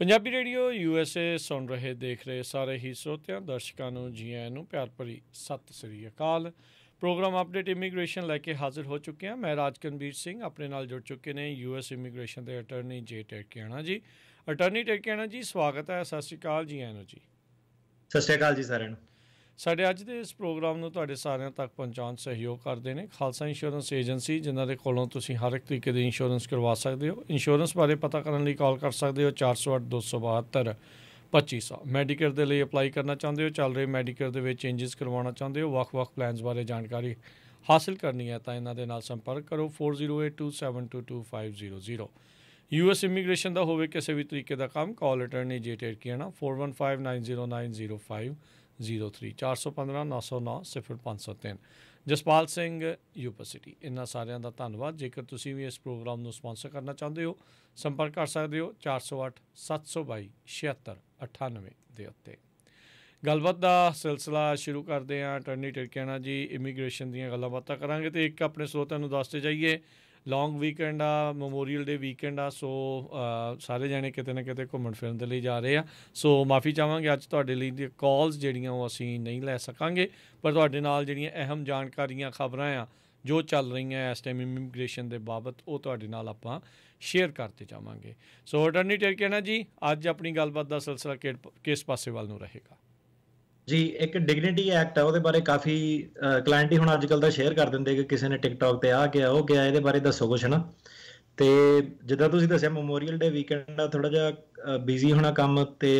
Punjabi radio USA ਸੁਣ ਰਹੇ ਦੇਖ ਰਹੇ ਸਾਰੇ ਹੀ ਸਰੋਤਿਆਂ ਦਰਸ਼ਕਾਂ ਨੂੰ ਜੀ ਆਇਆਂ ਨੂੰ ਪਿਆਰ ਭਰੀ ਸਤਿ ਸ੍ਰੀ ਅਕਾਲ ਪ੍ਰੋਗਰਾਮ ਅਪਡੇਟ ਇਮੀਗ੍ਰੇਸ਼ਨ ਲੈ ਕੇ ਹਾਜ਼ਰ ਹੋ ਚੁੱਕੇ ਹਾਂ ਮੈਂ ਰਾਜਕਨਵੀਰ ਸਿੰਘ ਆਪਣੇ ਨਾਲ ਜੁੜ ਚੁੱਕੇ ਨੇ ਯੂਐਸ ਇਮੀਗ੍ਰੇਸ਼ਨ ਦੇ ਅਟਾਰਨੀ ਜੇ ਟੇਕਿਆਣਾ ਜੀ ਅਟਾਰਨੀ ਟੇਕਿਆਣਾ ਜੀ ਸਵਾਗਤ ਹੈ ਸਤਿ ਸ੍ਰੀ ਅਕਾਲ ਜੀ ਆਇਆਂ ਨੂੰ ਜੀ ਸਤਿ ਸ੍ਰੀ ਅਕਾਲ ਜੀ ਸਾਰਿਆਂ ਨੂੰ ਸਾਡੇ ਅੱਜ ਦੇ ਇਸ ਪ੍ਰੋਗਰਾਮ ਨੂੰ ਤੁਹਾਡੇ ਸਾਰਿਆਂ ਤੱਕ ਪਹੁੰਚਾਉਣ ਸਹਿਯੋਗ ਕਰਦੇ ਨੇ ਖਾਲਸਾ ਇੰਸ਼ੋਰੈਂਸ ਏਜੰਸੀ ਜਿਨ੍ਹਾਂ ਦੇ ਕੋਲੋਂ ਤੁਸੀਂ ਹਰ ਇੱਕ ਤਰੀਕੇ ਦੇ ਇੰਸ਼ੋਰੈਂਸ ਕਰਵਾ ਸਕਦੇ ਹੋ ਇੰਸ਼ੋਰੈਂਸ ਬਾਰੇ ਪਤਾ ਕਰਨ ਲਈ ਕਾਲ ਕਰ ਸਕਦੇ ਹੋ 408272 2500 ਮੈਡੀਕੇਅਰ ਦੇ ਲਈ ਅਪਲਾਈ ਕਰਨਾ ਚਾਹੁੰਦੇ ਹੋ ਚੱਲ ਰਹੇ ਮੈਡੀਕੇਅਰ ਦੇ ਵਿੱਚ ਚੇਂਜਸ ਕਰਵਾਉਣਾ ਚਾਹੁੰਦੇ ਹੋ ਵੱਖ-ਵੱਖ ਪਲਾਨਸ ਬਾਰੇ ਜਾਣਕਾਰੀ ਹਾਸਲ ਕਰਨੀ ਹੈ ਤਾਂ ਇਹਨਾਂ ਦੇ ਨਾਲ ਸੰਪਰਕ ਕਰੋ 4082722500 ਯੂਐਸ ਇਮੀਗ੍ਰੇਸ਼ਨ ਦਾ ਹੋਵੇ ਕਿਸੇ ਵੀ ਤਰੀਕੇ ਦਾ ਕੰਮ ਕਾਲ ਅਟਰਨੀ ਜੇਟੇਰ ਕੀਣਾ 41590905 ਜਸਪਾਲ ਸਿੰਘ ਯੂਪਸਿਟੀ ਸਿਟੀ ਇਹਨਾਂ ਸਾਰਿਆਂ ਦਾ ਧੰਨਵਾਦ ਜੇਕਰ ਤੁਸੀਂ ਵੀ ਇਸ ਪ੍ਰੋਗਰਾਮ ਨੂੰ ਸਪਾਂਸਰ ਕਰਨਾ ਚਾਹੁੰਦੇ ਹੋ ਸੰਪਰਕ ਕਰ ਸਕਦੇ ਹੋ 408 ਦੇ ਉੱਤੇ ਗੱਲਬਾਤ ਦਾ ਸਿਲਸਿਲਾ ਸ਼ੁਰੂ ਕਰਦੇ ਹਾਂ ਅਟਰਨੀ ਟਿਰਕਿਆਣਾ ਜੀ ਇਮੀਗ੍ਰੇਸ਼ਨ ਦੀਆਂ ਗੱਲਾਂ ਬਾਤਾਂ ਕਰਾਂਗੇ ਤੇ ਇੱਕ ਆਪਣੇ ਸਰੋਤਿਆਂ ਨੂੰ ਦੱਸਦੇ ਜਾਈਏ ਲੌਂਗ ਵੀਕਐਂਡ ਆ ਮੈਮੋਰੀਅਲ ਡੇ ਵੀਕਐਂਡ ਆ ਸੋ ਸਾਰੇ ਜਾਣੇ ਕਿਤੇ ਨਾ ਕਿਤੇ ਘੁੰਮਣ ਫਿਰਨ ਦੇ ਲਈ ਜਾ ਰਹੇ ਆ ਸੋ ਮਾਫੀ ਚਾਹਾਂਗੇ ਅੱਜ ਤੁਹਾਡੇ ਲਈ ਕਾਲਸ ਜਿਹੜੀਆਂ ਉਹ ਅਸੀਂ ਨਹੀਂ ਲੈ ਸਕਾਂਗੇ ਪਰ ਤੁਹਾਡੇ ਨਾਲ ਜਿਹੜੀਆਂ ਅਹਿਮ ਜਾਣਕਾਰੀਆਂ ਖਬਰਾਂ ਆ ਜੋ ਚੱਲ ਰਹੀਆਂ ਇਸ ਟਾਈਮ ਇਮੀਗ੍ਰੇਸ਼ਨ ਦੇ ਬਾਬਤ ਉਹ ਤੁਹਾਡੇ ਨਾਲ ਆਪਾਂ ਸ਼ੇਅਰ ਕਰਤੇ ਜਾਵਾਂਗੇ ਸੋ ਅਟਰਨੀ ਟੇਰ ਕਹਿਣਾ ਜੀ ਅੱਜ ਆਪਣੀ ਗੱਲਬਾਤ ਦਾ ਸਿਲਸਿਲਾ ਕਿਸ ਪਾਸੇ ਵੱਲ ਨੂੰ ਰਹੇਗਾ ਜੀ ਇੱਕ ਡਿਗਨਿਟੀ ਐਕਟ ਹੈ ਉਹਦੇ ਬਾਰੇ ਕਾਫੀ ਕਲਾਇੰਟ ਹੀ ਹੁਣ ਅੱਜਕੱਲ ਦਾ ਸ਼ੇਅਰ ਕਰ ਦਿੰਦੇ ਕਿ ਕਿਸੇ ਨੇ ਟਿਕਟੌਕ ਤੇ ਆ ਗਿਆ ਉਹ ਗਿਆ ਇਹਦੇ ਬਾਰੇ ਦੱਸੋ ਕੁਛ ਨਾ ਤੇ ਜਿੱਦਾਂ ਤੁਸੀਂ ਦੱਸਿਆ ਮੈਮੋਰੀਅਲ ਡੇ ਵੀਕਐਂਡ ਦਾ ਥੋੜਾ ਜਿਹਾ ਬਿਜ਼ੀ ਹੋਣਾ ਕੰਮ ਤੇ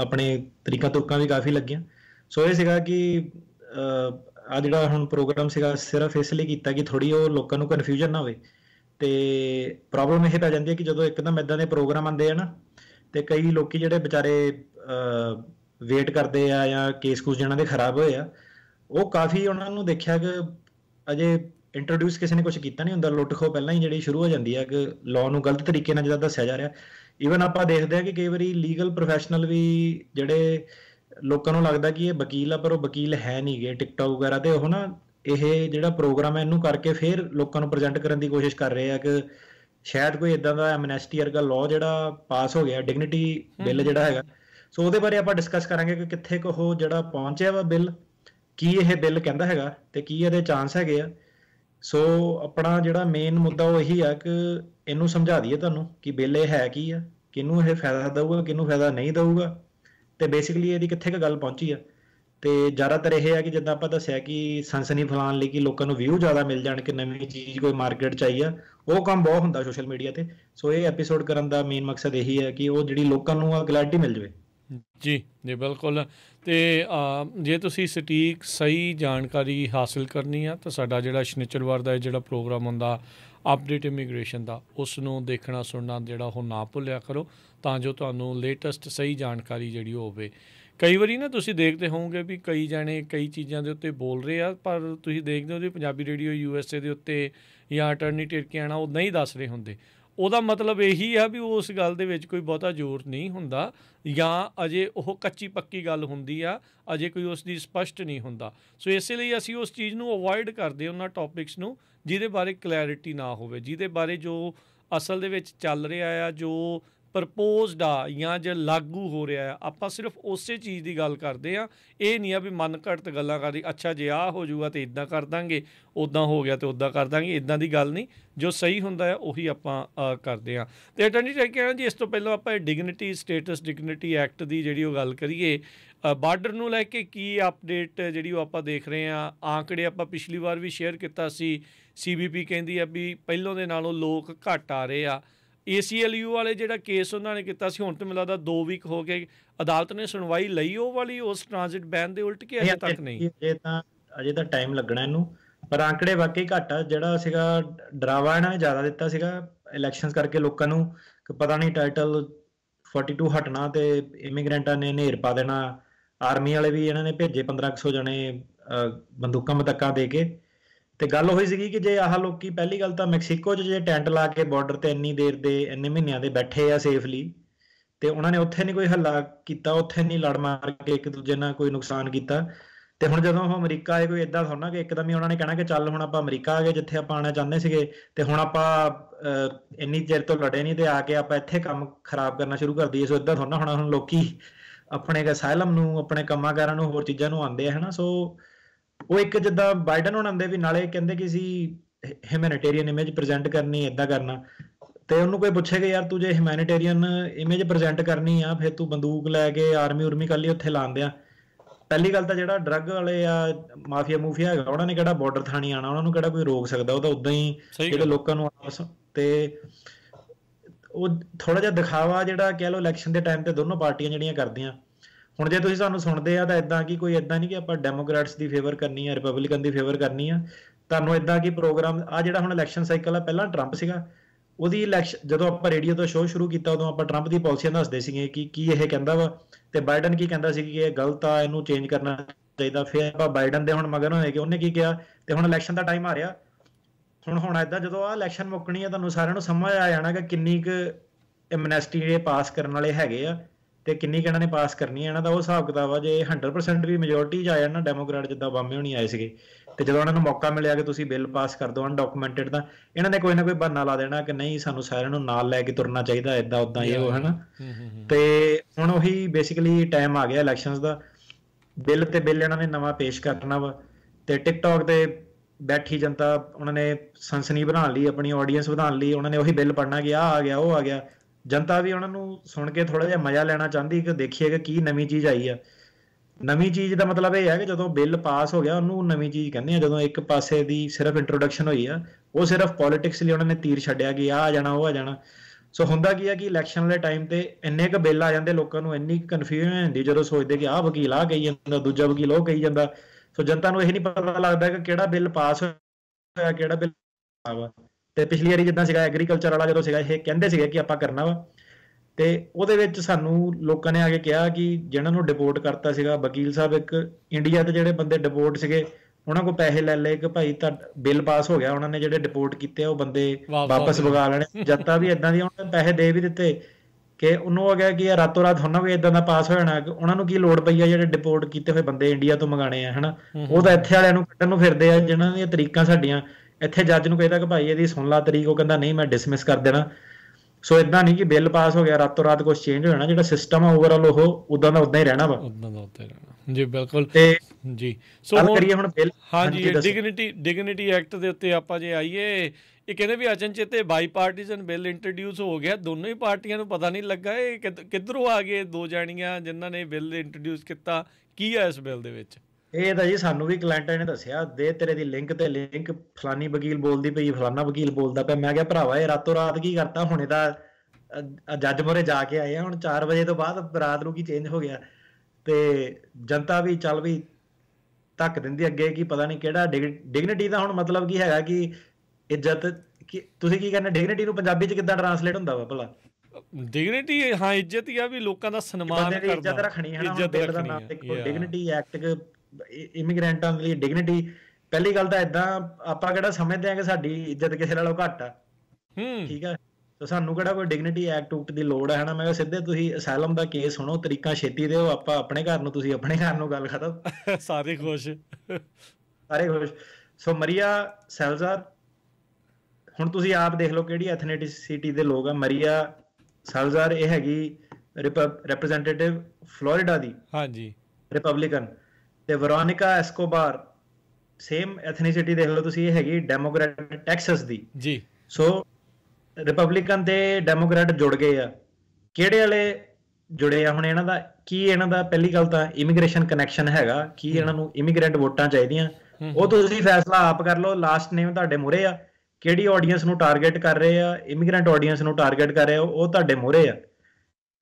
ਆਪਣੇ ਤਰੀਕਾ ਤੁਰਕਾਂ ਵੀ ਕਾਫੀ ਲੱਗੀਆਂ ਸੋ ਇਹ ਸੀਗਾ ਕਿ ਆ ਜਿਹੜਾ ਹੁਣ ਪ੍ਰੋਗਰਾਮ ਸੀਗਾ ਸਿਰਫ ਇਸ ਲਈ ਕੀਤਾ ਕਿ ਥੋੜੀ ਉਹ ਲੋਕਾਂ ਨੂੰ ਕਨਫਿਊਜ਼ਨ ਨਾ ਹੋਵੇ ਤੇ ਪ੍ਰੋਬਲਮ ਇਹ ਤਾਂ ਜਾਂਦੀ ਹੈ ਕਿ ਜਦੋਂ ਇੱਕਦਮ ਇਦਾਂ ਦੇ ਪ੍ਰੋਗਰਾਮ ਆਉਂਦੇ ਆ ਨਾ ਤੇ ਕਈ ਲੋਕੀ ਜਿਹੜੇ ਵਿਚਾਰੇ ਵੇਟ ਕਰਦੇ ਆ ਜਾਂ ਕੇਸ ਕੁਝ ਜਿਹਨਾਂ ਦੇ ਖਰਾਬ ਹੋਏ ਆ ਉਹ ਕਾਫੀ ਉਹਨਾਂ ਨੂੰ ਦੇਖਿਆ ਕਿ ਅਜੇ ਇੰਟਰੋਡਿਊਸ ਕਿਸੇ ਨੇ ਕੁਝ ਕੀਤਾ ਨਹੀਂ ਹੁੰਦਾ ਲੁੱਟ ਖੋ ਪਹਿਲਾਂ ਹੀ ਜਿਹੜੀ ਸ਼ੁਰੂ ਹੋ ਜਾਂਦੀ ਹੈ ਕਿ ਲਾਅ ਨੂੰ ਗਲਤ ਤਰੀਕੇ ਨਾਲ ਜਿਹੜਾ ਦੱਸਿਆ ਜਾ ਰਿਹਾ ਈਵਨ ਆਪਾਂ ਦੇਖਦੇ ਆ ਕਿ ਕਈ ਵਾਰੀ ਲੀਗਲ ਪ੍ਰੋਫੈਸ਼ਨਲ ਵੀ ਜਿਹੜੇ ਲੋਕਾਂ ਨੂੰ ਲੱਗਦਾ ਕਿ ਇਹ ਵਕੀਲ ਆ ਪਰ ਉਹ ਵਕੀਲ ਹੈ ਨਹੀਂਗੇ ਟਿਕਟੌਕ ਵਗੈਰਾ ਤੇ ਉਹ ਨਾ ਇਹ ਜਿਹੜਾ ਪ੍ਰੋਗਰਾਮ ਹੈ ਇਹਨੂੰ ਕਰਕੇ ਫਿਰ ਲੋਕਾਂ ਨੂੰ ਪ੍ਰੈਜ਼ੈਂਟ ਕਰਨ ਦੀ ਕੋਸ਼ਿਸ਼ ਕਰ ਰਹੇ ਆ ਕਿ ਸ਼ਾਇਦ ਕੋਈ ਇਦਾਂ ਦਾ ਐਮਨੈਸਟੀ ਵਰਗਾ ਲਾਅ ਜਿਹੜਾ ਪਾਸ ਹੋ ਗਿਆ ਡਿਗਨਿਟੀ ਬਿੱਲ ਜਿਹੜਾ ਹੈਗਾ ਸੋ ਉਹਦੇ ਬਾਰੇ ਆਪਾਂ ਡਿਸਕਸ ਕਰਾਂਗੇ ਕਿ ਕਿੱਥੇ ਕੋ ਉਹ ਜਿਹੜਾ ਪਹੁੰਚਿਆ ਵਾ ਬਿੱਲ ਕੀ ਇਹ ਬਿੱਲ ਕਹਿੰਦਾ ਹੈਗਾ ਤੇ ਕੀ ਇਹਦੇ ਚਾਂਸ ਹੈਗੇ ਆ ਸੋ ਆਪਣਾ ਜਿਹੜਾ ਮੇਨ ਮੁੱਦਾ ਉਹ ਇਹੀ ਆ ਕਿ ਇਹਨੂੰ ਸਮਝਾ ਦਈਏ ਤੁਹਾਨੂੰ ਕਿ ਬਿੱਲ ਇਹ ਹੈ ਕੀ ਆ ਕਿਨੂੰ ਇਹ ਫਾਇਦਾ ਦਊਗਾ ਕਿਨੂੰ ਫਾਇਦਾ ਨਹੀਂ ਦਊਗਾ ਤੇ ਬੇਸਿਕਲੀ ਇਹਦੀ ਕਿੱਥੇ ਕ ਗੱਲ ਪਹੁੰਚੀ ਆ ਤੇ ਜ਼ਿਆਦਾਤਰ ਇਹ ਹੈ ਕਿ ਜਿੱਦਾਂ ਆਪਾਂ ਦੱਸਿਆ ਕਿ ਸੰਸਨੀ ਫਲਾਣ ਲਈ ਕਿ ਲੋਕਾਂ ਨੂੰ ਵਿਊ ਜ਼ਿਆਦਾ ਮਿਲ ਜਾਣ ਕਿ ਨਵੀਂ ਚੀਜ਼ ਕੋਈ ਮਾਰਕੀਟ ਚ ਆਈ ਆ ਉਹ ਕੰਮ ਬਹੁਤ ਹੁੰਦਾ ਸੋਸ਼ਲ ਮੀਡੀਆ ਤੇ ਸੋ ਇਹ ਐਪੀਸੋਡ ਕਰਨ ਦਾ ਮੇਨ ਮਕਸਦ ਇਹੀ ਹੈ ਕਿ ਉਹ ਜਿਹੜੀ ਲੋਕਾਂ ਨੂੰ ਆ ਕਲੈਰਿਟੀ ਮਿਲ ਜਵੇ ਜੀ ਜੀ ਬਿਲਕੁਲ ਤੇ ਜੇ ਤੁਸੀਂ ਸਟੀਕ ਸਹੀ ਜਾਣਕਾਰੀ ਹਾਸਲ ਕਰਨੀ ਆ ਤਾਂ ਸਾਡਾ ਜਿਹੜਾ ਸ਼ਨੀਚਰਵਾਰ ਦਾ ਜਿਹੜਾ ਪ੍ਰੋਗਰਾਮ ਹੁੰਦਾ ਅਪਡੇਟ ਇਮੀਗ੍ਰੇਸ਼ਨ ਦਾ ਉਸ ਨੂੰ ਦੇਖਣਾ ਸੁਣਨਾ ਜਿਹੜਾ ਉਹ ਨਾ ਭੁੱਲਿਆ ਕਰੋ ਤਾਂ ਜੋ ਤੁਹਾਨੂੰ ਲੇਟੈਸਟ ਸਹੀ ਜਾਣਕਾਰੀ ਜਿਹੜੀ ਹੋਵੇ ਕਈ ਵਾਰੀ ਨਾ ਤੁਸੀਂ ਦੇਖਦੇ ਹੋਵੋਗੇ ਵੀ ਕਈ ਜਾਣੇ ਕਈ ਚੀਜ਼ਾਂ ਦੇ ਉੱਤੇ ਬੋਲ ਰਹੇ ਆ ਪਰ ਤੁਸੀਂ ਦੇਖਦੇ ਹੋ ਜੀ ਪੰਜਾਬੀ ਰੇਡੀਓ ਯੂਐਸਏ ਦੇ ਉੱਤੇ ਜਾਂ ਅਟਰਨੀ ਕਿਹਾਣਾ ਉਹ ਨਹੀਂ ਦੱਸ ਰਹੇ ਹੁੰਦੇ ਉਹਦਾ ਮਤਲਬ ਇਹੀ ਆ ਵੀ ਉਸ ਗੱਲ ਦੇ ਵਿੱਚ ਕੋਈ ਬਹੁਤਾ ਜ਼ੋਰ ਨਹੀਂ ਹੁੰਦਾ ਜਾਂ ਅਜੇ ਉਹ ਕੱਚੀ ਪੱਕੀ ਗੱਲ ਹੁੰਦੀ ਆ ਅਜੇ ਕੋਈ ਉਸ ਦੀ ਸਪਸ਼ਟ ਨਹੀਂ ਹੁੰਦਾ ਸੋ ਇਸੇ ਲਈ ਅਸੀਂ ਉਸ ਚੀਜ਼ ਨੂੰ ਅਵੋਇਡ ਕਰਦੇ ਉਹਨਾਂ ਟੌਪਿਕਸ ਨੂੰ ਜਿਹਦੇ ਬਾਰੇ ਕਲੈਰਿਟੀ ਨਾ ਹੋਵੇ ਜਿਹਦੇ ਬਾਰੇ ਜੋ ਅਸਲ ਦੇ ਵਿੱਚ ਚੱਲ ਰਿਹਾ ਆ ਜੋ ਪ੍ਰਪੋਜ਼ਡ ਆ ਜਾਂ ਜੇ ਲਾਗੂ ਹੋ ਰਿਹਾ ਹੈ ਆਪਾਂ ਸਿਰਫ ਉਸੇ ਚੀਜ਼ ਦੀ ਗੱਲ ਕਰਦੇ ਆ ਇਹ ਨਹੀਂ ਆ ਵੀ ਮਨ ਘੜਤ ਗੱਲਾਂ ਕਰਦੀ ਅੱਛਾ ਜੇ ਆ ਹੋ ਜਾਊਗਾ ਤੇ ਇਦਾਂ ਕਰ ਦਾਂਗੇ ਉਦਾਂ ਹੋ ਗਿਆ ਤੇ ਉਦਾਂ ਕਰ ਦਾਂਗੇ ਇਦਾਂ ਦੀ ਗੱਲ ਨਹੀਂ ਜੋ ਸਹੀ ਹੁੰਦਾ ਹੈ ਉਹੀ ਆਪਾਂ ਕਰਦੇ ਆ ਤੇ ਅਟਰਨੀ ਜੀ ਕਹਿੰਦੇ ਜੀ ਇਸ ਤੋਂ ਪਹਿਲਾਂ ਆਪਾਂ ਇਹ ਡਿਗਨਿਟੀ ਸਟੇਟਸ ਡਿਗਨਿਟੀ ਐਕਟ ਦੀ ਜਿਹੜੀ ਉਹ ਗੱਲ ਕਰੀਏ ਬਾਰਡਰ ਨੂੰ ਲੈ ਕੇ ਕੀ ਅਪਡੇਟ ਜਿਹੜੀ ਉਹ ਆਪਾਂ ਦੇਖ ਰਹੇ ਆ ਆਂਕੜੇ ਆਪਾਂ ਪਿਛਲੀ ਵਾਰ ਵੀ ਸ਼ੇਅਰ ਕੀਤਾ ਸੀ ਸੀਬੀਪੀ ਕਹਿੰਦੀ ਆ ਵੀ ਪਹਿਲਾਂ ਦੇ ਨਾਲੋਂ ਲੋਕ ਘਟ ਆ ਰਹੇ ਆ ਏਸੀਐਲਯੂ ਵਾਲੇ ਜਿਹੜਾ ਕੇਸ ਉਹਨਾਂ ਨੇ ਕੀਤਾ ਸੀ ਹੁਣ ਤੇ ਮਿਲਦਾ 2 ਵੀਕ ਹੋ ਗਏ ਅਦਾਲਤ ਨੇ ਸੁਣਵਾਈ ਲਈ ਉਹ ਵਾਲੀ ਉਸ ਟ੍ਰਾਂਜ਼ਿਟ ਬੈਨ ਦੇ ਉਲਟ ਕੇ ਅਜੇ ਤੱਕ ਨਹੀਂ ਅਜੇ ਤਾਂ ਅਜੇ ਤਾਂ ਟਾਈਮ ਲੱਗਣਾ ਇਹਨੂੰ ਪਰ ਆંકੜੇ ਵਾਕਈ ਘੱਟ ਆ ਜਿਹੜਾ ਸੀਗਾ ਡਰਾਵਾ ਇਹਨਾਂ ਨੇ ਜ਼ਿਆਦਾ ਦਿੱਤਾ ਸੀਗਾ ਇਲੈਕਸ਼ਨਸ ਕਰਕੇ ਲੋਕਾਂ ਨੂੰ ਕਿ ਪਤਾ ਨਹੀਂ ਟਾਈਟਲ 42 ਹਟਣਾ ਤੇ ਇਮੀਗ੍ਰੈਂਟਾਂ ਨੇ ਨੇਰ ਪਾ ਦੇਣਾ ਆਰਮੀ ਵਾਲੇ ਵੀ ਇਹਨਾਂ ਨੇ ਭੇਜੇ 1500 ਜਣੇ ਬੰਦੂਕਾਂ ਮਤਕਾਂ ਦੇ ਕੇ ਤੇ ਗੱਲ ਹੋਈ ਸੀਗੀ ਕਿ ਜੇ ਆਹ ਲੋਕੀ ਪਹਿਲੀ ਗੱਲ ਤਾਂ ਮੈਕਸੀਕੋ 'ਚ ਜੇ ਟੈਂਟ ਲਾ ਕੇ ਬਾਰਡਰ ਤੇ ਇੰਨੀ ਦੇਰ ਦੇ ਇੰਨੇ ਮਹੀਨਿਆਂ ਦੇ ਬੈਠੇ ਆ ਸੇਫਲੀ ਤੇ ਉਹਨਾਂ ਨੇ ਉੱਥੇ ਨਹੀਂ ਕੋਈ ਹੱਲਾ ਕੀਤਾ ਉੱਥੇ ਨਹੀਂ ਲੜ ਮਾਰ ਕੇ ਇੱਕ ਦੂਜੇ ਨਾਲ ਕੋਈ ਨੁਕਸਾਨ ਕੀਤਾ ਤੇ ਹੁਣ ਜਦੋਂ ਉਹ ਅਮਰੀਕਾ ਆਏ ਕੋਈ ਇਦਾਂ ਥੋੜਾ ਕਿ ਇੱਕਦਮ ਹੀ ਉਹਨਾਂ ਨੇ ਕਹਿਣਾ ਕਿ ਚੱਲ ਹੁਣ ਆਪਾਂ ਅਮਰੀਕਾ ਆ ਗਏ ਜਿੱਥੇ ਆਪਾਂ ਆਣਾ ਚਾਹੁੰਦੇ ਸੀਗੇ ਤੇ ਹੁਣ ਆਪਾਂ ਇੰਨੀ ਚਿਰ ਤੋਂ ਲੜੇ ਨਹੀਂ ਤੇ ਆ ਕੇ ਆਪਾਂ ਇੱਥੇ ਕੰਮ ਖਰਾਬ ਕਰਨਾ ਸ਼ੁਰੂ ਕਰ ਦਈਏ ਸੋ ਇਦਾਂ ਥੋੜਾ ਹੁਣ ਲੋਕੀ ਆਪਣੇ ਅਸਾਇਲਮ ਨੂੰ ਆਪਣੇ ਕੰਮਾਂ ਕਾਰਾਂ ਨੂੰ ਹੋਰ ਚੀਜ਼ਾਂ ਨੂੰ ਆਂਦੇ ਆ ਹਨਾ ਸੋ ਉਹ ਇੱਕ ਜਿੱਦਾਂ ਬਾਈਡਨ ਉਹਨਾਂ ਆਂਦੇ ਵੀ ਨਾਲੇ ਕਹਿੰਦੇ ਕਿ ਸੀ ਹਿਊਮੈਨਿਟੇਰੀਅਨ ਇਮੇਜ ਪ੍ਰੈਜ਼ੈਂਟ ਕਰਨੀ ਇਦਾਂ ਕਰਨਾ ਤੇ ਉਹਨੂੰ ਕੋਈ ਪੁੱਛੇਗਾ ਯਾਰ ਤੂੰ ਜੇ ਹਿਊਮੈਨਿਟੇਰੀਅਨ ਇਮੇਜ ਪ੍ਰੈਜ਼ੈਂਟ ਕਰਨੀ ਆ ਫਿਰ ਤੂੰ ਬੰਦੂਕ ਲੈ ਕੇ ਆਰਮੀ ਉਰਮੀ ਕੱਲੀ ਉੱਥੇ ਲਾਂਦੇ ਆ ਪਹਿਲੀ ਗੱਲ ਤਾਂ ਜਿਹੜਾ ਡਰੱਗ ਵਾਲੇ ਆ ਮਾਫੀਆ ਮੂਫੀਆ ਹੈਗਾ ਉਹਨਾਂ ਨੇ ਕਿਹੜਾ ਬਾਰਡਰ ਥਾਣੀ ਆਣਾ ਉਹਨਾਂ ਨੂੰ ਕਿਹੜਾ ਕੋਈ ਰੋਕ ਸਕਦਾ ਉਹ ਤਾਂ ਉਦਾਂ ਹੀ ਜਿਹੜੇ ਲੋਕਾਂ ਨੂੰ ਆਪਸ ਤੇ ਉਹ ਥੋੜਾ ਜਿਹਾ ਦਿਖਾਵਾ ਜਿਹੜਾ ਕਹਿ ਲੋ ਇਲੈਕਸ਼ਨ ਦੇ ਟਾਈਮ ਤੇ ਦੋਨੋਂ ਪਾਰਟੀਆਂ ਜਿਹੜੀਆਂ ਕਰਦੀਆਂ ਹੁਣ ਜੇ ਤੁਸੀਂ ਸਾਨੂੰ ਸੁਣਦੇ ਆ ਤਾਂ ਇਦਾਂ ਕਿ ਕੋਈ ਇਦਾਂ ਨਹੀਂ ਕਿ ਆਪਾਂ ਡੈਮੋਕ੍ਰੈਟਸ ਦੀ ਫੇਵਰ ਕਰਨੀ ਆ ਰਿਪਬਲਿਕਨ ਦੀ ਫੇਵਰ ਕਰਨੀ ਆ ਤੁਹਾਨੂੰ ਇਦਾਂ ਕਿ ਪ੍ਰੋਗਰਾਮ ਆ ਜਿਹੜਾ ਹੁਣ ਇਲੈਕਸ਼ਨ ਸਾਈਕਲ ਆ ਪਹਿਲਾਂ ਟਰੰਪ ਸੀਗਾ ਉਹਦੀ ਇਲੈਕਸ਼ਨ ਜਦੋਂ ਆਪਾਂ ਰੇਡੀਓ ਤੋਂ ਸ਼ੋਅ ਸ਼ੁਰੂ ਕੀਤਾ ਉਦੋਂ ਆਪਾਂ ਟਰੰਪ ਦੀ ਪਾਲਿਸੀਆਂ ਦੱਸਦੇ ਸੀਗੇ ਕਿ ਕੀ ਇਹ ਕਹਿੰਦਾ ਵਾ ਤੇ ਬਾਈਡਨ ਕੀ ਕਹਿੰਦਾ ਸੀ ਕਿ ਇਹ ਗਲਤ ਆ ਇਹਨੂੰ ਚੇਂਜ ਕਰਨਾ ਚਾਹੀਦਾ ਫਿਰ ਆਪਾਂ ਬਾਈਡਨ ਦੇ ਹੁਣ ਮਗਰ ਹੋਏ ਕਿ ਉਹਨੇ ਕੀ ਕਿਹਾ ਤੇ ਹੁਣ ਇਲੈਕਸ਼ਨ ਦਾ ਟਾਈਮ ਆ ਰਿਹਾ ਹੁਣ ਹੁਣ ਇਦਾਂ ਜਦੋਂ ਆ ਇਲੈਕਸ਼ਨ ਮੁੱਕਣੀ ਆ ਤੁਹਾਨੂੰ ਸਾਰਿਆਂ ਨੂੰ ਸਮਝ ਆ ਜਾਣਾ ਕਿ ਕਿੰਨੀ ਕੁ ਐਮਨੈਸਟੀ ਇਹ ਪਾਸ ਕਰਨ ਵਾਲੇ ਹੈਗੇ ਆ ਤੇ ਕਿੰਨੀ ਕਿਹਨਾਂ ਨੇ ਪਾਸ ਕਰਨੀ ਹੈ ਨਾ ਤਾਂ ਉਹ ਹਿਸਾਬ ਕਿਤਾਬ ਆ ਜੇ 100% ਵੀ ਮੈਜੋਰਟੀ ਚ ਆਇਆ ਨਾ ਡੈਮੋਕ੍ਰੈਟ ਜਿੱਦਾਂ ਬਾਮੇ ਹੋਣੀ ਆਏ ਸੀਗੇ ਤੇ ਜਦੋਂ ਉਹਨਾਂ ਨੂੰ ਮੌਕਾ ਮਿਲਿਆ ਕਿ ਤੁਸੀਂ ਬਿੱਲ ਪਾਸ ਕਰ ਦਿਓ ਅਨਡਾਕੂਮੈਂਟਡ ਦਾ ਇਹਨਾਂ ਨੇ ਕੋਈ ਨਾ ਕੋਈ ਬਹਾਨਾ ਲਾ ਦੇਣਾ ਕਿ ਨਹੀਂ ਸਾਨੂੰ ਸਾਰਿਆਂ ਨੂੰ ਨਾਲ ਲੈ ਕੇ ਤੁਰਨਾ ਚਾਹੀਦਾ ਇਦਾਂ ਉਦਾਂ ਇਹ ਉਹ ਹਨਾ ਤੇ ਹੁਣ ਉਹੀ ਬੇਸਿਕਲੀ ਟਾਈਮ ਆ ਗਿਆ ਇਲੈਕਸ਼ਨਸ ਦਾ ਬਿੱਲ ਤੇ ਬਿੱਲ ਇਹਨਾਂ ਨੇ ਨਵਾਂ ਪੇਸ਼ ਕਰਨਾ ਵਾ ਤੇ ਟਿਕਟੌਕ ਤੇ ਬੈਠੀ ਜਨਤਾ ਉਹਨਾਂ ਨੇ ਸੰਸਨੀ ਬਣਾਉਣ ਲਈ ਆਪਣੀ ਆਡੀਅנס ਵਧਾਉਣ ਲਈ ਉਹਨਾਂ ਨੇ ਉਹੀ ਬਿੱਲ ਪੜਨਾ ਕਿ ਆ ਆ ਗਿਆ ਉਹ ਆ ਗਿਆ ਜਨਤਾ ਵੀ ਉਹਨਾਂ ਨੂੰ ਸੁਣ ਕੇ ਥੋੜਾ ਜਿਹਾ ਮਜ਼ਾ ਲੈਣਾ ਚਾਹੁੰਦੀ ਕਿ ਦੇਖੀਏ ਕਿ ਕੀ ਨਵੀਂ ਚੀਜ਼ ਆਈ ਆ ਨਵੀਂ ਚੀਜ਼ ਦਾ ਮਤਲਬ ਇਹ ਹੈ ਕਿ ਜਦੋਂ ਬਿੱਲ ਪਾਸ ਹੋ ਗਿਆ ਉਹਨੂੰ ਨਵੀਂ ਚੀਜ਼ ਕਹਿੰਦੇ ਆ ਜਦੋਂ ਇੱਕ ਪਾਸੇ ਦੀ ਸਿਰਫ ਇੰਟਰੋਡਕਸ਼ਨ ਹੋਈ ਆ ਉਹ ਸਿਰਫ ਪੋਲਿਟਿਕਸ ਲਈ ਉਹਨਾਂ ਨੇ ਤੀਰ ਛੱਡਿਆ ਕਿ ਆ ਆ ਜਾਣਾ ਉਹ ਆ ਜਾਣਾ ਸੋ ਹੁੰਦਾ ਕੀ ਆ ਕਿ ਇਲੈਕਸ਼ਨ ਦੇ ਟਾਈਮ ਤੇ ਇੰਨੇ ਕ ਬਿੱਲ ਆ ਜਾਂਦੇ ਲੋਕਾਂ ਨੂੰ ਇੰਨੀ ਕਨਫਿਊਜ਼ਨ ਹੁੰਦੀ ਜਦੋਂ ਸੋਚਦੇ ਕਿ ਆ ਵਕੀਲ ਆ ਕਹੀ ਜਾਂਦਾ ਦੂਜਾ ਵਕੀਲ ਉਹ ਕਹੀ ਜਾਂਦਾ ਸੋ ਜਨਤਾ ਨੂੰ ਇਹ ਨਹੀਂ ਪਤਾ ਲੱਗਦਾ ਕਿ ਕਿਹੜਾ ਬਿੱਲ ਪਾਸ ਹੋਇਆ ਕਿਹੜਾ ਬਿੱਲ ਆਵਾ ਤੇ ਪਿਛਲੀ ਵਾਰੀ ਜਿੱਦਾਂ ਸੀਗਾ ਐਗਰੀਕਲਚਰ ਵਾਲਾ ਜਦੋਂ ਸੀਗਾ ਇਹ ਕਹਿੰਦੇ ਸੀਗੇ ਕਿ ਆਪਾਂ ਕਰਨਾ ਵਾ ਤੇ ਉਹਦੇ ਵਿੱਚ ਸਾਨੂੰ ਲੋਕਾਂ ਨੇ ਆ ਕੇ ਕਿਹਾ ਕਿ ਜਿਹਨਾਂ ਨੂੰ ਡਿਪੋਰਟ ਕਰਤਾ ਸੀਗਾ ਵਕੀਲ ਸਾਹਿਬ ਇੱਕ ਇੰਡੀਆ ਦੇ ਜਿਹੜੇ ਬੰਦੇ ਡਿਪੋਰਟ ਸੀਗੇ ਉਹਨਾਂ ਕੋ ਪੈਸੇ ਲੈ ਲਏ ਕਿ ਭਾਈ ਤਾਂ ਬਿੱਲ ਪਾਸ ਹੋ ਗਿਆ ਉਹਨਾਂ ਨੇ ਜਿਹੜੇ ਡਿਪੋਰਟ ਕੀਤੇ ਉਹ ਬੰਦੇ ਵਾਪਸ ਵਗਾ ਲੈਣੇ ਜੱਤਾ ਵੀ ਇਦਾਂ ਦੀ ਉਹਨਾਂ ਨੇ ਪੈਸੇ ਦੇ ਵੀ ਦਿੱਤੇ ਕਿ ਉਹਨੂੰ ਆ ਗਿਆ ਕਿ ਇਹ ਰਾਤੋਂ ਰਾਤ ਉਹਨਾਂ ਵੀ ਇਦਾਂ ਦਾ ਪਾਸ ਹੋ ਜਾਣਾ ਕਿ ਉਹਨਾਂ ਨੂੰ ਕੀ ਲੋੜ ਪਈ ਆ ਜਿਹੜੇ ਡਿਪੋਰਟ ਕੀਤੇ ਹੋਏ ਬੰਦੇ ਇੰਡੀਆ ਤੋਂ ਮੰਗਾਣੇ ਆ ਹਨਾ ਉਹ ਤਾਂ ਇੱਥੇ ਵਾਲਿਆਂ ਨੂੰ ਕੱਢਣ ਨੂੰ ਫਿਰਦੇ ਆ ਜਿਨ੍ਹਾਂ ਦੀਆਂ ਤਰੀਕਾਂ ਸਾਡੀਆਂ ਇੱਥੇ ਜੱਜ ਨੂੰ ਕਹਿੰਦਾ ਕਿ ਭਾਈ ਇਹਦੀ ਸੁਣ ਲਾ ਤਰੀਕ ਉਹ ਕਹਿੰਦਾ ਨਹੀਂ ਮੈਂ ਡਿਸਮਿਸ ਕਰ ਦੇਣਾ ਸੋ ਇਦਾਂ ਨਹੀਂ ਕਿ ਬਿੱਲ ਪਾਸ ਹੋ ਗਿਆ ਰਾਤੋਂ ਰਾਤ ਕੁਝ ਚੇਂਜ ਹੋ ਜਾਣਾ ਜਿਹੜਾ ਸਿਸਟਮ ਆ ਓਵਰਆਲ ਉਹ ਉਦਾਂ ਦਾ ਉਦਾਂ ਹੀ ਰਹਿਣਾ ਵਾ ਉਦਾਂ ਦਾ ਉਦਾਂ ਹੀ ਰਹਿਣਾ ਜੀ ਬਿਲਕੁਲ ਤੇ ਜੀ ਸੋ ਹੁਣ ਕਰੀਏ ਹੁਣ ਬਿੱਲ ਹਾਂ ਜੀ ਡਿਗਨਿਟੀ ਡਿਗਨਿਟੀ ਐਕਟ ਦੇ ਉੱਤੇ ਆਪਾਂ ਜੇ ਆਈਏ ਇਹ ਕਹਿੰਦੇ ਵੀ ਅਚਨਚੇਤੇ ਪਾਰਟੀਜ਼ਨ ਬਿੱਲ ਇੰਟਰੋਡਿਊਸ ਹੋ ਗਿਆ ਦੋਨੋਂ ਹੀ ਪਾਰਟੀਆਂ ਨੂੰ ਪਤਾ ਨਹੀਂ ਲੱਗਾ ਇਹ ਕਿੱਧਰੋਂ ਆ ਗਏ ਦੋ ਜਾਣੀਆਂ ਜਿਨ੍ਹਾਂ ਨੇ ਬਿੱਲ ਇੰਟਰੋਡਿਊਸ ਕੀਤਾ ਕੀ ਹੈ ਇਸ ਬਿੱਲ ਦੇ ਵਿੱਚ ਇਹ ਤਾਂ ਜੀ ਸਾਨੂੰ ਵੀ ਕਲਾਇੰਟ ਨੇ ਦੱਸਿਆ ਦੇ ਤੇਰੇ ਦੀ ਲਿੰਕ ਤੇ ਲਿੰਕ ਫਲਾਨੀ ਵਕੀਲ ਬੋਲਦੀ ਪਈ ਫਲਾਨਾ ਵਕੀਲ ਬੋਲਦਾ ਪਿਆ ਮੈਂ ਕਿਹਾ ਭਰਾਵਾ ਇਹ ਰਾਤੋਂ ਰਾਤ ਕੀ ਕਰਤਾ ਹੁਣੇ ਤਾਂ ਜੱਜ ਮੋਰੇ ਜਾ ਕੇ ਆਏ ਆ ਹੁਣ 4 ਵਜੇ ਤੋਂ ਬਾਅਦ ਰਾਤ ਨੂੰ ਕੀ ਚੇਂਜ ਹੋ ਗਿਆ ਤੇ ਜਨਤਾ ਵੀ ਚੱਲ ਵੀ ਧੱਕ ਦਿੰਦੀ ਅੱਗੇ ਕੀ ਪਤਾ ਨਹੀਂ ਕਿਹੜਾ ਡਿਗਨਿਟੀ ਦਾ ਹੁਣ ਮਤਲਬ ਕੀ ਹੈਗਾ ਕਿ ਇੱਜ਼ਤ ਕਿ ਤੁਸੀਂ ਕੀ ਕਹਿੰਦੇ ਡਿਗਨਿਟੀ ਨੂੰ ਪੰਜਾਬੀ ਚ ਕਿੱਦਾਂ ਟਰਾਂਸਲੇਟ ਹੁੰਦਾ ਵਾ ਭਲਾ ਡਿਗਨਿਟੀ ਹਾਂ ਇੱਜ਼ਤ ਹੀ ਆ ਵੀ ਲੋਕਾਂ ਦਾ ਸਨਮਾਨ ਕਰਨਾ ਇੱਜ਼ਤ ਰੱਖਣੀ ਹੈ ਨਾ ਬਿੱਲ ਦਾ ਨਾਮ ਦੇਖੋ ਡਿਗਨਿਟੀ ਐਕਟ ਇਮੀਗ੍ਰੈਂਟਾਂ ਲਈ ਡਿਗਨਿਟੀ ਪਹਿਲੀ ਗੱਲ ਤਾਂ ਇਦਾਂ ਆਪਾਂ ਕਿਹੜਾ ਸਮਝਦੇ ਆ ਕਿ ਸਾਡੀ ਇੱਜ਼ਤ ਕਿਸੇ ਨਾਲੋਂ ਘੱਟ ਆ ਹੂੰ ਠੀਕ ਆ ਤਾਂ ਸਾਨੂੰ ਕਿਹੜਾ ਕੋਈ ਡਿਗਨਿਟੀ ਐਕਟ ਉਕਟ ਦੀ ਲੋੜ ਹੈ ਹਨਾ ਮੈਂ ਕਿਹਾ ਸਿੱਧੇ ਤੁਸੀਂ ਅਸਾਈਲਮ ਦਾ ਕੇਸ ਸੁਣੋ ਤਰੀਕਾ ਛੇਤੀ ਦਿਓ ਆਪਾਂ ਆਪਣੇ ਘਰ ਨੂੰ ਤੁਸੀਂ ਆਪਣੇ ਘਰ ਨੂੰ ਗੱਲ ਖਤਮ ਸਾਰੇ ਖੁਸ਼ ਸਾਰੇ ਖੁਸ਼ ਸੋ ਮਰੀਆ ਸੈਲਜ਼ਰ ਹੁਣ ਤੁਸੀਂ ਆਪ ਦੇਖ ਲਓ ਕਿਹੜੀ ਐਥਨਿਟਿਸਿਟੀ ਦੇ ਲੋਕ ਆ ਮਰੀਆ ਸੈਲਜ਼ਰ ਇਹ ਹੈਗੀ ਰਿਪਰੈਜ਼ੈਂਟੇਟਿਵ ਫਲੋਰੀਡਾ ਦੀ ਹਾਂਜੀ ਰਿਪਬਲਿਕਨ ਤੇ ਵਰੋਨਿਕਾ ਐਸਕੋਬਾਰ ਸੇਮ ਐਥਨਿਸਿਟੀ ਦੇਖ ਲਓ ਤੁਸੀਂ ਇਹ ਹੈਗੀ ਡੈਮੋਕ੍ਰੈਟ ਟੈਕਸਸ ਦੀ ਜੀ ਸੋ ਰਿਪਬਲਿਕਨ ਤੇ ਡੈਮੋਕ੍ਰੈਟ ਜੁੜ ਗਏ ਆ ਕਿਹੜੇ ਵਾਲੇ ਜੁੜੇ ਆ ਹੁਣ ਇਹਨਾਂ ਦਾ ਕੀ ਇਹਨਾਂ ਦਾ ਪਹਿਲੀ ਗੱਲ ਤਾਂ ਇਮੀਗ੍ਰੇਸ਼ਨ ਕਨੈਕਸ਼ਨ ਹੈਗਾ ਕੀ ਇਹਨਾਂ ਨੂੰ ਇਮੀਗ੍ਰੈਂਟ ਵੋਟਾਂ ਚਾਹੀਦੀਆਂ ਉਹ ਤੁਸੀਂ ਫੈਸਲਾ ਆਪ ਕਰ ਲਓ ਲਾਸਟ ਨੇਮ ਤੁਹਾਡੇ ਮੂਰੇ ਆ ਕਿਹੜੀ ਆਡੀਅנס ਨੂੰ ਟਾਰਗੇਟ ਕਰ ਰਹੇ ਆ ਇਮੀਗ੍ਰੈਂਟ ਆਡੀਅנס ਨੂੰ ਟਾਰਗੇਟ ਕਰ ਰਹੇ ਆ ਉਹ ਤੁਹਾਡੇ ਮੂਰੇ ਆ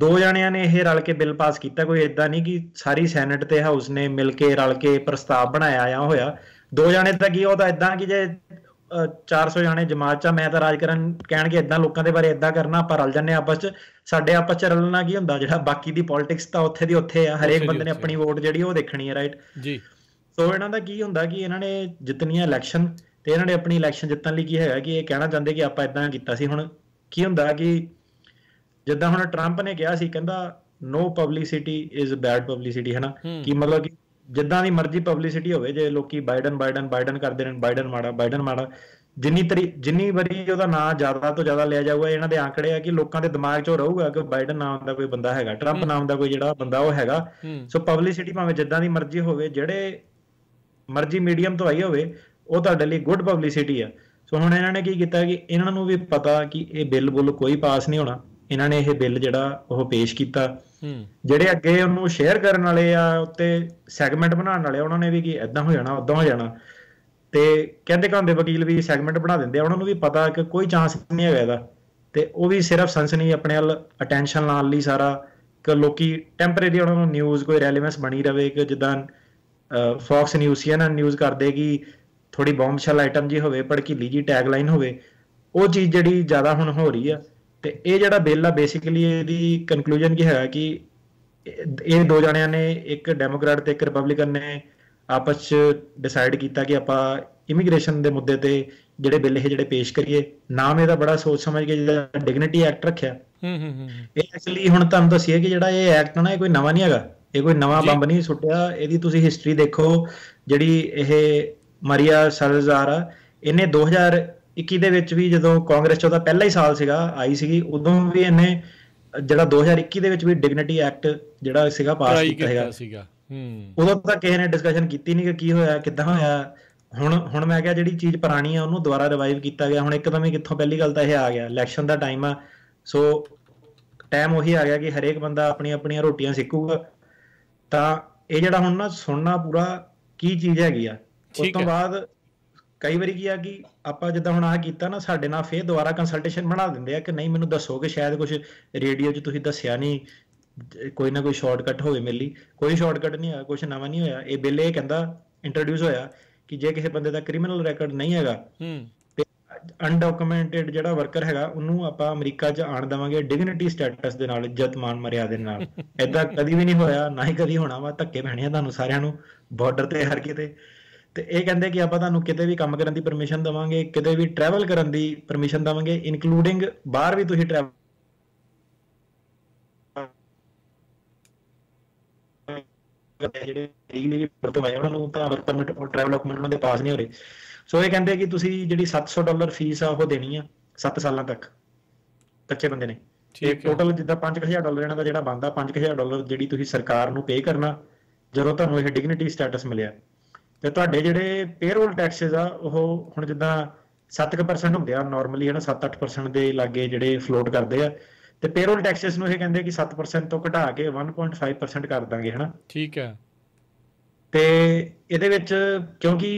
ਦੋ ਜਣਿਆਂ ਨੇ ਇਹ ਰਲ ਕੇ ਬਿੱਲ ਪਾਸ ਕੀਤਾ ਕੋਈ ਇਦਾਂ ਨਹੀਂ ਕਿ ਸਾਰੀ ਸੈਨੇਟ ਤੇ ਹਾਊਸ ਨੇ ਮਿਲ ਕੇ ਰਲ ਕੇ ਪ੍ਰਸਤਾਵ ਬਣਾਇਆ ਆ ਹੋਇਆ ਦੋ ਜਣੇ ਤਾਂ ਕੀ ਉਹ ਤਾਂ ਇਦਾਂ ਕਿ ਜੇ 400 ਜਣੇ ਜਮਾਤ ਚ ਮੈਂ ਤਾਂ ਰਾਜ ਕਰਨ ਕਹਿਣਗੇ ਇਦਾਂ ਲੋਕਾਂ ਦੇ ਬਾਰੇ ਇਦਾਂ ਕਰਨਾ ਆਪਾਂ ਰਲ ਜੰਨੇ ਆਪਸ ਚ ਸਾਡੇ ਆਪਸ ਚ ਰਲਣਾ ਕੀ ਹੁੰਦਾ ਜਿਹੜਾ ਬਾਕੀ ਦੀ ਪੋਲਿਟਿਕਸ ਤਾਂ ਉੱਥੇ ਦੀ ਉੱਥੇ ਆ ਹਰੇਕ ਬੰਦੇ ਨੇ ਆਪਣੀ ਵੋਟ ਜਿਹੜੀ ਉਹ ਦੇਖਣੀ ਹੈ ਰਾਈਟ ਜੀ ਸੋ ਇਹਨਾਂ ਦਾ ਕੀ ਹੁੰਦਾ ਕਿ ਇਹਨਾਂ ਨੇ ਜਿੱਤਨੀਆਂ ਇਲੈਕਸ਼ਨ ਤੇ ਇਹਨਾਂ ਨੇ ਆਪਣੀ ਇਲੈਕਸ਼ਨ ਜਿੱਤਣ ਲਈ ਕੀ ਹੈਗਾ ਕਿ ਇਹ ਕਹਿਣਾ ਚਾਹੁੰਦੇ ਕਿ ਆਪਾਂ ਇਦਾਂ ਕੀਤਾ ਸੀ ਹੁਣ ਕੀ ਹੁੰਦਾ ਕਿ ਜਿੱਦਾਂ ਹੁਣ ਟਰੰਪ ਨੇ ਕਿਹਾ ਸੀ ਕਹਿੰਦਾ no publicity is bad publicity ਹੈ ਨਾ ਕਿ ਮਤਲਬ ਕਿ ਜਿੱਦਾਂ ਦੀ ਮਰਜ਼ੀ ਪਬਲਿਸਿਟੀ ਹੋਵੇ ਜੇ ਲੋਕੀ ਬਾਈਡਨ ਬਾਈਡਨ ਬਾਈਡਨ ਕਰਦੇ ਰਹਿਣ ਬਾਈਡਨ ਮਾੜਾ ਬਾਈਡਨ ਮਾੜਾ ਜਿੰਨੀ ਤਰੀ ਜਿੰਨੀ ਵਾਰੀ ਉਹਦਾ ਨਾਂ ਜ਼ਿਆਦਾ ਤੋਂ ਜ਼ਿਆਦਾ ਲਿਆ ਜਾਊਗਾ ਇਹਨਾਂ ਦੇ ਆંકੜੇ ਆ ਕਿ ਲੋਕਾਂ ਦੇ ਦਿਮਾਗ 'ਚ ਰਹੂਗਾ ਕਿ ਬਾਈਡਨ ਨਾਮ ਦਾ ਕੋਈ ਬੰਦਾ ਹੈਗਾ ਟਰੰਪ ਨਾਮ ਦਾ ਕੋਈ ਜਿਹੜਾ ਬੰਦਾ ਉਹ ਹੈਗਾ ਸੋ ਪਬਲਿਸਿਟੀ ਭਾਵੇਂ ਜਿੱਦਾਂ ਦੀ ਮਰਜ਼ੀ ਹੋਵੇ ਜਿਹੜੇ ਮਰਜ਼ੀ ਮੀਡੀਅਮ ਤੋਂ ਆਈ ਹੋਵੇ ਉਹ ਤੁਹਾਡੇ ਲਈ ਗੁੱਡ ਪਬਲਿਸਿਟੀ ਆ ਸੋ ਹੁਣ ਇਹਨਾਂ ਨੇ ਕੀ ਕੀਤਾ ਕਿ ਇਹਨਾਂ ਨੂੰ ਵੀ ਪਤਾ ਕਿ ਇਹ ਬਿੱਲ ਬੁੱਲ ਕੋਈ ਪਾਸ ਨਹੀਂ ਹੋਣਾ ਇਹਨਾਂ ਨੇ ਇਹ ਬਿੱਲ ਜਿਹੜਾ ਉਹ ਪੇਸ਼ ਕੀਤਾ ਜਿਹੜੇ ਅੱਗੇ ਉਹਨੂੰ ਸ਼ੇਅਰ ਕਰਨ ਵਾਲੇ ਆ ਉੱਤੇ ਸੈਗਮੈਂਟ ਬਣਾਉਣ ਵਾਲੇ ਉਹਨਾਂ ਨੇ ਵੀ ਕਿ ਇਦਾਂ ਹੋ ਜਾਣਾ ਉਦਾਂ ਹੋ ਜਾਣਾ ਤੇ ਕਹਿੰਦੇ ਕਹਿੰਦੇ ਵਕੀਲ ਵੀ ਸੈਗਮੈਂਟ ਬਣਾ ਦਿੰਦੇ ਆ ਉਹਨਾਂ ਨੂੰ ਵੀ ਪਤਾ ਕਿ ਕੋਈ ਚਾਂਸ ਨਹੀਂ ਹੈਗਾ ਇਹਦਾ ਤੇ ਉਹ ਵੀ ਸਿਰਫ ਸਨਸਨੀ ਆਪਣੇ ਵੱਲ ਅਟੈਂਸ਼ਨ ਲਾਣ ਲਈ ਸਾਰਾ ਕਿ ਲੋਕੀ ਟੈਂਪਰੇਰੀ ਉਹਨਾਂ ਨੂੰ ਨਿਊਜ਼ ਕੋਈ ਰੈਲੇਵੈਂਸ ਬਣੀ ਰਵੇ ਕਿ ਜਿੱਦਾਂ ਫੌਕਸ ਨਿਊਜ਼ ਨਾ ਨਿਊਜ਼ ਕਰਦੇ ਕਿ ਥੋੜੀ ਬੌਂਬਸ਼ੈਲ ਆਈਟਮ ਜੀ ਹੋਵੇ ਭੜਕੀਲੀ ਜੀ ਟੈਗਲਾਈਨ ਹੋਵੇ ਉਹ ਚੀਜ਼ ਜਿਹੜੀ ਜ਼ਿਆਦਾ ਹੁਣ ਹੋ ਰਹੀ ਆ ਤੇ ਇਹ ਜਿਹੜਾ ਬਿੱਲ ਆ ਬੇਸਿਕਲੀ ਇਹਦੀ ਕਨਕਲੂਜਨ ਕੀ ਹੈਗਾ ਕਿ ਇਹ ਦੋ ਜਣਿਆਂ ਨੇ ਇੱਕ ਡੈਮੋਕ੍ਰੈਟ ਤੇ ਇੱਕ ਰਿਪਬਲਿਕਨ ਨੇ ਆਪਸ ਵਿੱਚ ਡਿਸਾਈਡ ਕੀਤਾ ਕਿ ਆਪਾਂ ਇਮੀਗ੍ਰੇਸ਼ਨ ਦੇ ਮੁੱਦੇ ਤੇ ਜਿਹੜੇ ਬਿੱਲ ਇਹ ਜਿਹੜੇ ਪੇਸ਼ ਕਰੀਏ ਨਾਮ ਇਹਦਾ ਬੜਾ ਸੋਚ ਸਮਝ ਕੇ ਜਿਹੜਾ ਡਿਗਨਿਟੀ ਐਕਟ ਰੱਖਿਆ ਹੂੰ ਹੂੰ ਹੂੰ ਇਹ ਐਕਚੁਅਲੀ ਹੁਣ ਤੁਹਾਨੂੰ ਦੱਸਿਆ ਕਿ ਜਿਹੜਾ ਇਹ ਐਕਟ ਨਾ ਇਹ ਕੋਈ ਨਵਾਂ ਨਹੀਂ ਹੈਗਾ ਇਹ ਕੋਈ ਨਵਾਂ ਬੰਬ ਨਹੀਂ ਸੁੱਟਿਆ ਇਹਦੀ ਤੁਸੀਂ ਹਿਸਟਰੀ ਦੇਖੋ ਜਿਹੜੀ ਇਹ ਮਰੀਆ ਸਰਜ਼ਾਰ ਇਹਨੇ 2000 21 ਦੇ ਵਿੱਚ ਵੀ ਜਦੋਂ ਕਾਂਗਰਸ ਚ ਉਹਦਾ ਪਹਿਲਾ ਹੀ ਸਾਲ ਸੀਗਾ ਆਈ ਸੀਗੀ ਉਦੋਂ ਵੀ ਇਹਨੇ ਜਿਹੜਾ 2021 ਦੇ ਵਿੱਚ ਵੀ ਡਿਗਨਿਟੀ ਐਕਟ ਜਿਹੜਾ ਸੀਗਾ ਪਾਸ ਕੀਤਾ ਸੀਗਾ ਹੂੰ ਉਦੋਂ ਤਾਂ ਕਿਸੇ ਨੇ ਡਿਸਕਸ਼ਨ ਕੀਤੀ ਨਹੀਂ ਕਿ ਕੀ ਹੋਇਆ ਕਿੱਦਾਂ ਹੋਇਆ ਹੁਣ ਹੁਣ ਮੈਂ ਕਿਹਾ ਜਿਹੜੀ ਚੀਜ਼ ਪੁਰਾਣੀ ਆ ਉਹਨੂੰ ਦੁਬਾਰਾ ਰਿਵਾਈਵ ਕੀਤਾ ਗਿਆ ਹੁਣ ਇੱਕਦਮ ਹੀ ਕਿੱਥੋਂ ਪਹਿਲੀ ਗੱਲ ਤਾਂ ਇਹ ਆ ਗਿਆ ਇਲੈਕਸ਼ਨ ਦਾ ਟਾਈਮ ਆ ਸੋ ਟਾਈਮ ਉਹੀ ਆ ਗਿਆ ਕਿ ਹਰੇਕ ਬੰਦਾ ਆਪਣੀ ਆਪਣੀਆਂ ਰੋਟੀਆਂ ਸਿੱਕੂਗਾ ਤਾਂ ਇਹ ਜਿਹੜਾ ਹੁਣ ਨਾ ਸੁਣਨਾ ਪੂਰਾ ਕੀ ਚੀਜ਼ ਹੈਗੀ ਆ ਉਸ ਤੋਂ ਬਾਅਦ ਕਈ ਵਾਰੀ ਕੀ ਆ ਕਿ ਆਪਾਂ ਜਦੋਂ ਹੁਣ ਆ ਕੀਤਾ ਨਾ ਸਾਡੇ ਨਾਲ ਫੇਰ ਦੁਬਾਰਾ ਕੰਸਲਟੇਸ਼ਨ ਬਣਾ ਦਿੰਦੇ ਆ ਕਿ ਨਹੀਂ ਮੈਨੂੰ ਦੱਸੋਗੇ ਸ਼ਾਇਦ ਕੁਝ ਰੇਡੀਓ 'ਚ ਤੁਸੀਂ ਦੱਸਿਆ ਨਹੀਂ ਕੋਈ ਨਾ ਕੋਈ ਸ਼ਾਰਟਕਟ ਹੋਵੇ ਮੇਰੇ ਲਈ ਕੋਈ ਸ਼ਾਰਟਕਟ ਨਹੀਂ ਆ ਕੁਝ ਨਵਾਂ ਨਹੀਂ ਹੋਇਆ ਇਹ ਬਿੱਲ ਇਹ ਕਹਿੰਦਾ ਇੰਟਰੋਡਿਊਸ ਹੋਇਆ ਕਿ ਜੇ ਕਿਸੇ ਬੰਦੇ ਦਾ ਕ੍ਰਿਮੀਨਲ ਰੈਕੋਰਡ ਨਹੀਂ ਹੈਗਾ ਹੂੰ ਤੇ ਅਨਡਾਕੂਮੈਂਟਡ ਜਿਹੜਾ ਵਰਕਰ ਹੈਗਾ ਉਹਨੂੰ ਆਪਾਂ ਅਮਰੀਕਾ 'ਚ ਆਣ ਦਵਾਂਗੇ ਡਿਗਨਿਟੀ ਸਟੇਟਸ ਦੇ ਨਾਲ ਇੱਜ਼ਤ ਮਾਨ ਮਰਿਆਦੇ ਨਾਲ ਐਦਾਂ ਕਦੀ ਵੀ ਨਹੀਂ ਹੋਇਆ ਨਾ ਹੀ ਕਦੀ ਹੋਣਾ ਵਾ ਧੱਕੇ ਪੈਣੇ ਆ ਤੁਹਾਨੂੰ ਸਾਰਿਆਂ ਨੂੰ ਬਾਰਡਰ ਤੇ ਹਰ ਕਿਤੇ ਤੇ ਇਹ ਕਹਿੰਦੇ ਕਿ ਆਪਾਂ ਤੁਹਾਨੂੰ ਕਿਤੇ ਵੀ ਕੰਮ ਕਰਨ ਦੀ ਪਰਮਿਸ਼ਨ ਦਵਾਂਗੇ ਕਿਤੇ ਵੀ ਟਰੈਵਲ ਕਰਨ ਦੀ ਪਰਮਿਸ਼ਨ ਦਵਾਂਗੇ ਇਨਕਲੂਡਿੰਗ ਬਾਹਰ ਵੀ ਤੁਸੀਂ ਟਰੈਵਲ ਜਿਹੜੇ ਲੀਗਲੀ ਵਰਤੋਂ ਆਏ ਉਹਨਾਂ ਨੂੰ ਤਾਂ ਵਰਕ ਪਰਮਿਟ ਔਰ ਟਰੈਵਲ ਡਾਕੂਮੈਂਟ ਉਹਨਾਂ ਦੇ ਪਾਸ ਨਹੀਂ ਹੋ ਰਹੇ ਸੋ ਇਹ ਕਹਿੰਦੇ ਕਿ ਤੁਸੀਂ ਜਿਹੜੀ 700 ਡਾਲਰ ਫੀਸ ਆ ਉਹ ਦੇਣੀ ਆ 7 ਸਾਲਾਂ ਤੱਕ ਕੱਚੇ ਬੰਦੇ ਨੇ ਇਹ ਟੋਟਲ ਜਿੱਦਾਂ 5000 ਡਾਲਰ ਇਹਨਾਂ ਦਾ ਜਿਹੜਾ ਬੰਦਾ 5000 ਡਾਲਰ ਜਿਹੜੀ ਤੁਸੀਂ ਸਰਕਾਰ ਨੂੰ ਪੇ ਕਰਨਾ ਜਦੋਂ ਤੁਹਾਨੂੰ ਇਹ ਡਿਗਨਿਟੀ ਸਟੇਟਸ ਮਿਲਿਆ ਤੇ ਤੁਹਾਡੇ ਜਿਹੜੇ ਪੇਰੋਲ ਟੈਕਸਸ ਆ ਉਹ ਹੁਣ ਜਿੱਦਾਂ 7% ਹੁੰਦੇ ਆ ਨਾਰਮਲੀ ਹਨਾ 7-8% ਦੇ ਲਾਗੇ ਜਿਹੜੇ ਫਲੋਟ ਕਰਦੇ ਆ ਤੇ ਪੇਰੋਲ ਟੈਕਸਸ ਨੂੰ ਇਹ ਕਹਿੰਦੇ ਕਿ 7% ਤੋਂ ਘਟਾ ਕੇ 1.5% ਕਰ ਦਾਂਗੇ ਹਨਾ ਠੀਕ ਹੈ ਤੇ ਇਹਦੇ ਵਿੱਚ ਕਿਉਂਕਿ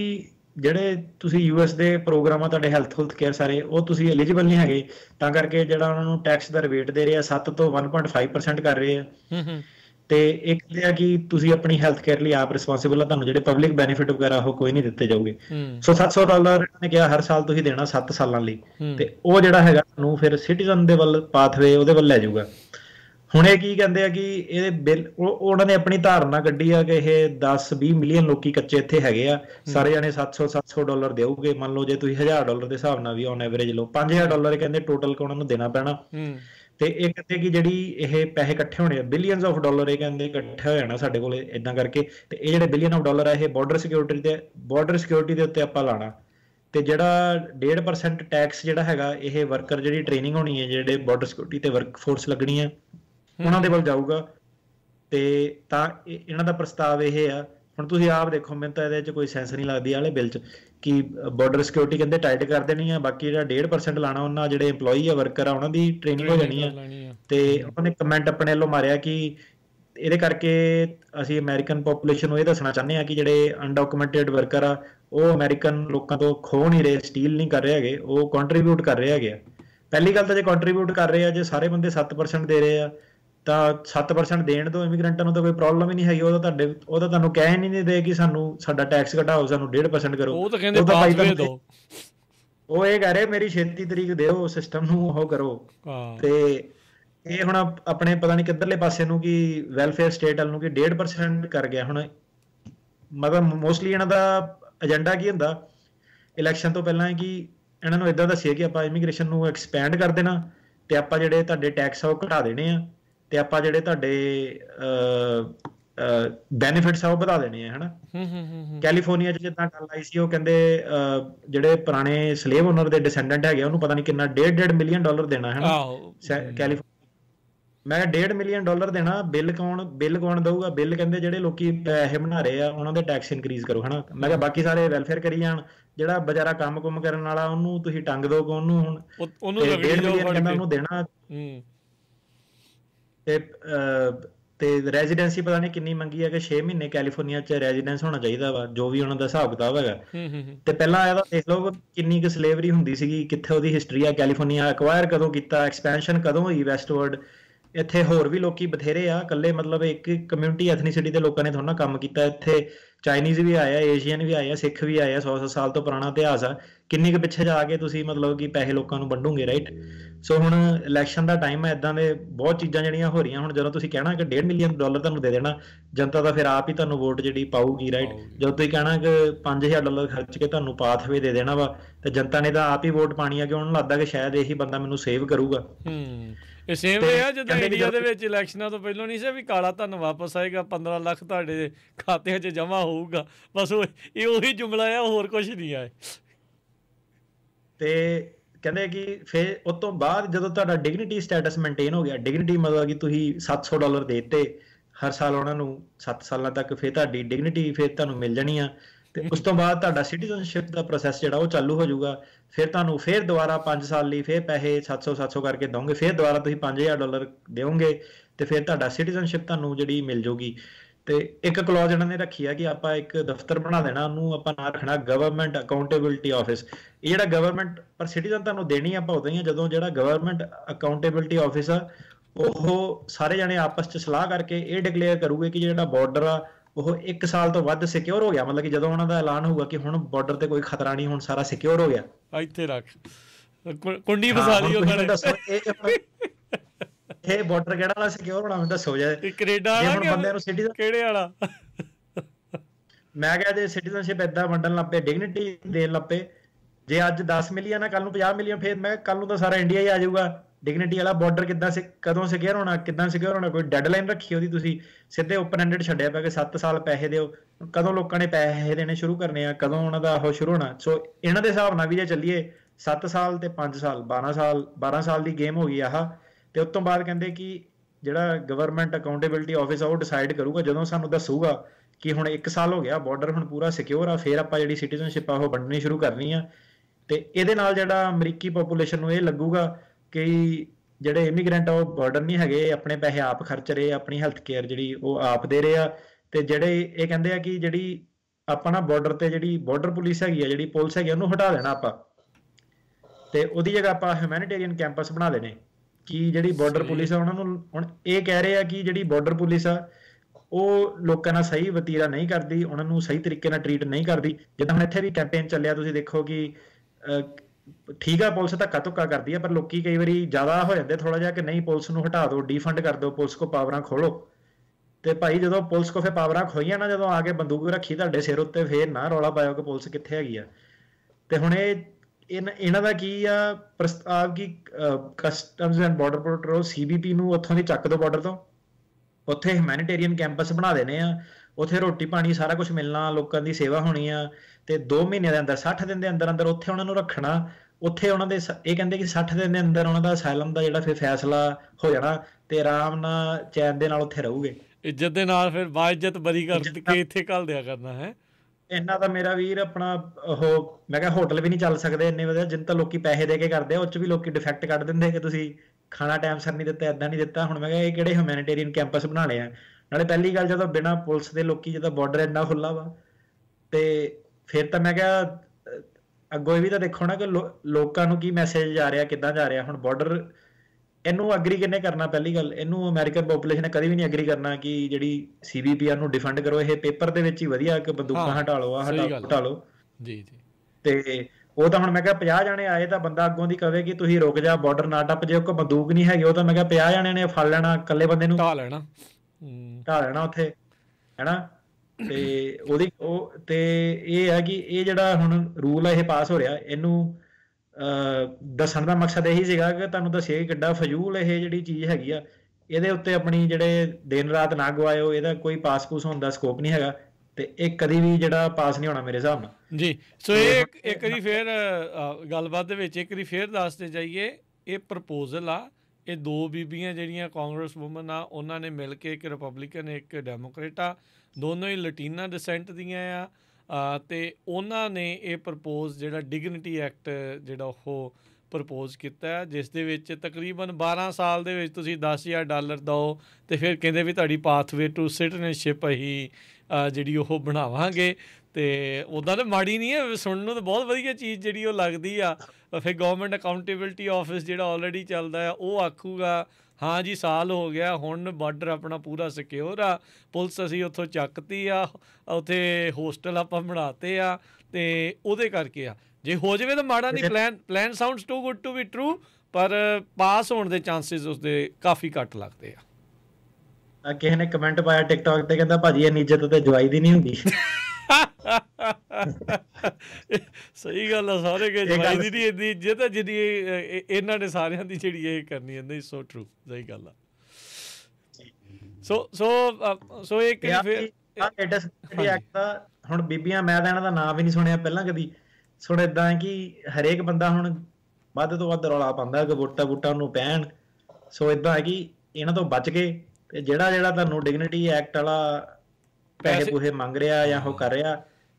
ਜਿਹੜੇ ਤੁਸੀਂ ਯੂਐਸ ਦੇ ਪ੍ਰੋਗਰਾਮ ਆ ਤੁਹਾਡੇ ਹੈਲਥ ਹੈਲਥ ਕੇਅਰ ਸਾਰੇ ਉਹ ਤੁਸੀਂ ਐਲੀਜੀਬਲ ਨਹੀਂ ਹੈਗੇ ਤਾਂ ਕਰਕੇ ਜਿਹੜਾ ਉਹਨਾਂ ਨੂੰ ਟੈਕਸ ਦਾ ਰਿਬੇਟ ਦੇ ਰਹੇ ਆ 7 ਤੋਂ 1.5% ਕਰ ਰਹੇ ਆ ਹੂੰ ਹੂੰ ਤੇ ਇੱਕ ਲਿਆ ਕਿ ਤੁਸੀਂ ਆਪਣੀ ਹੈਲਥ ਕੇਅਰ ਲਈ ਆਪ ਰਿਸਪੌਂਸਿਬਲ ਆ ਤੁਹਾਨੂੰ ਜਿਹੜੇ ਪਬਲਿਕ ਬੈਨੀਫਿਟ ਵਗੈਰਾ ਉਹ ਕੋਈ ਨਹੀਂ ਦਿੱਤੇ ਜਾਊਗੇ ਸੋ 700 ਡਾਲਰ ਇਹਨਾਂ ਨੇ ਕਿਹਾ ਹਰ ਸਾਲ ਤੁਸੀਂ ਦੇਣਾ 7 ਸਾਲਾਂ ਲਈ ਤੇ ਉਹ ਜਿਹੜਾ ਹੈਗਾ ਤੁਹਾਨੂੰ ਫਿਰ ਸਿਟੀਜ਼ਨ ਦੇ ਵੱਲ ਪਾਥਵੇ ਉਹਦੇ ਵੱਲ ਲੈ ਜਾਊਗਾ ਹੁਣ ਇਹ ਕੀ ਕਹਿੰਦੇ ਆ ਕਿ ਇਹਦੇ ਬਿੱਲ ਉਹਨਾਂ ਨੇ ਆਪਣੀ ਧਾਰਨਾ ਕੱਢੀ ਆ ਕਿ ਇਹ 10 20 ਮਿਲੀਅਨ ਲੋਕੀ ਕੱਚੇ ਇੱਥੇ ਹੈਗੇ ਆ ਸਾਰੇ ਜਾਣੇ 700 700 ਡਾਲਰ ਦੇਊਗੇ ਮੰਨ ਲਓ ਜੇ ਤੁਸੀਂ 1000 ਡਾਲਰ ਦੇ ਹਿਸਾਬ ਨਾਲ ਵੀ ਔਨ ਐਵਰੇਜ ਲਓ 5000 ਡਾਲਰ ਕਹਿੰਦੇ ਟੋਟਲ ਕੋ ਉਹਨਾਂ ਨੂੰ ਦੇਣਾ ਪੈਣਾ ਤੇ ਇਹ ਕਹਿੰਦੇ ਕਿ ਜਿਹੜੀ ਇਹ ਪੈਸੇ ਇਕੱਠੇ ਹੋਣੇ ਆ ਬਿਲੀਅਨਸ ਆਫ ਡਾਲਰ ਇਹ ਕਹਿੰਦੇ ਇਕੱਠੇ ਹੋ ਜਾਣਾ ਸਾਡੇ ਕੋਲੇ ਇਦਾਂ ਕਰਕੇ ਤੇ ਇਹ ਜਿਹੜੇ ਬਿਲੀਅਨ ਆਫ ਡਾਲਰ ਆ ਇਹ ਬਾਰਡਰ ਸਿਕਿਉਰਿਟੀ ਤੇ ਬਾਰਡਰ ਸਿਕਿਉਰਿਟੀ ਦੇ ਉੱਤੇ ਆਪਾਂ ਲਾਣਾ ਤੇ ਜਿਹੜਾ 1.5% ਟੈਕਸ ਜਿਹੜਾ ਹੈਗਾ ਇਹ ਵਰਕਰ ਜਿਹੜੀ ਟ੍ਰੇਨਿੰਗ ਹੋਣੀ ਹੈ ਜਿਹੜੇ ਬਾਰਡਰ ਸਿਕਿਉਰਿਟੀ ਤੇ ਵਰਕਫੋਰਸ ਲੱਗਣੀ ਹੈ ਉਹਨਾਂ ਦੇ ਵੱਲ ਜਾਊਗਾ ਤੇ ਤਾਂ ਇਹਨਾਂ ਦਾ ਪ੍ਰਸਤਾਵ ਇਹ ਆ ਹੁਣ ਤੁਸੀਂ ਆਪ ਦੇਖੋ ਮੈਨੂੰ ਤਾਂ ਇਹਦੇ ਵਿੱਚ ਕੋਈ ਸੈਂਸ ਨਹੀਂ ਲੱਗਦੀ ਆਲੇ ਬਿੱਲ 'ਚ ਕਿ ਬਾਰਡਰ ਸਿਕਿਉਰਿਟੀ ਕਹਿੰਦੇ ਟਾਈਟ ਕਰ ਦੇਣੀ ਆ ਬਾਕੀ ਜਿਹੜਾ 1.5% ਲਾਣਾ ਉਹਨਾਂ ਜਿਹੜੇ EMPLOYE ਆ ਵਰਕਰ ਆ ਉਹਨਾਂ ਦੀ ਟ੍ਰੇਨਿੰਗ ਹੋ ਜਾਣੀ ਆ ਤੇ ਉਹਨੇ ਕਮੈਂਟ ਆਪਣੇ ਵੱਲੋਂ ਮਾਰਿਆ ਕਿ ਇਹਦੇ ਕਰਕੇ ਅਸੀਂ ਅਮਰੀਕਨ ਪੋਪੂਲੇਸ਼ਨ ਨੂੰ ਇਹ ਦੱਸਣਾ ਚਾਹੁੰਦੇ ਆ ਕਿ ਜਿਹੜੇ ਅਨਡਾਕੂਮੈਂਟਡ ਵਰਕਰ ਆ ਉਹ ਅਮਰੀਕਨ ਲੋਕਾਂ ਤੋਂ ਖੋ ਨਹੀਂ ਰਹੇ ਸਟੀਲ ਨਹੀਂ ਕਰ ਰਹੇ ਹੈਗੇ ਉਹ ਕੰਟਰੀਬਿਊਟ ਕਰ ਰਹੇ ਹੈਗੇ ਪਹਿਲੀ ਗੱਲ ਤਾਂ ਜੇ ਕੰਟਰੀਬਿਊਟ ਕਰ ਰਹੇ ਆ ਜੇ ਸਾਰੇ ਬੰਦੇ 7% ਦੇ ਰਹੇ ਆ ਤਾਂ 7% ਦੇਣ ਦੋ ਇਮੀਗ੍ਰੈਂਟਾਂ ਨੂੰ ਤਾਂ ਕੋਈ ਪ੍ਰੋਬਲਮ ਹੀ ਨਹੀਂ ਹੈਗੀ ਉਹ ਤਾਂ ਤੁਹਾਡੇ ਉਹ ਤਾਂ ਤੁਹਾਨੂੰ ਕਹਿ ਨਹੀਂ ਦੇ ਕਿ ਸਾਨੂੰ ਸਾਡਾ ਟੈਕਸ ਘਟਾਓ ਸਾਨੂੰ 1.5% ਕਰੋ ਉਹ ਤਾਂ ਕਹਿੰਦੇ ਬਾਅਦ ਵਿੱਚ ਦੋ ਉਹ ਇਹ ਕਹ ਰਹੇ ਮੇਰੀ 36 ਤਰੀਕ ਦਿਓ ਸਿਸਟਮ ਨੂੰ ਉਹ ਕਰੋ ਤੇ ਇਹ ਹੁਣ ਆਪਣੇ ਪਤਾ ਨਹੀਂ ਕਿੱਧਰਲੇ ਪਾਸੇ ਨੂੰ ਕਿ ਵੈਲਫੇਅਰ ਸਟੇਟ ਵੱਲ ਨੂੰ ਕਿ 1.5% ਕਰ ਗਿਆ ਹੁਣ ਮਤਲਬ ਮੋਸਟਲੀ ਇਹਨਾਂ ਦਾ ਏਜੰਡਾ ਕੀ ਹੁੰਦਾ ਇਲੈਕਸ਼ਨ ਤੋਂ ਪਹਿਲਾਂ ਹੈ ਕਿ ਇਹਨਾਂ ਨੂੰ ਇਦਾਂ ਦੱਸਿਆ ਕਿ ਆਪਾਂ ਇਮੀਗ੍ਰੇਸ਼ਨ ਨੂੰ ਐਕਸਪੈਂਡ ਕਰ ਦੇਣਾ ਤੇ ਆਪਾਂ ਜਿਹੜੇ ਤੁਹਾਡੇ ਟੈਕਸ ਆ ਉਹ ਘਟਾ ਦੇਣੇ ਆ ਤੇ ਆਪਾਂ ਜਿਹੜੇ ਤੁਹਾਡੇ ਅ ਬੈਨੀਫਿਟਸ ਆ ਉਹ ਵਧਾ ਦੇਣੇ ਆ ਹਨਾ ਕੈਲੀਫੋਰਨੀਆ 'ਚ ਜਿੱਦਾਂ ਗੱਲ ਆਈ ਸੀ ਉਹ ਕਹਿੰਦੇ ਜਿਹੜੇ ਪੁਰਾਣੇ ਸਲੇਵ ਓਨਰ ਦੇ ਡਿਸੈਂਡੈਂਟ ਹੈਗੇ ਉਹਨੂੰ ਪਤਾ ਨਹੀਂ ਕਿੰਨਾ 1.5 ਮਿਲੀਅਨ ਡਾਲਰ ਦੇਣਾ ਹੈ ਹਨਾ ਕੈਲੀਫੋਰਨੀਆ ਮੈਂ 1.5 ਮਿਲੀਅਨ ਡਾਲਰ ਦੇਣਾ ਬਿੱਲ ਕੌਣ ਬਿੱਲ ਕੌਣ ਦਊਗਾ ਬਿੱਲ ਕਹਿੰਦੇ ਜਿਹੜੇ ਲੋਕੀ ਪੈਸੇ ਬਣਾ ਰਹੇ ਆ ਉਹਨਾਂ ਦੇ ਟੈਕਸ ਇਨਕਰੀਜ਼ ਕਰੋ ਹਨਾ ਮੈਂ ਕਿਹਾ ਬਾਕੀ ਸਾਰੇ ਵੈਲਫੇਅਰ ਕਰੀ ਜਾਣ ਜਿਹੜਾ ਬਜਾਰਾ ਕੰਮ-ਕੁਮ ਕਰਨ ਵਾਲਾ ਉਹਨੂੰ ਤੁਸੀਂ ਟੰਗ ਦੋ ਕੋ ਉਹਨੂੰ ਹੁਣ ਉਹਨੂੰ ਰਗੜੀ ਜਾਓ ਫੜ ਉਹਨੂੰ ਦੇਣਾ ਹੂੰ ਤੇ ਤੇ ਰੈਜ਼ੀਡੈਂਸੀ ਪਤਾ ਨਹੀਂ ਕਿੰਨੀ ਮੰਗੀ ਹੈ ਕਿ 6 ਮਹੀਨੇ ਕੈਲੀਫੋਰਨੀਆ ਚ ਰੈਜ਼ੀਡੈਂਸ ਹੋਣਾ ਚਾਹੀਦਾ ਵਾ ਜੋ ਵੀ ਉਹਨਾਂ ਦਾ ਹਿਸਾਬ ਕਿਤਾਬ ਹੈਗਾ ਤੇ ਪਹਿਲਾਂ ਇਹਦਾ ਦੇਖ ਲਓ ਕਿੰਨੀ ਕੁ ਸਲੇਵਰੀ ਹੁੰਦੀ ਸੀਗੀ ਕਿੱਥੇ ਉਹਦੀ ਹਿਸਟਰੀ ਆ ਕੈਲੀਫੋਰਨੀਆ ਅਕਵਾਇਰ ਕਦੋਂ ਕੀਤਾ ਐਕਸਪੈਂਸ਼ਨ ਕਦੋਂ ਹੋਈ ਵੈਸਟਵਰਡ ਇੱਥੇ ਹੋਰ ਵੀ ਲੋਕੀ ਬਥੇਰੇ ਆ ਇਕੱਲੇ ਮਤਲਬ ਇੱਕ ਕਮਿਊਨਿਟੀ ਐਥਨਿਸਿਟੀ ਦੇ ਲੋਕਾਂ ਨੇ ਥੋੜਾ ਕੰਮ ਕੀਤਾ ਇੱਥੇ ਚਾਈਨੀਜ਼ ਵੀ ਆਇਆ ਏਸ਼ੀਅਨ ਵੀ ਆਇਆ ਸਿੱਖ ਵੀ ਆਇਆ 100-100 ਸਾਲ ਤੋਂ ਪੁਰਾਣਾ ਇਤਿਹਾਸ ਆ ਕਿੰਨੇ ਕੁ ਪਿੱਛੇ ਜਾ ਕੇ ਤੁਸੀਂ ਮਤਲਬ ਕਿ ਪੈਸੇ ਲੋਕਾਂ ਨੂੰ ਵੰਡੋਗੇ ਰਾਈਟ ਸੋ ਹੁਣ ਇਲੈਕਸ਼ਨ ਦਾ ਟਾਈਮ ਆ ਇਦਾਂ ਦੇ ਬਹੁਤ ਚੀਜ਼ਾਂ ਜਿਹੜੀਆਂ ਹੋ ਰਹੀਆਂ ਹੁਣ ਜਦੋਂ ਤੁਸੀਂ ਕਹਿਣਾ ਕਿ 1.5 ਮਿਲੀਅਨ ਡਾਲਰ ਤੁਹਾਨੂੰ ਦੇ ਦੇਣਾ ਜਨਤਾ ਤਾਂ ਫਿਰ ਆਪ ਹੀ ਤੁਹਾਨੂੰ ਵੋਟ ਜਿਹੜੀ ਪਾਊਗੀ ਰਾਈਟ ਜਦੋਂ ਤੁਸੀਂ ਕਹਿਣਾ ਕਿ 5000 ਡਾਲਰ ਖਰਚ ਕੇ ਤੁਹਾਨੂੰ ਪਾਥਵੇ ਦੇ ਦੇਣਾ ਵਾ ਤੇ ਜਨਤਾ ਨੇ ਤਾਂ ਆਪ ਹੀ ਵੋਟ ਪਾਣੀ ਆ ਕਿ ਉਹਨਾਂ ਨੂੰ ਲੱਗਦਾ ਕਿ ਸ਼ਾਇਦ ਇਹੀ ਬੰਦਾ ਮੈਨੂੰ ਸੇਵ ਕਰੂਗਾ ਹੂੰ ਇਹ ਸੇਮ ਹੈ ਜਦੋਂ ਇੰਡੀਆ ਦੇ ਵਿੱਚ ਇਲੈਕਸ਼ਨਾਂ ਤੋਂ ਪਹਿਲਾਂ ਨਹੀਂ ਸੀ ਵੀ ਕਾਲਾ ਧਨ ਵਾਪਸ ਆਏਗਾ 15 ਲੱਖ ਤੁਹਾਡੇ ਖਾਤੇ 'ਚ ਜਮ੍ਹਾਂ ਹੋਊਗਾ ਬਸ ਉਹ ਇਹ ਉਹੀ ਜੁਮਲਾ ਹੈ ਹੋਰ ਕੁਝ ਨਹੀਂ ਆਏ ਤੇ ਕਹਿੰਦੇ ਕਿ ਫਿਰ ਉਸ ਤੋਂ ਬਾਅਦ ਜਦੋਂ ਤੁਹਾਡਾ ਡਿਗਨਿਟੀ ਸਟੇਟਸ ਮੇਨਟੇਨ ਹੋ ਗਿਆ ਡਿਗਨਿਟੀ ਮਤਲਬ ਕਿ ਤੁਸੀਂ 700 ਡਾਲਰ ਦੇ ਦਿੱਤੇ ਹਰ ਸਾਲ ਉਹਨਾਂ ਨੂੰ 7 ਸਾਲਾਂ ਤੱਕ ਫਿਰ ਤੁਹਾਡੀ ਡਿਗਨਿਟੀ ਫਿਰ ਤੁਹਾਨੂੰ ਮਿਲ ਜਾਣੀ ਆ ਤੇ ਉਸ ਤੋਂ ਬਾਅਦ ਤੁਹਾਡਾ ਸਿਟੀਜ਼ਨਸ਼ਿਪ ਦਾ ਪ੍ਰੋਸੈਸ ਜਿਹੜਾ ਉਹ ਚਾਲੂ ਹੋ ਜਾਊਗਾ ਫਿਰ ਤੁਹਾਨੂੰ ਫਿਰ ਦੁਬਾਰਾ 5 ਸਾਲ ਲਈ ਫਿਰ ਪੈਸੇ 700 700 ਕਰਕੇ ਦੋਗੇ ਫਿਰ ਦੁਬਾਰਾ ਤੁਸੀਂ 5000 ਡਾਲਰ ਦੇਵੋਗੇ ਤੇ ਫਿਰ ਤੁਹਾਡਾ ਸਿਟੀਜ਼ਨਸ਼ਿਪ ਤੁਹਾਨੂੰ ਜਿਹੜੀ ਮਿਲ ਜਾਊਗੀ ਤੇ ਇੱਕ ਕਲੌਜ ਇਹਨਾਂ ਨੇ ਰੱਖੀ ਆ ਕਿ ਆਪਾਂ ਇੱਕ ਦਫ਼ਤਰ ਬਣਾ ਦੇਣਾ ਉਹਨੂੰ ਆਪਾਂ ਨਾਂ ਰੱਖਣਾ ਗਵਰਨਮੈਂਟ ਅਕਾਊਂਟੇਬਿਲਟੀ ਆਫਿਸ ਇਹ ਜਿਹੜਾ ਗਵਰਨਮੈਂਟ ਪਰ ਸਿਟੀਜ਼ਨ ਤੁਹਾਨੂੰ ਦੇਣੀ ਆਪਾਂ ਉਦੋਂ ਹੀ ਜਦੋਂ ਜਿਹੜਾ ਗਵਰਨਮੈਂਟ ਅਕਾਊਂਟੇਬਿਲਟੀ ਆਫਿਸ ਆ ਉਹ ਸਾਰੇ ਜਣੇ ਆਪਸ ਵਿੱਚ ਸਲਾਹ ਕਰਕੇ ਇਹ ਡਿਕਲੇਅਰ ਕਰੂਗੇ ਕਿ ਜਿਹੜਾ ਬਾਰਡਰ ਆ ਉਹ 1 ਸਾਲ ਤੋਂ ਵੱਧ ਸਿਕਿਉਰ ਹੋ ਗਿਆ ਮਤਲਬ ਕਿ ਜਦੋਂ ਉਹਨਾਂ ਦਾ ਐਲਾਨ ਹੋਊਗਾ ਕਿ ਹੁਣ ਬਾਰਡਰ ਤੇ ਕੋਈ ਖਤਰਾ ਨਹੀਂ ਹੁਣ ਸਾਰਾ ਸਿਕਿਉਰ ਹੋ ਗਿਆ ਇੱਥੇ ਰੱਖ ਕੁੰਡੀ ਫਸਾ ਲਈ ਉਹਨਾਂ ਨੇ ਇਹ ਬਾਰਡਰ ਕਿਹੜਾ ਵਾਲਾ ਸਿਕਿਉਰ ਹੋਣਾ ਮੈਨੂੰ ਦੱਸੋ ਜੇ ਕੈਨੇਡਾ ਵਾਲਾ ਹੁਣ ਬੰਦੇ ਨੂੰ ਸਿਟੀਜ਼ਨ ਕਿਹੜੇ ਵਾਲਾ ਮੈਂ ਕਿਹਾ ਜੇ ਸਿਟੀਜ਼ਨਸ਼ਿਪ ਇਦਾਂ ਵੰਡਣ ਲੱਪੇ ਡਿਗਨਿਟੀ ਦੇਣ ਲੱਪੇ ਜੇ ਅੱਜ 10 ਮਿਲੀਅਨ ਆ ਕੱਲ ਨੂੰ 50 ਮਿਲੀਅਨ ਫੇਰ ਮੈਂ ਕੱਲ ਨੂੰ ਤਾਂ ਸਾਰਾ ਇੰਡੀਆ ਹੀ ਆ ਜਾਊਗਾ ਡਿਗਨਿਟੀ ਵਾਲਾ ਬਾਰਡਰ ਕਿੱਦਾਂ ਸੀ ਕਦੋਂ ਘੇਰ ਹੋਣਾ ਕਿੱਦਾਂ ਘੇਰ ਹੋਣਾ ਕੋਈ ਡੈਡਲਾਈਨ ਰੱਖੀ ਉਹਦੀ ਤੁਸੀਂ ਸਿੱਧੇ ਓਪਨ ਐਂਡਡ ਛੱਡਿਆ ਪਿਆ ਕਿ 7 ਸਾਲ ਪੈਸੇ ਦਿਓ ਕਦੋਂ ਲੋਕਾਂ ਨੇ ਪੈਸੇ ਦੇਣੇ ਸ਼ੁਰੂ ਕਰਨੇ ਆ ਕਦੋਂ ਉਹਨਾਂ ਦਾ ਉਹ ਸ਼ੁਰੂ ਹੋਣਾ ਸੋ ਇਹਨਾਂ ਦੇ ਹਿਸਾਬ ਨਾਲ ਵੀ ਜੇ ਚੱਲੀਏ 7 ਸਾਲ ਤੇ 5 ਸਾਲ 12 ਸਾਲ 12 ਸਾਲ ਦੀ ਗੇਮ ਹੋ ਗਈ ਆਹ ਤੇ ਉਸ ਤੋਂ ਬਾਅਦ ਕਹਿੰਦੇ ਕਿ ਜਿਹੜਾ ਗਵਰਨਮੈਂਟ ਅਕਾਊਂਟੇਬਿਲਟੀ ਆਫਿਸ ਆ ਉਹ ਡਿਸਾਈਡ ਕਰੂਗਾ ਜਦੋਂ ਸਾਨੂੰ ਦੱਸੂਗਾ ਕਿ ਹੁਣ 1 ਸਾਲ ਹੋ ਗਿਆ ਬਾਰਡਰ ਹੁਣ ਪੂਰਾ ਸਿਕਿਉਰ ਆ ਫੇਰ ਆਪਾਂ ਜਿਹੜੀ ਸਿਟੀਜ਼ਨਸ਼ਿਪ ਆ ਉਹ ਵੰਡਣੀ ਸ਼ੁਰੂ ਕਰਨੀ ਆ ਤੇ ਇਹਦੇ ਨਾਲ ਜਿਹੜਾ ਅਮਰੀਕੀ ਪੋਪੂਲੇਸ਼ਨ ਨੂੰ ਇਹ ਲੱਗੂਗਾ ਕਈ ਜਿਹੜੇ ਇਮੀਗ੍ਰੈਂਟ ਆ ਉਹ ਬਾਰਡਰ ਨਹੀਂ ਹੈਗੇ ਆਪਣੇ ਪੈਸੇ ਆਪ ਖਰਚ ਰਹੇ ਆਪਣੀ ਹੈਲਥ ਕੇਅਰ ਜਿਹੜੀ ਉਹ ਆਪ ਦੇ ਰਹੇ ਆ ਤੇ ਜਿਹੜੇ ਇਹ ਕਹਿੰਦੇ ਆ ਕਿ ਜਿਹੜੀ ਆਪਣਾ ਬਾਰਡਰ ਤੇ ਜਿਹੜੀ ਬਾਰਡਰ ਪੁਲਿਸ ਹੈਗੀ ਆ ਜਿਹੜੀ ਪੁਲਿਸ ਹੈਗੀ ਉਹਨੂੰ ਹਟਾ ਦੇਣਾ ਆਪਾਂ ਤੇ ਉਹਦੀ ਜਗ੍ਹਾ ਆਪਾਂ ਹਿਊਮੈਨਿਟੇਰੀਅਨ ਕੈਂਪਸ ਬਣਾ ਲੈਨੇ ਕਿ ਜਿਹੜੀ ਬਾਰਡਰ ਪੁਲਿਸ ਆ ਉਹਨਾਂ ਨੂੰ ਹੁਣ ਇਹ ਕਹਿ ਰਹੇ ਆ ਕਿ ਜਿਹੜੀ ਬਾਰਡਰ ਪੁਲਿਸ ਆ ਉਹ ਲੋਕਾਂ ਨਾਲ ਸਹੀ ਵਤੀਰਾ ਨਹੀਂ ਕਰਦੀ ਉਹਨਾਂ ਨੂੰ ਸਹੀ ਤਰੀਕੇ ਨਾਲ ਟ੍ਰੀਟ ਨਹੀਂ ਕਰਦੀ ਜਿੱਦਾਂ ਹੁਣ ਇੱਥੇ ਵੀ ਕੈਂਪੇਨ ਚੱਲਿਆ ਤੁਸੀਂ ਦੇਖੋ ਕਿ ਠੀਕ ਆ ਪੁਲਿਸ ਤਾਂ ਧੁੱਕਾ ਕਰਦੀ ਆ ਪਰ ਲੋਕੀ ਕਈ ਵਾਰੀ ਜ਼ਿਆਦਾ ਹੋ ਜਾਂਦੇ ਥੋੜਾ ਜਿਹਾ ਕਿ ਨਹੀਂ ਪੁਲਿਸ ਨੂੰ ਹਟਾ ਦਿਓ ਡੀਫੰਡ ਕਰ ਦਿਓ ਪੁਲਿਸ ਕੋ ਪਾਵਰਾਂ ਖੋਲੋ ਤੇ ਭਾਈ ਜਦੋਂ ਪੁਲਿਸ ਕੋ ਫੇ ਪਾਵਰਾਂ ਖੋਈਆਂ ਨਾ ਜਦੋਂ ਆ ਕੇ ਬੰਦੂਕ ਰੱਖੀ ਤੁਹਾਡੇ ਸਿਰ ਉੱਤੇ ਫੇਰ ਨਾ ਰੌਲਾ ਪਾਇਓ ਕਿ ਪੁਲਿਸ ਕਿੱਥੇ ਹੈਗੀ ਆ ਤੇ ਹੁਣ ਇਹ ਇਹਨਾਂ ਦਾ ਕੀ ਆ ਪ੍ਰਸਤਾਵ ਕੀ customs and border patrol CBP ਨੂੰ ਉੱਥੋਂ ਦੀ ਚੱਕ ਦੋ ਬਾਰਡਰ ਤੋਂ ਉੱਥੇ ਹਿਊਮੈਨਿਟੇਰੀਅਨ ਕੈਂਪਸ ਬਣਾ ਦੇਣੇ ਆ ਉੱਥੇ ਰੋਟੀ ਪਾਣੀ ਸਾਰਾ ਕੁਝ ਮਿਲਣਾ ਲੋਕਾਂ ਦੀ ਸੇਵਾ ਹੋਣੀ ਆ ਤੇ 2 ਮਹੀਨੇ ਦੇ ਅੰਦਰ 60 ਦਿਨ ਦੇ ਅੰਦਰ ਅੰਦਰ ਉੱਥੇ ਉਹਨਾਂ ਨੂੰ ਰੱਖਣਾ ਉੱਥੇ ਉਹਨਾਂ ਦੇ ਇਹ ਕਹਿੰਦੇ ਕਿ 60 ਦਿਨ ਦੇ ਅੰਦਰ ਉਹਨਾਂ ਦਾ ਅਸਾਈਲਮ ਦਾ ਜਿਹੜਾ ਫਿਰ ਫੈਸਲਾ ਹੋ ਜਾਣਾ ਤੇ ਆਰਾਮ ਨਾਲ ਚੈਨ ਦੇ ਨਾਲ ਉੱਥੇ ਰਹੂਗੇ ਇੱਜ਼ਤ ਦੇ ਨਾਲ ਫਿਰ ਇੱਜ਼ਤ ਬਰੀ ਕਰ ਕੇ ਇੱਥੇ ਕੱਲ ਦਿਆ ਕਰਨਾ ਹੈ ਇੰਨਾ ਤਾਂ ਮੇਰਾ ਵੀਰ ਆਪਣਾ ਉਹ ਮੈਂ ਕਿਹਾ ਹੋਟਲ ਵੀ ਨਹੀਂ ਚੱਲ ਸਕਦੇ ਇੰਨੇ ਵਧੀਆ ਜਿੰਨ ਤਾਂ ਲੋਕੀ ਪੈਸੇ ਦੇ ਕੇ ਕਰਦੇ ਆ ਉੱਚ ਵੀ ਲੋਕੀ ਡਿਫੈਕਟ ਕੱਢ ਦਿੰਦੇ ਕਿ ਤੁਸੀਂ ਖਾਣਾ ਟਾਈਮ ਸਰ ਨਹੀਂ ਦਿੱਤਾ ਐਦਾਂ ਨਹੀਂ ਦਿੱਤਾ ਹੁਣ ਮੈਂ ਕਿਹਾ ਇਹ ਕਿਹੜੇ ਹਿਊਮੈਨਿਟੇਰੀਅਨ ਕੈਂਪਸ ਬਣਾ ਲਏ ਆ ਨਾਲੇ ਪਹਿਲੀ ਗੱਲ ਜਦੋਂ ਬਿਨਾ ਪੁਲਿਸ ਦੇ ਲੋਕੀ ਜਦੋਂ ਬਾਰਡਰ ਇੰਨਾ ਖੁੱਲਾ ਵਾ ਤੇ ਫਿਰ ਤਾਂ ਮੈਂ ਕਿਹਾ ਅੱਗੋਂ ਇਹ ਵੀ ਤਾਂ ਦੇਖੋ ਨਾ ਕਿ ਲੋਕਾਂ ਨੂੰ ਕੀ ਮੈਸੇਜ ਜਾ ਰਿਹਾ ਕਿੱਦਾਂ ਜਾ ਰਿਹਾ ਹੁਣ ਬਾਰਡਰ ਇਹਨੂੰ ਐਗਰੀ ਕਿੰਨੇ ਕਰਨਾ ਪਹਿਲੀ ਗੱਲ ਇਹਨੂੰ ਅਮਰੀਕਨ ਪੋਪੂਲੇਸ਼ਨ ਨੇ ਕਦੇ ਵੀ ਨਹੀਂ ਐਗਰੀ ਕਰਨਾ ਕਿ ਜਿਹੜੀ ਸੀਬੀਪੀਆਰ ਨੂੰ ਡਿਫੈਂਡ ਕਰੋ ਇਹ ਪੇਪਰ ਦੇ ਵਿੱਚ ਹੀ ਵਧੀਆ ਕਿ ਬੰਦੂਕਾਂ ਹਟਾ ਲਓ ਆ ਹਟਾ ਲਓ ਜੀ ਜੀ ਤੇ ਉਹ ਤਾਂ ਹੁਣ ਮੈਂ ਕਿਹਾ 50 ਜਾਣੇ ਆਏ ਤਾਂ ਬੰਦਾ ਅੱਗੋਂ ਦੀ ਕਵੇ ਕਿ ਤੁਸੀਂ ਰੁਕ ਜਾ ਬਾਰਡਰ ਨਾ ਟੱਪ ਜੇ ਕੋ ਬੰਦੂਕ ਨਹੀਂ ਹੈਗੀ ਉਹ ਤਾਂ ਮੈਂ ਕਿਹਾ 50 ਜਾਣੇ ਨੇ ਫੜ ਲੈਣਾ ਇਕੱਲੇ ਬੰਦੇ ਨੂੰ ਢਾ ਲੈਣਾ ਢਾ ਲੈਣਾ ਉੱਥੇ ਹੈਨਾ ਤੇ ਉਹਦੀ ਉਹ ਤੇ ਇਹ ਹੈ ਕਿ ਇਹ ਜਿਹੜਾ ਹੁਣ ਰੂਲ ਆ ਇਹ ਪਾਸ ਹੋ ਰਿਹਾ ਇਹਨੂੰ ਦੱਸਣ ਦਾ ਮਕਸਦ ਇਹੀ ਸੀਗਾ ਕਿ ਤੁਹਾਨੂੰ ਦੱਸੇ ਕਿੱਡਾ ਫਜ਼ੂਲ ਇਹ ਜਿਹੜੀ ਚੀਜ਼ ਹੈਗੀ ਆ ਇਹਦੇ ਉੱਤੇ ਆਪਣੀ ਜਿਹੜੇ ਦਿਨ ਰਾਤ ਨਾ ਗਵਾਇਓ ਇਹਦਾ ਕੋਈ ਪਾਸ ਪੂਸ ਹੋਣ ਦਾ ਸਕੋਪ ਨਹੀਂ ਹੈਗਾ ਤੇ ਇਹ ਕਦੀ ਵੀ ਜਿਹੜਾ ਪਾਸ ਨਹੀਂ ਹੋਣਾ ਮੇਰੇ ਹਿਸਾਬ ਨਾਲ ਜੀ ਸੋ ਇਹ ਇੱਕ ਜੀ ਫੇਰ ਗੱਲਬਾਤ ਦੇ ਵਿੱਚ ਇੱਕ ਦੀ ਫੇਰ ਦੱਸਦੇ ਜਾਈਏ ਇਹ ਪ੍ਰਪੋਜ਼ਲ ਆ ਇਹ ਦੋ ਬੀਬੀਆਂ ਜਿਹੜੀਆਂ ਕਾਂਗਰਸ ਔਮਨ ਆ ਉਹਨਾਂ ਨੇ ਮਿਲ ਕੇ ਇੱਕ ਰਿਪਬਲਿਕਨ ਇੱਕ ਡੈਮੋਕ੍ਰੇਟ ਆ ਦੋਨੋਂ ਹੀ ਲੈਟੀਨਾ ਡਿਸੈਂਟ ਦੀਆਂ ਆ ਤੇ ਉਹਨਾਂ ਨੇ ਇਹ ਪ੍ਰਪੋਜ਼ ਜਿਹੜਾ ਡਿਗਨਿਟੀ ਐਕਟ ਜਿਹੜਾ ਉਹ ਪ੍ਰਪੋਜ਼ ਕੀਤਾ ਜਿਸ ਦੇ ਵਿੱਚ ਤਕਰੀਬਨ 12 ਸਾਲ ਦੇ ਵਿੱਚ ਤੁਸੀਂ 10000 ਡਾਲਰ ਦਿਓ ਤੇ ਫਿਰ ਕਹਿੰਦੇ ਵੀ ਤੁਹਾਡੀ ਪਾਥਵੇ ਟੂ ਸਿਟਨਸ਼ਿਪ ਹੀ ਜਿਹੜੀ ਉਹ ਬਣਾਵਾਂਗੇ ਤੇ ਉਦਾਂ ਤਾਂ ਮਾੜੀ ਨਹੀਂ ਹੈ ਸੁਣਨ ਨੂੰ ਤਾਂ ਬਹੁਤ ਵਧੀਆ ਚੀਜ਼ ਜਿਹੜੀ ਉਹ ਲੱਗਦੀ ਆ ਫਿਰ ਗਵਰਨਮੈਂਟ ਅਕਾਊਂਟੇਬਿਲਟੀ ਆਫਿਸ ਜਿਹੜਾ ਆਲਰੇਡੀ ਚੱਲਦਾ ਆ ਉਹ ਆਖੂਗਾ ਹਾਂ ਜੀ ਸਾਲ ਹੋ ਗਿਆ ਹੁਣ ਬਾਰਡਰ ਆਪਣਾ ਪੂਰਾ ਸਿਕਿਉਰ ਆ ਪੁਲਿਸ ਅਸੀਂ ਉੱਥੋਂ ਚੱਕਤੀ ਆ ਉੱਥੇ ਹੋਸਟਲ ਆਪਾਂ ਬਣਾਤੇ ਆ ਤੇ ਉਹਦੇ ਕਰਕੇ ਆ ਜੇ ਹੋ ਜਾਵੇ ਤਾਂ ਮਾੜਾ ਨਹੀਂ plan plan sounds too good to be true ਪਰ ਪਾਸ ਹੋਣ ਦੇ ਚਾਂਸਸ ਉਸਦੇ ਕਾਫੀ ਘੱਟ ਲੱਗਦੇ ਆ ਕਿਸੇ ਨੇ ਕਮੈਂਟ ਪਾਇਆ ਟਿਕਟੌਕ ਤੇ ਕਹਿੰਦਾ ਭਾਜੀ ਇਹ ਨੀਜਤ ਤੇ ਜਵਾਈ ਦੀ ਨਹੀਂ ਹੁੰਦੀ ਸਹੀ ਗੱਲ ਆ ਸਾਰੇ ਕੇ ਜਵਾਈ ਦੀ ਨਹੀਂ ਇੰਨੀ ਜੇ ਤਾਂ ਜਿੰਨੀ ਇਹਨਾਂ ਨੇ ਸਾਰਿਆਂ ਦੀ ਜਿਹੜੀ ਇਹ ਕਰਨੀ ਹੈ ਨਹੀਂ ਸੋ ਟਰੂ ਸਹੀ ਗੱਲ ਆ ਸੋ ਸੋ ਸੋ ਇੱਕ ਫਿਰ ਆ ਦੀ ਐਕਟ ਦਾ ਹੁਣ ਬੀਬੀਆਂ ਮੈਂ ਤਾਂ ਇਹਨਾਂ ਦਾ ਨਾਮ ਵੀ ਨਹੀਂ ਸੁਣਿਆ ਪਹਿਲਾਂ ਕਦੀ ਸੁਣ ਇਦਾਂ ਕਿ ਹਰੇਕ ਬੰਦਾ ਹੁਣ ਵੱਧ ਤੋਂ ਵੱਧ ਰੌਲਾ ਪਾਉਂਦਾ ਕਿ ਵੋਟਾਂ ਵੋਟਾਂ ਨੂੰ ਪੈਣ ਸੋ ਇਦਾਂ ਹੈ ਕਿ ਇਹਨਾਂ ਤੋਂ ਬਚ ਕੇ ਤੇ ਜਿਹੜਾ ਜਿਹੜਾ ਤੁਹਾਨੂੰ ਡਿਗਨਿਟੀ ਐਕਟ ਵਾਲਾ ਪੈਸੇ ਪੂਹੇ ਮੰਗ ਰਿਹਾ ਜਾਂ ਉਹ ਕਰ ਰਿਹਾ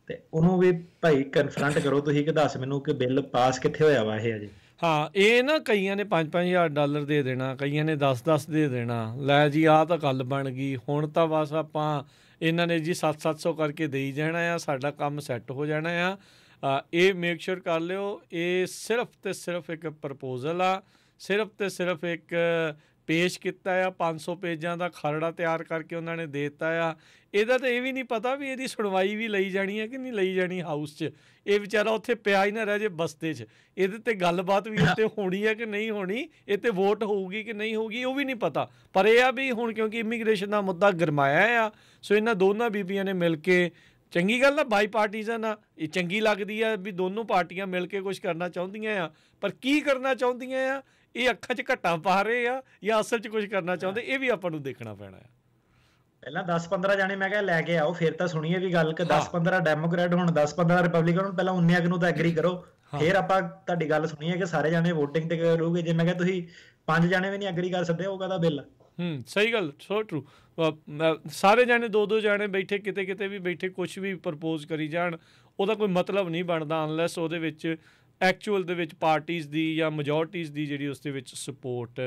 ਤੇ ਉਹਨੂੰ ਵੀ ਭਾਈ ਕਨਫਰੰਟ ਕਰੋ ਤੁਸੀਂ ਕਿ ਦੱਸ ਮੈਨੂੰ ਕਿ ਬਿੱਲ ਪਾਸ ਕਿੱਥੇ ਹੋਇਆ ਵਾ ਇਹ ਅਜੇ ਹਾਂ ਇਹ ਨਾ ਕਈਆਂ ਨੇ 5-5000 ਡਾਲਰ ਦੇ ਦੇਣਾ ਕਈਆਂ ਨੇ 10-10 ਦੇ ਦੇਣਾ ਲੈ ਜੀ ਆਹ ਤਾਂ ਗੱਲ ਬਣ ਗਈ ਹੁਣ ਤਾਂ ਬਸ ਆਪਾਂ ਇਹਨਾਂ ਨੇ ਜੀ 7-700 ਕਰਕੇ ਦੇਈ ਜਾਣਾ ਆ ਸਾਡਾ ਕੰਮ ਸੈੱਟ ਹੋ ਜਾਣਾ ਆ ਇਹ ਮੇਕ ਸ਼ੋਰ ਕਰ ਲਿਓ ਇਹ ਸਿਰਫ ਤੇ ਸਿਰਫ ਇੱਕ ਪ੍ਰਪੋਜ਼ਲ ਆ ਸਿਰਫ ਤੇ ਸਿਰਫ ਇੱਕ ਪੇਸ਼ ਕੀਤਾ ਆ 500 ਪੇਜਾਂ ਦਾ ਖਰੜਾ ਤਿਆਰ ਕਰਕੇ ਉਹਨਾਂ ਨੇ ਦੇ ਦਿੱਤਾ ਆ ਇਹਦਾ ਤਾਂ ਇਹ ਵੀ ਨਹੀਂ ਪਤਾ ਵੀ ਇਹਦੀ ਸੁਣਵਾਈ ਵੀ ਲਈ ਜਾਣੀ ਹੈ ਕਿ ਨਹੀਂ ਲਈ ਜਾਣੀ ਹਾਊਸ 'ਚ ਇਹ ਵਿਚਾਰਾ ਉੱਥੇ ਪਿਆ ਹੀ ਨਾ ਰਹਿ ਜੇ ਬਸਤੇ 'ਚ ਇਹਦੇ ਤੇ ਗੱਲਬਾਤ ਵੀ ਉੱਤੇ ਹੋਣੀ ਹੈ ਕਿ ਨਹੀਂ ਹੋਣੀ ਇਹ ਤੇ ਵੋਟ ਹੋਊਗੀ ਕਿ ਨਹੀਂ ਹੋਊਗੀ ਉਹ ਵੀ ਨਹੀਂ ਪਤਾ ਪਰ ਇਹ ਆ ਵੀ ਹੁਣ ਕਿਉਂਕਿ ਇਮੀਗ੍ਰੇਸ਼ਨ ਦਾ ਮੁੱਦਾ ਗਰਮਾਇਆ ਆ ਸੋ ਇਹਨਾਂ ਦੋਨਾਂ ਬੀਬੀਆਂ ਨੇ ਮਿਲ ਕੇ ਚੰਗੀ ਗੱਲ ਆ ਬਾਈ ਪਾਰਟੀਜ਼ਨ ਆ ਇਹ ਚੰਗੀ ਲੱਗਦੀ ਆ ਵੀ ਦੋਨੋਂ ਪਾਰਟੀਆਂ ਮਿਲ ਕੇ ਕੁਝ ਕਰਨਾ ਚਾਹੁੰਦੀਆਂ ਆ ਪਰ ਕੀ ਕਰਨਾ ਚਾਹੁੰਦੀਆਂ ਆ ਇਹ ਅੱਖਾਂ 'ਚ ਘਟਾ ਪਾ ਰਹੇ ਆ ਜਾਂ ਅਸਲ 'ਚ ਕੁਝ ਕਰਨਾ ਚਾਹੁੰਦੇ ਇਹ ਵੀ ਆਪਾਂ ਨੂੰ ਦੇਖਣਾ ਪੈਣਾ ਹੈ ਪਹਿਲਾਂ 10-15 ਜਾਣੇ ਮੈਂ ਕਿਹਾ ਲੈ ਕੇ ਆਓ ਫਿਰ ਤਾਂ ਸੁਣੀਏ ਵੀ ਗੱਲ ਕਿ 10-15 ਡੈਮੋਕ੍ਰੈਟ ਹੁਣ 10-15 ਰਿਪਬਲਿਕਨ ਹੁਣ ਪਹਿਲਾਂ 19 ਨੂੰ ਤਾਂ ਐਗਰੀ ਕਰੋ ਫਿਰ ਆਪਾਂ ਤੁਹਾਡੀ ਗੱਲ ਸੁਣੀਏ ਕਿ ਸਾਰੇ ਜਾਣੇ VOTING ਤੇ ਕਰੋਗੇ ਜੇ ਮੈਂ ਕਿਹਾ ਤੁਸੀਂ ਪੰਜ ਜਾਣੇ ਵੀ ਨਹੀਂ ਐਗਰੀ ਕਰ ਸਕਦੇ ਉਹ ਕਹਦਾ ਬਿੱਲ ਹੂੰ ਸਹੀ ਗੱਲ ਸੋ ਟਰੂ ਸਾਰੇ ਜਾਣੇ ਦੋ ਦੋ ਜਾਣੇ ਬੈਠੇ ਕਿਤੇ ਕਿਤੇ ਵੀ ਬੈਠੇ ਕੁਝ ਵੀ ਪ੍ਰਪੋਜ਼ ਕਰੀ ਜਾਣ ਉਹਦਾ ਕੋਈ ਮਤਲਬ ਨਹੀਂ ਬਣਦਾ ਅਨਲੈਸ ਉਹਦੇ ਵਿੱਚ ਐਕਚੁਅਲ ਦੇ ਵਿੱਚ ਪਾਰਟੀਆਂ ਦੀ ਜਾਂ ਮੈਜੋਰਟੀਆਂ ਦੀ ਜਿਹੜੀ ਉਸ ਦੇ ਵਿੱਚ ਸਪੋਰਟ